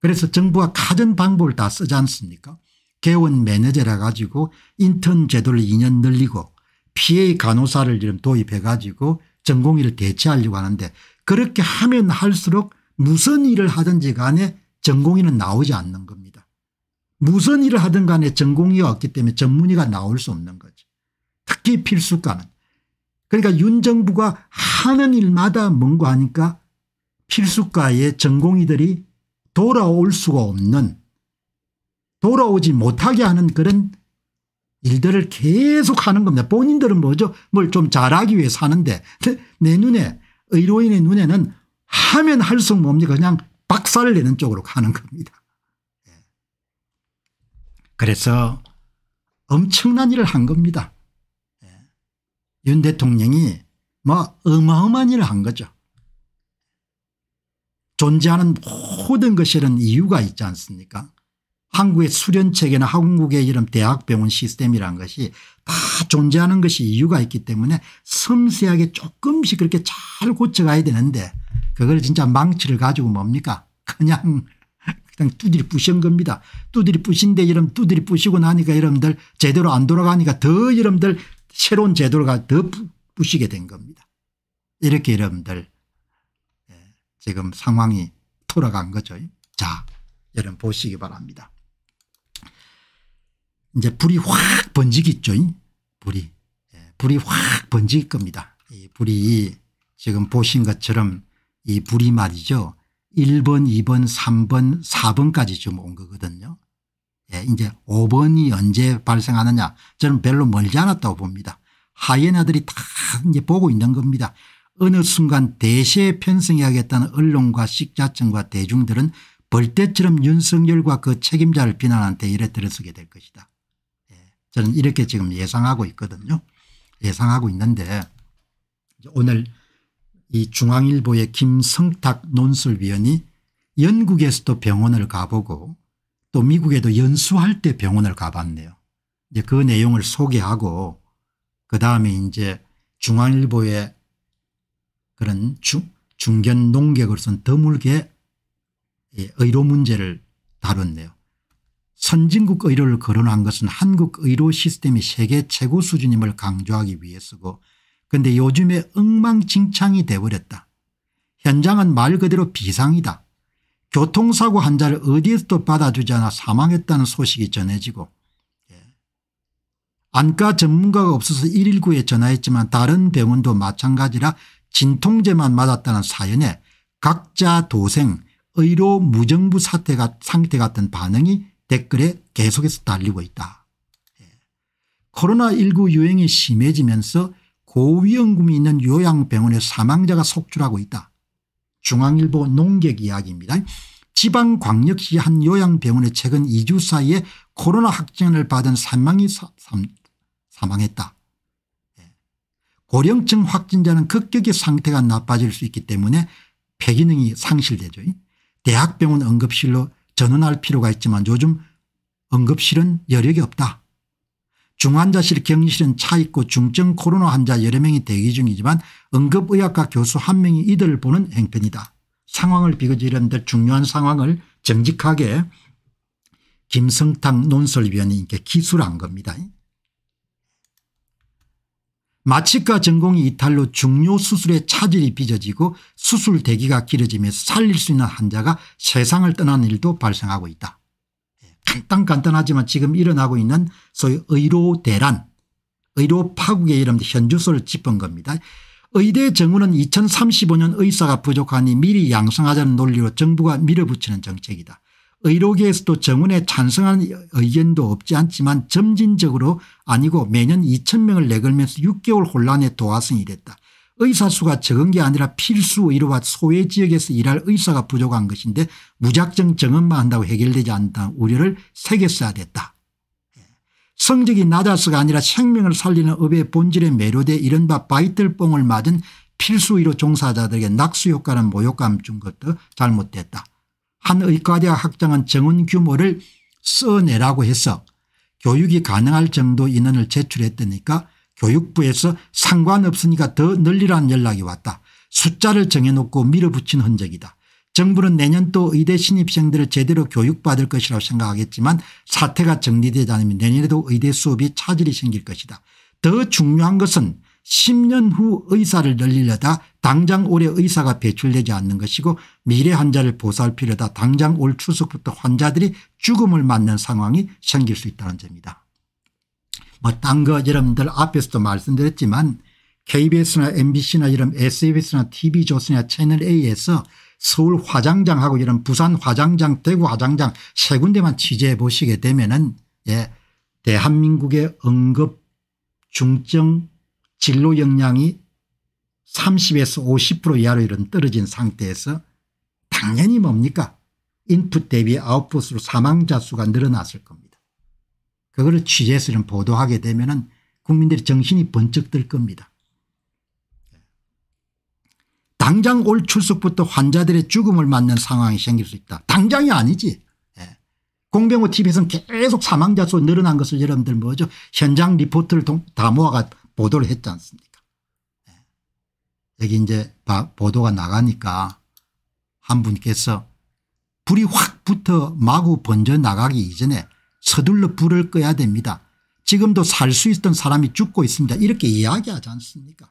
[SPEAKER 1] 그래서 정부가 가전 방법을 다 쓰지 않습니까 개원 매니저라 가지고 인턴 제도를 2년 늘리고 PA 간호사를 지금 도입해 가지고 전공의를 대체하려고 하는데 그렇게 하면 할수록 무슨 일을 하든지 간에 전공의는 나오지 않는 겁니다. 무슨 일을 하든 간에 전공의가 없기 때문에 전문의가 나올 수 없는 거죠. 특히 필수과는. 그러니까 윤 정부가 하는 일마다 뭔가 하니까 필수과의 전공의들이 돌아올 수가 없는 돌아오지 못하게 하는 그런 일들을 계속 하는 겁니다. 본인들은 뭐죠? 뭘 좀 잘하기 위해 서하는데내 눈에 의료인의 눈에는 하면 할수록 뭡니까 그냥 박살을 내는 쪽으로 가는 겁니다. 예. 그래서 엄청난 일을 한 겁니다. 예. 윤 대통령이 뭐 어마어마한 일을 한 거죠. 존재하는 모든 것이라는 이유가 있지 않습니까 한국의 수련체계나 한국의 이런 대학병원 시스템이라는 것이 다 존재하는 것이 이유가 있기 때문에 섬세하게 조금씩 그렇게 잘 고쳐가야 되는데 그걸 진짜 망치를 가지고 뭡니까 그냥 그냥 두드리 부신 겁니다. 두드리 부신데 이름 두드리 부시고 나니까 여러분들 제대로 안 돌아가니까 더 여러분들 새로운 제도가 더 부시게 된 겁니다. 이렇게 여러분들 예, 지금 상황이 돌아간 거죠. 자 여러분 보시기 바랍니다. 이제 불이 확 번지겠죠. 불이. 예, 불이 확 번질 겁니다. 이 불이 지금 보신 것처럼 이 불이 말이죠. 1번, 2번, 3번, 4번까지 지금 온 거거든요. 예, 이제 5번이 언제 발생하느냐 저는 별로 멀지 않았다고 봅니다. 하이에나들이 다 이제 보고 있는 겁니다. 어느 순간 대세에 편승해야겠다는 언론과 식자층과 대중들은 벌떼처럼 윤석열과 그 책임자를 비난한테 이래 들어서게 될 것이다. 저는 이렇게 지금 예상하고 있거든요. 예상하고 있는데 오늘 이 중앙일보의 김성탁 논술위원이 영국에서도 병원을 가보고 또 미국에도 연수할 때 병원을 가봤네요. 이제 그 내용을 소개하고 그다음에 이제 중앙일보의 그런 중, 중견 농객으로서는 드물게 예, 의료 문제를 다뤘네요. 선진국 의료를 거론한 것은 한국 의료 시스템이 세계 최고 수준임을 강조하기 위해서고 그런데 요즘에 엉망진창이 돼버렸다. 현장은 말 그대로 비상이다. 교통사고 환자를 어디에서도 받아주지 않아 사망했다는 소식이 전해지고 예. 안과 전문가가 없어서 119에 전화했지만 다른 병원도 마찬가지라 진통제만 맞았다는 사연에 각자 도생 의료 무정부 사태 가 상태 같은 반응이 댓글에 계속해서 달리고 있다. 예. 코로나19 유행이 심해지면서 고위험군이 있는 요양병원의 사망자가 속출하고 있다. 중앙일보 농객 이야기입니다. 지방광역시 한 요양병원에 최근 2주 사이에 코로나 확진을 받은 사망이 사, 망했다 예. 고령층 확진자는 급격히 상태가 나빠질 수 있기 때문에 폐기능이 상실되죠. 대학병원 응급실로 전원할 필요가 있지만 요즘 응급실은 여력이 없다. 중환자실 격리실은 차 있고 중증 코로나 환자 여러 명이 대기 중이지만 응급의학과 교수 한 명이 이들을 보는 행편이다. 상황을 비거지려는데 중요한 상황을 정직하게 김성탁 논설위원님께 기술한 겁니다. 마취과 전공의 이탈로 중요 수술의 차질이 빚어지고 수술 대기가 길어지면서 살릴 수 있는 환자가 세상을 떠난 일도 발생하고 있다. 예, 간단간단하지만 지금 일어나고 있는 소위 의료 대란 의료 파국의 이름 현주소를 짚은 겁니다. 의대 정원은 2035년 의사가 부족하니 미리 양성하자는 논리로 정부가 밀어붙이는 정책이다. 의료계에서도 정원에 찬성하는 의견도 없지 않지만 점진적으로 아니고 매년 2천 명을 내걸면서 6개월 혼란에 도화선이 됐다. 의사 수가 적은 게 아니라 필수 의료와 소외 지역에서 일할 의사가 부족한 것인데 무작정 정원만 한다고 해결되지 않는다는 우려를 새겼어야 됐다. 성적이 낮아서가 아니라 생명을 살리는 업의 본질에 매료돼 이른바 바이틀뽕을 맞은 필수 의료 종사자들에게 낙수 효과는 모욕감 준 것도 잘못됐다. 한 의과대학 학장은 정원 규모를 써내라고 해서 교육이 가능할 정도 인원을 제출했다니까 교육부에서 상관없으니까 더 늘리라는 연락이 왔다. 숫자를 정해놓고 밀어붙인 흔적이다. 정부는 내년 또 의대 신입생들을 제대로 교육받을 것이라고 생각하겠지만 사태가 정리되지 않으면 내년에도 의대 수업이 차질이 생길 것이다. 더 중요한 것은 10년 후 의사를 늘리려다 당장 올해 의사가 배출되지 않는 것이고 미래 환자를 보살피려다 당장 올 추석부터 환자들이 죽음을 맞는 상황이 생길 수 있다는 점이다. 뭐딴거 여러분들 앞에서도 말씀드렸지만 KBS나 MBC나 이런 SBS나 TV조선이나 채널A에서 서울 화장장하고 이런 부산 화장장 대구 화장장 세 군데만 취재해 보시게 되면 은 예, 대한민국의 응급 중증 진로 역량이 30에서 50% 이하로 이런 떨어진 상태에서 당연히 뭡니까 인풋 대비 아웃풋으로 사망자 수가 늘어났을 겁니다. 그거를 취재해서 보도하게 되면 은 국민들이 정신이 번쩍 들 겁니다. 당장 올 출석부터 환자들의 죽음을 맞는 상황이 생길 수 있다. 당장이 아니지. 예. 공병호 TV에서는 계속 사망자 수 늘어난 것을 여러분들 뭐죠 현장 리포트를 다 모아가 보도를 했지 않습니까 네. 여기 이제 보도가 나가니까 한 분께서 불이 확 붙어 마구 번져 나가기 이전에 서둘러 불을 꺼야 됩니다. 지금도 살 수 있던 사람이 죽고 있습니다. 이렇게 이야기하지 않습니까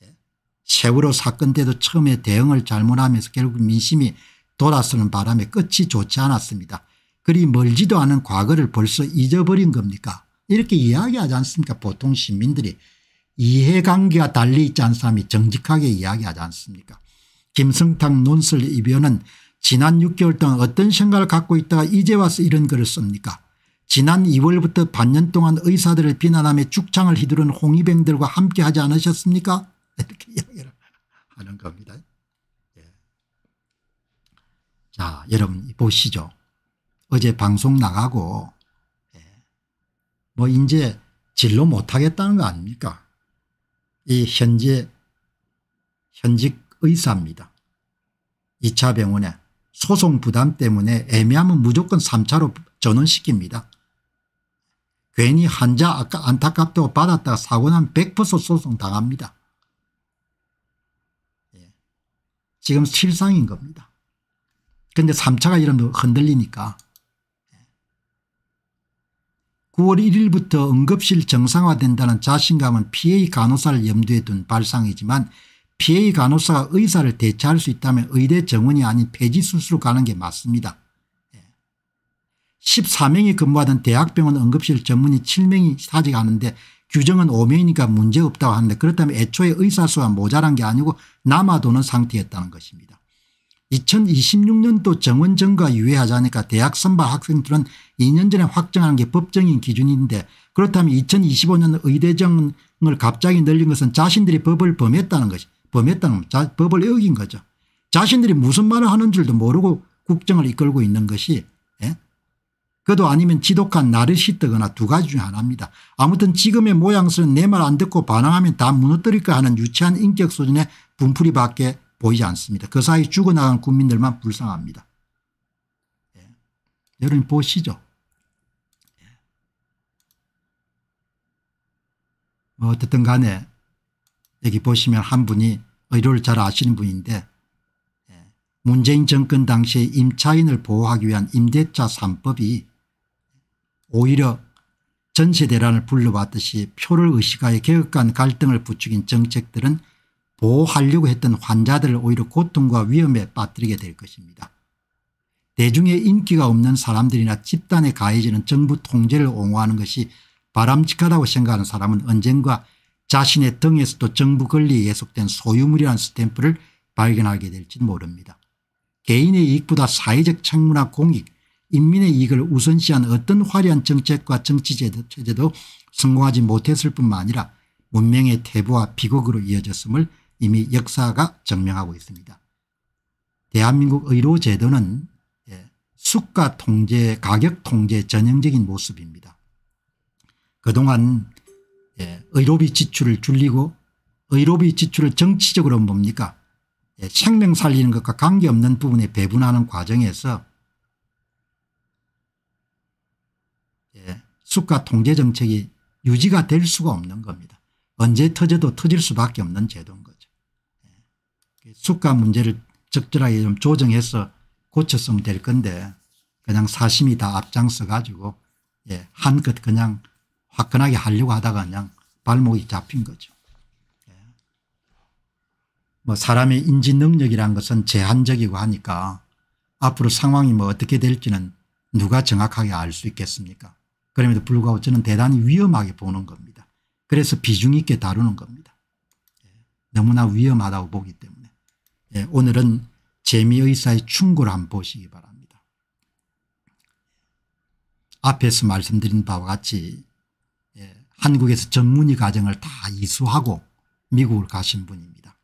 [SPEAKER 1] 네. 세월호 사건 때도 처음에 대응을 잘못하면서 결국 민심이 돌아서는 바람에 끝이 좋지 않았습니다. 그리 멀지도 않은 과거를 벌써 잊어버린 겁니까 이렇게 이야기하지 않습니까 보통 시민들이 이해관계와 달리 있지 않사이 정직하게 이야기하지 않습니까 김성탁 논설 이변은 지난 6개월 동안 어떤 생각을 갖고 있다가 이제 와서 이런 글을 씁니까 지난 2월부터 반년 동안 의사들을 비난하며 죽창을 휘두른 홍위병들과 함께하지 않으셨습니까 이렇게 이야기를 하는 겁니다. 예. 자 여러분 보시죠. 어제 방송 나가고 뭐 이제 진로 못하겠다는 거 아닙니까 이 현재 현직 의사입니다. 2차 병원에 소송 부담 때문에 애매하면 무조건 3차로 전원시킵니다. 괜히 환자 아까 안타깝다고 받았다가 사고 나면 100% 소송 당합니다. 예. 지금 실상인 겁니다. 근데 3차가 이러 흔들리니까 9월 1일부터 응급실 정상화된다는 자신감은 PA 간호사를 염두에 둔 발상이지만 PA 간호사가 의사를 대체할 수 있다면 의대 정원이 아닌 폐지수술로 가는 게 맞습니다. 14명이 예. 근무하던 대학병원 응급실 전문의 7명이 사직하는데 규정은 5명이니까 문제없다고 하는데 그렇다면 애초에 의사수가 모자란 게 아니고 남아도는 상태였다는 것입니다. 2026년도 정원정과 유예하자니까 대학 선발 학생들은 2년 전에 확정하는 게법적인 기준인데 그렇다면 2025년 의대정을 갑자기 늘린 것은 자신들이 법을 범했다는 것이 범했다는 자, 법을 어긴 거죠. 자신들이 무슨 말을 하는 줄도 모르고 국정을 이끌고 있는 것이 예? 그도 아니면 지독한 나르시트거나 두 가지 중에 하나입니다. 아무튼 지금의 모양새는 내 말 안 듣고 반항하면 다 무너뜨릴까 하는 유치한 인격 수준의 분풀이밖에 보이지 않습니다. 그 사이 죽어나간 국민들만 불쌍합니다. 예. 여러분 보시죠. 예. 뭐 어쨌든 간에 여기 보시면 한 분이 의료를 잘 아시는 분인데 예. 문재인 정권 당시에 임차인을 보호하기 위한 임대차 3법이 오히려 전세대란을 불러왔듯이 표를 의식하여 개혁간 갈등을 부추긴 정책들은 보호하려고 했던 환자들을 오히려 고통과 위험에 빠뜨리게 될 것입니다. 대중의 인기가 없는 사람들이나 집단에 가해지는 정부 통제를 옹호하는 것이 바람직하다고 생각하는 사람은 언젠가 자신의 등에서도 정부 권리에 예속된 소유물이라는 스탬프를 발견하게 될지 모릅니다. 개인의 이익보다 사회적 창문화 공익 인민의 이익을 우선시한 어떤 화려한 정책과 정치체제도 성공하지 못했을 뿐만 아니라 문명의 태보와 비극으로 이어졌음을 이미 역사가 증명하고 있습니다. 대한민국 의료제도는 예, 수가 통제 가격 통제 전형적인 모습입니다. 그동안 예, 의료비 지출을 줄이고 의료비 지출을 정치적으로 뭡니까 예, 생명 살리는 것과 관계없는 부분에 배분하는 과정에서 수가 통제 정책이 유지가 될 수가 없는 겁니다. 언제 터져도 터질 수밖에 없는 제도인 주가 문제를 적절하게 좀 조정해서 고쳤으면 될 건데 그냥 사심이 다 앞장서 가지고 예, 한껏 그냥 화끈하게 하려고 하다가 그냥 발목이 잡힌 거죠. 예. 뭐 사람의 인지 능력이란 것은 제한적이고 하니까 앞으로 상황이 뭐 어떻게 될지는 누가 정확하게 알 수 있겠습니까? 그럼에도 불구하고 저는 대단히 위험하게 보는 겁니다. 그래서 비중 있게 다루는 겁니다. 예. 너무나 위험하다고 보기 때문에. 예, 오늘은 재미의사의 충고를 한번 보시기 바랍니다. 앞에서 말씀드린 바와 같이 예, 한국에서 전문의 과정을 다 이수하고 미국을 가신 분입니다.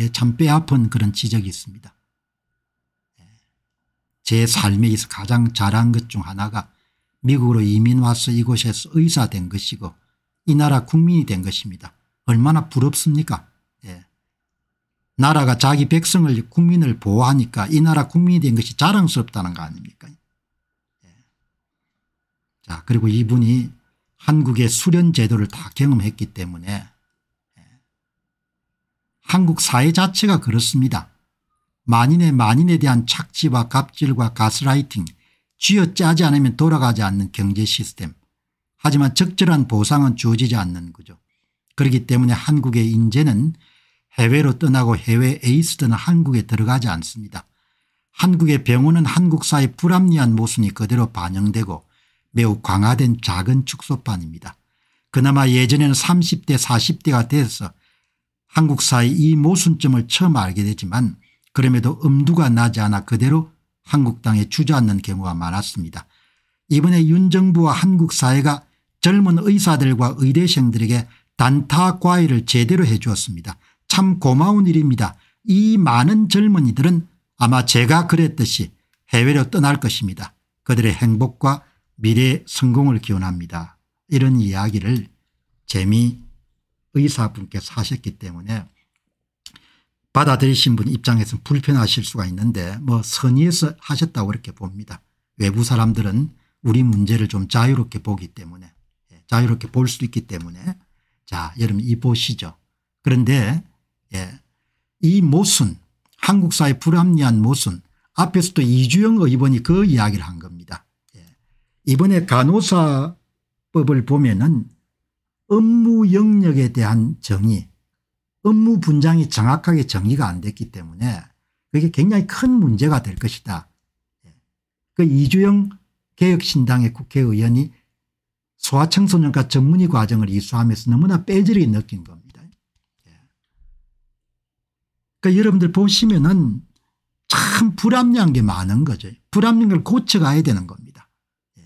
[SPEAKER 1] 예, 참빼앗픈 그런 지적이 있습니다. 제 삶에 있어 가장 잘한 것 중 하나가 미국으로 이민 와서 이곳에서 의사 된 것이고 이 나라 국민이 된 것입니다. 얼마나 부럽습니까? 나라가 자기 백성을 국민을 보호하니까 이 나라 국민이 된 것이 자랑스럽다는 거 아닙니까 예. 자 그리고 이분이 한국의 수련 제도를 다 경험했기 때문에 예. 한국 사회 자체가 그렇습니다. 만인의 만인에 대한 착취와 갑질과 가스라이팅 쥐어짜지 않으면 돌아가지 않는 경제 시스템 하지만 적절한 보상은 주어지지 않는 거죠. 그렇기 때문에 한국의 인재는 해외로 떠나고 해외 에이스든 한국에 들어가지 않습니다. 한국의 병원은 한국 사의 불합리한 모순이 그대로 반영되고 매우 강화된 작은 축소판입니다. 그나마 예전에는 30대 40대가 돼서 한국 사의 이 모순점을 처음 알게 되지만 그럼에도 엄두가 나지 않아 그대로 한국 땅에 주저앉는 경우가 많았습니다. 이번에 윤 정부와 한국 사회가 젊은 의사들과 의대생들에게 단타 과외를 제대로 해 주었습니다. 참 고마운 일입니다. 이 많은 젊은이들은 아마 제가 그랬듯이 해외로 떠날 것입니다. 그들의 행복과 미래의 성공을 기원합니다. 이런 이야기를 재미 의사분께서 하셨기 때문에 받아들이신 분 입장에서는 불편하실 수가 있는데 뭐 선의에서 하셨다고 이렇게 봅니다. 외부 사람들은 우리 문제를 좀 자유롭게 보기 때문에 예, 자유롭게 볼 수 있기 때문에 자 여러분 이 보시죠. 그런데 예. 이 모순 한국 사회 불합리한 모순 앞에서도 이주영 의원이 그 이야기를 한 겁니다. 예. 이번에 간호사법을 보면은 업무 영역에 대한 정의 업무 분장이 정확하게 정의가 안 됐기 때문에 그게 굉장히 큰 문제가 될 것이다. 예. 그 이주영 개혁신당의 국회의원이 소아청소년과 전문의 과정을 이수하면서 너무나 빼질이 느낀 겁니다. 그러니까 여러분들 보시면은 참 불합리한 게 많은 거죠. 불합리한 걸 고쳐가야 되는 겁니다. 예.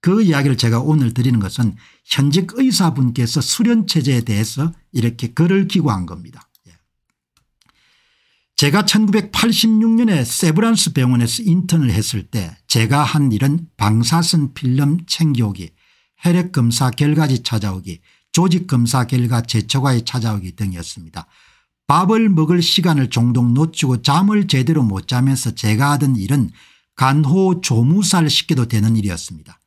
[SPEAKER 1] 그 이야기를 제가 오늘 드리는 것은 현직 의사분께서 수련체제에 대해서 이렇게 글을 기고한 겁니다. 예. 제가 1986년에 세브란스 병원에서 인턴을 했을 때 제가 한 일은 방사선 필름 챙겨오기 혈액검사 결과지 찾아오기 조직검사 결과 제초과에 찾아오기 등이었습니다. 밥을 먹을 시간을 종종 놓치고 잠을 제대로 못 자면서 제가 하던 일은 간호 조무사를 시켜도 되는 일이었습니다.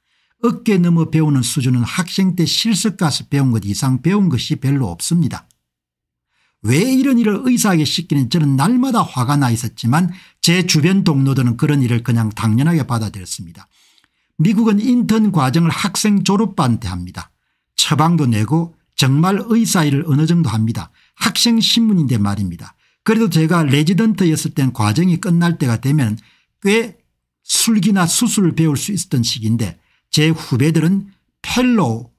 [SPEAKER 1] 어깨 넘어 배우는 수준은 학생 때 실습 가서 배운 것 이상 배운 것이 별로 없습니다. 왜 이런 일을 의사에게 시키는 저는 날마다 화가 나 있었지만 제 주변 동료들은 그런 일을 그냥 당연하게 받아들였습니다. 미국은 인턴 과정을 학생 졸업반 때 합니다. 처방도 내고 정말 의사 일을 어느 정도 합니다. 학생 신문인데 말입니다. 그래도 제가 레지던트였을 땐 과정이 끝날 때가 되면 꽤 술기나 수술을 배울 수 있었던 시기인데 제 후배들은 펠로우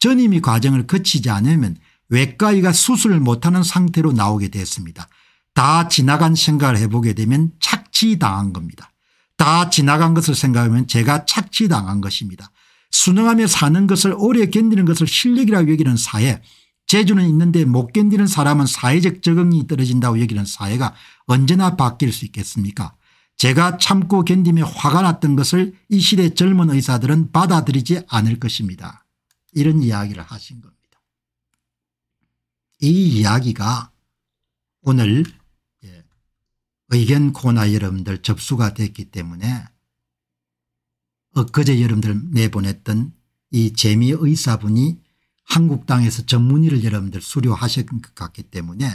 [SPEAKER 1] 전임이 과정을 거치지 않으면 외과의가 수술을 못하는 상태로 나오게 됐습니다. 다 지나간 생각을 해보게 되면 착취당한 겁니다. 다 지나간 것을 생각하면 제가 착취당한 것입니다. 순응하며 사는 것을 오래 견디는 것을 실력이라고 여기는 사회 재주는 있는데 못 견디는 사람은 사회적 적응이 떨어진다고 여기는 사회가 언제나 바뀔 수 있겠습니까 제가 참고 견디며 화가 났던 것을 이 시대 젊은 의사들은 받아들이지 않을 것입니다. 이런 이야기를 하신 겁니다. 이 이야기가 오늘 예, 의견 코너 여러분들 접수가 됐기 때문에 엊그제 여러분들 내보냈던 이 재미의사분이 한국당에서 전문의를 여러분들 수료하신 것 같기 때문에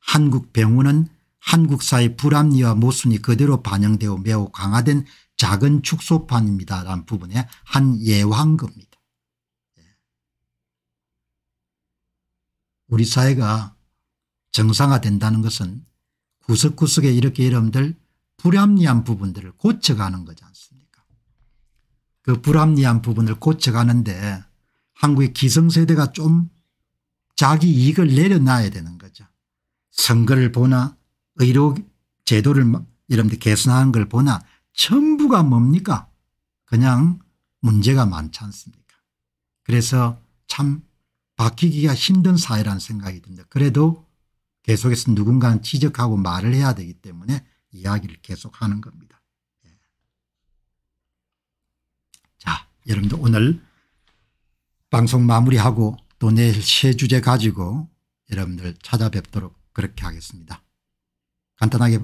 [SPEAKER 1] 한국 병원은 한국 사회 불합리와 모순이 그대로 반영되어 매우 강화된 작은 축소판입니다. 라는 부분에 한 예화인 겁니다. 예. 우리 사회가 정상화된다는 것은 구석구석에 이렇게 여러분들 불합리한 부분들을 고쳐가는 거지 않습니까 그 불합리한 부분을 고쳐가는데 한국의 기성세대가 좀 자기 이익을 내려놔야 되는 거죠. 선거를 보나 의료 제도를 뭐 여러분들 개선하는 걸 보나 전부가 뭡니까 그냥 문제가 많지 않습니까 그래서 참 바뀌기가 힘든 사회라는 생각이 듭니다. 그래도 계속해서 누군가는 지적하고 말을 해야 되기 때문에 이야기를 계속하는 겁니다. 예. 자 여러분들 오늘 방송 마무리하고 또 내일 새 주제 가지고 여러분들 찾아뵙도록 그렇게 하겠습니다. 간단하게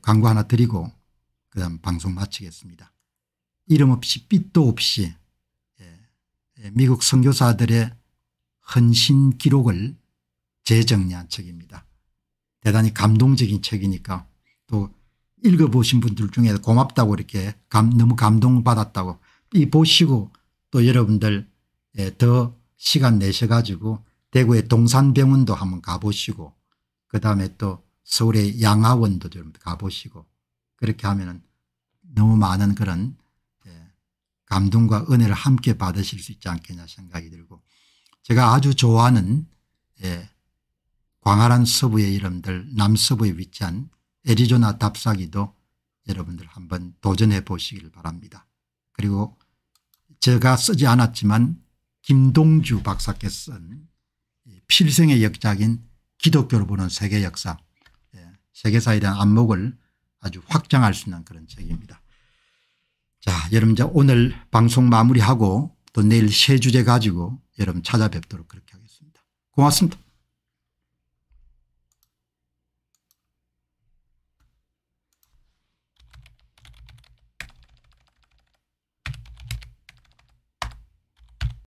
[SPEAKER 1] 광고 하나 드리고 그 다음 방송 마치겠습니다. 이름 없이 빛도 없이 예, 예, 미국 선교사들의 헌신 기록을 재정리한 책입니다. 대단히 감동적인 책이니까 또 읽어보신 분들 중에 고맙다고 이렇게 감, 너무 감동받았다고 이 보시고 또 여러분들 예, 더 시간 내셔가지고 대구의 동산병원도 한번 가보시고 그다음에 또 서울의 양화원도 좀 가보시고 그렇게 하면 은 너무 많은 그런 예, 감동과 은혜를 함께 받으실 수 있지 않겠냐 생각이 들고 제가 아주 좋아하는 예, 광활한 서부의 이름들 남서부에 위치한 애리조나 답사기도 여러분들 한번 도전해 보시길 바랍니다. 그리고 제가 쓰지 않았지만 김동주 박사께서 쓴 필생의 역작인 기독교를 보는 세계 역사 예, 세계사에 대한 안목을 아주 확장할 수 있는 그런 책입니다. 자 여러분 이제 오늘 방송 마무리하고 또 내일 새 주제 가지고 여러분 찾아뵙도록 그렇게 하겠습니다. 고맙습니다.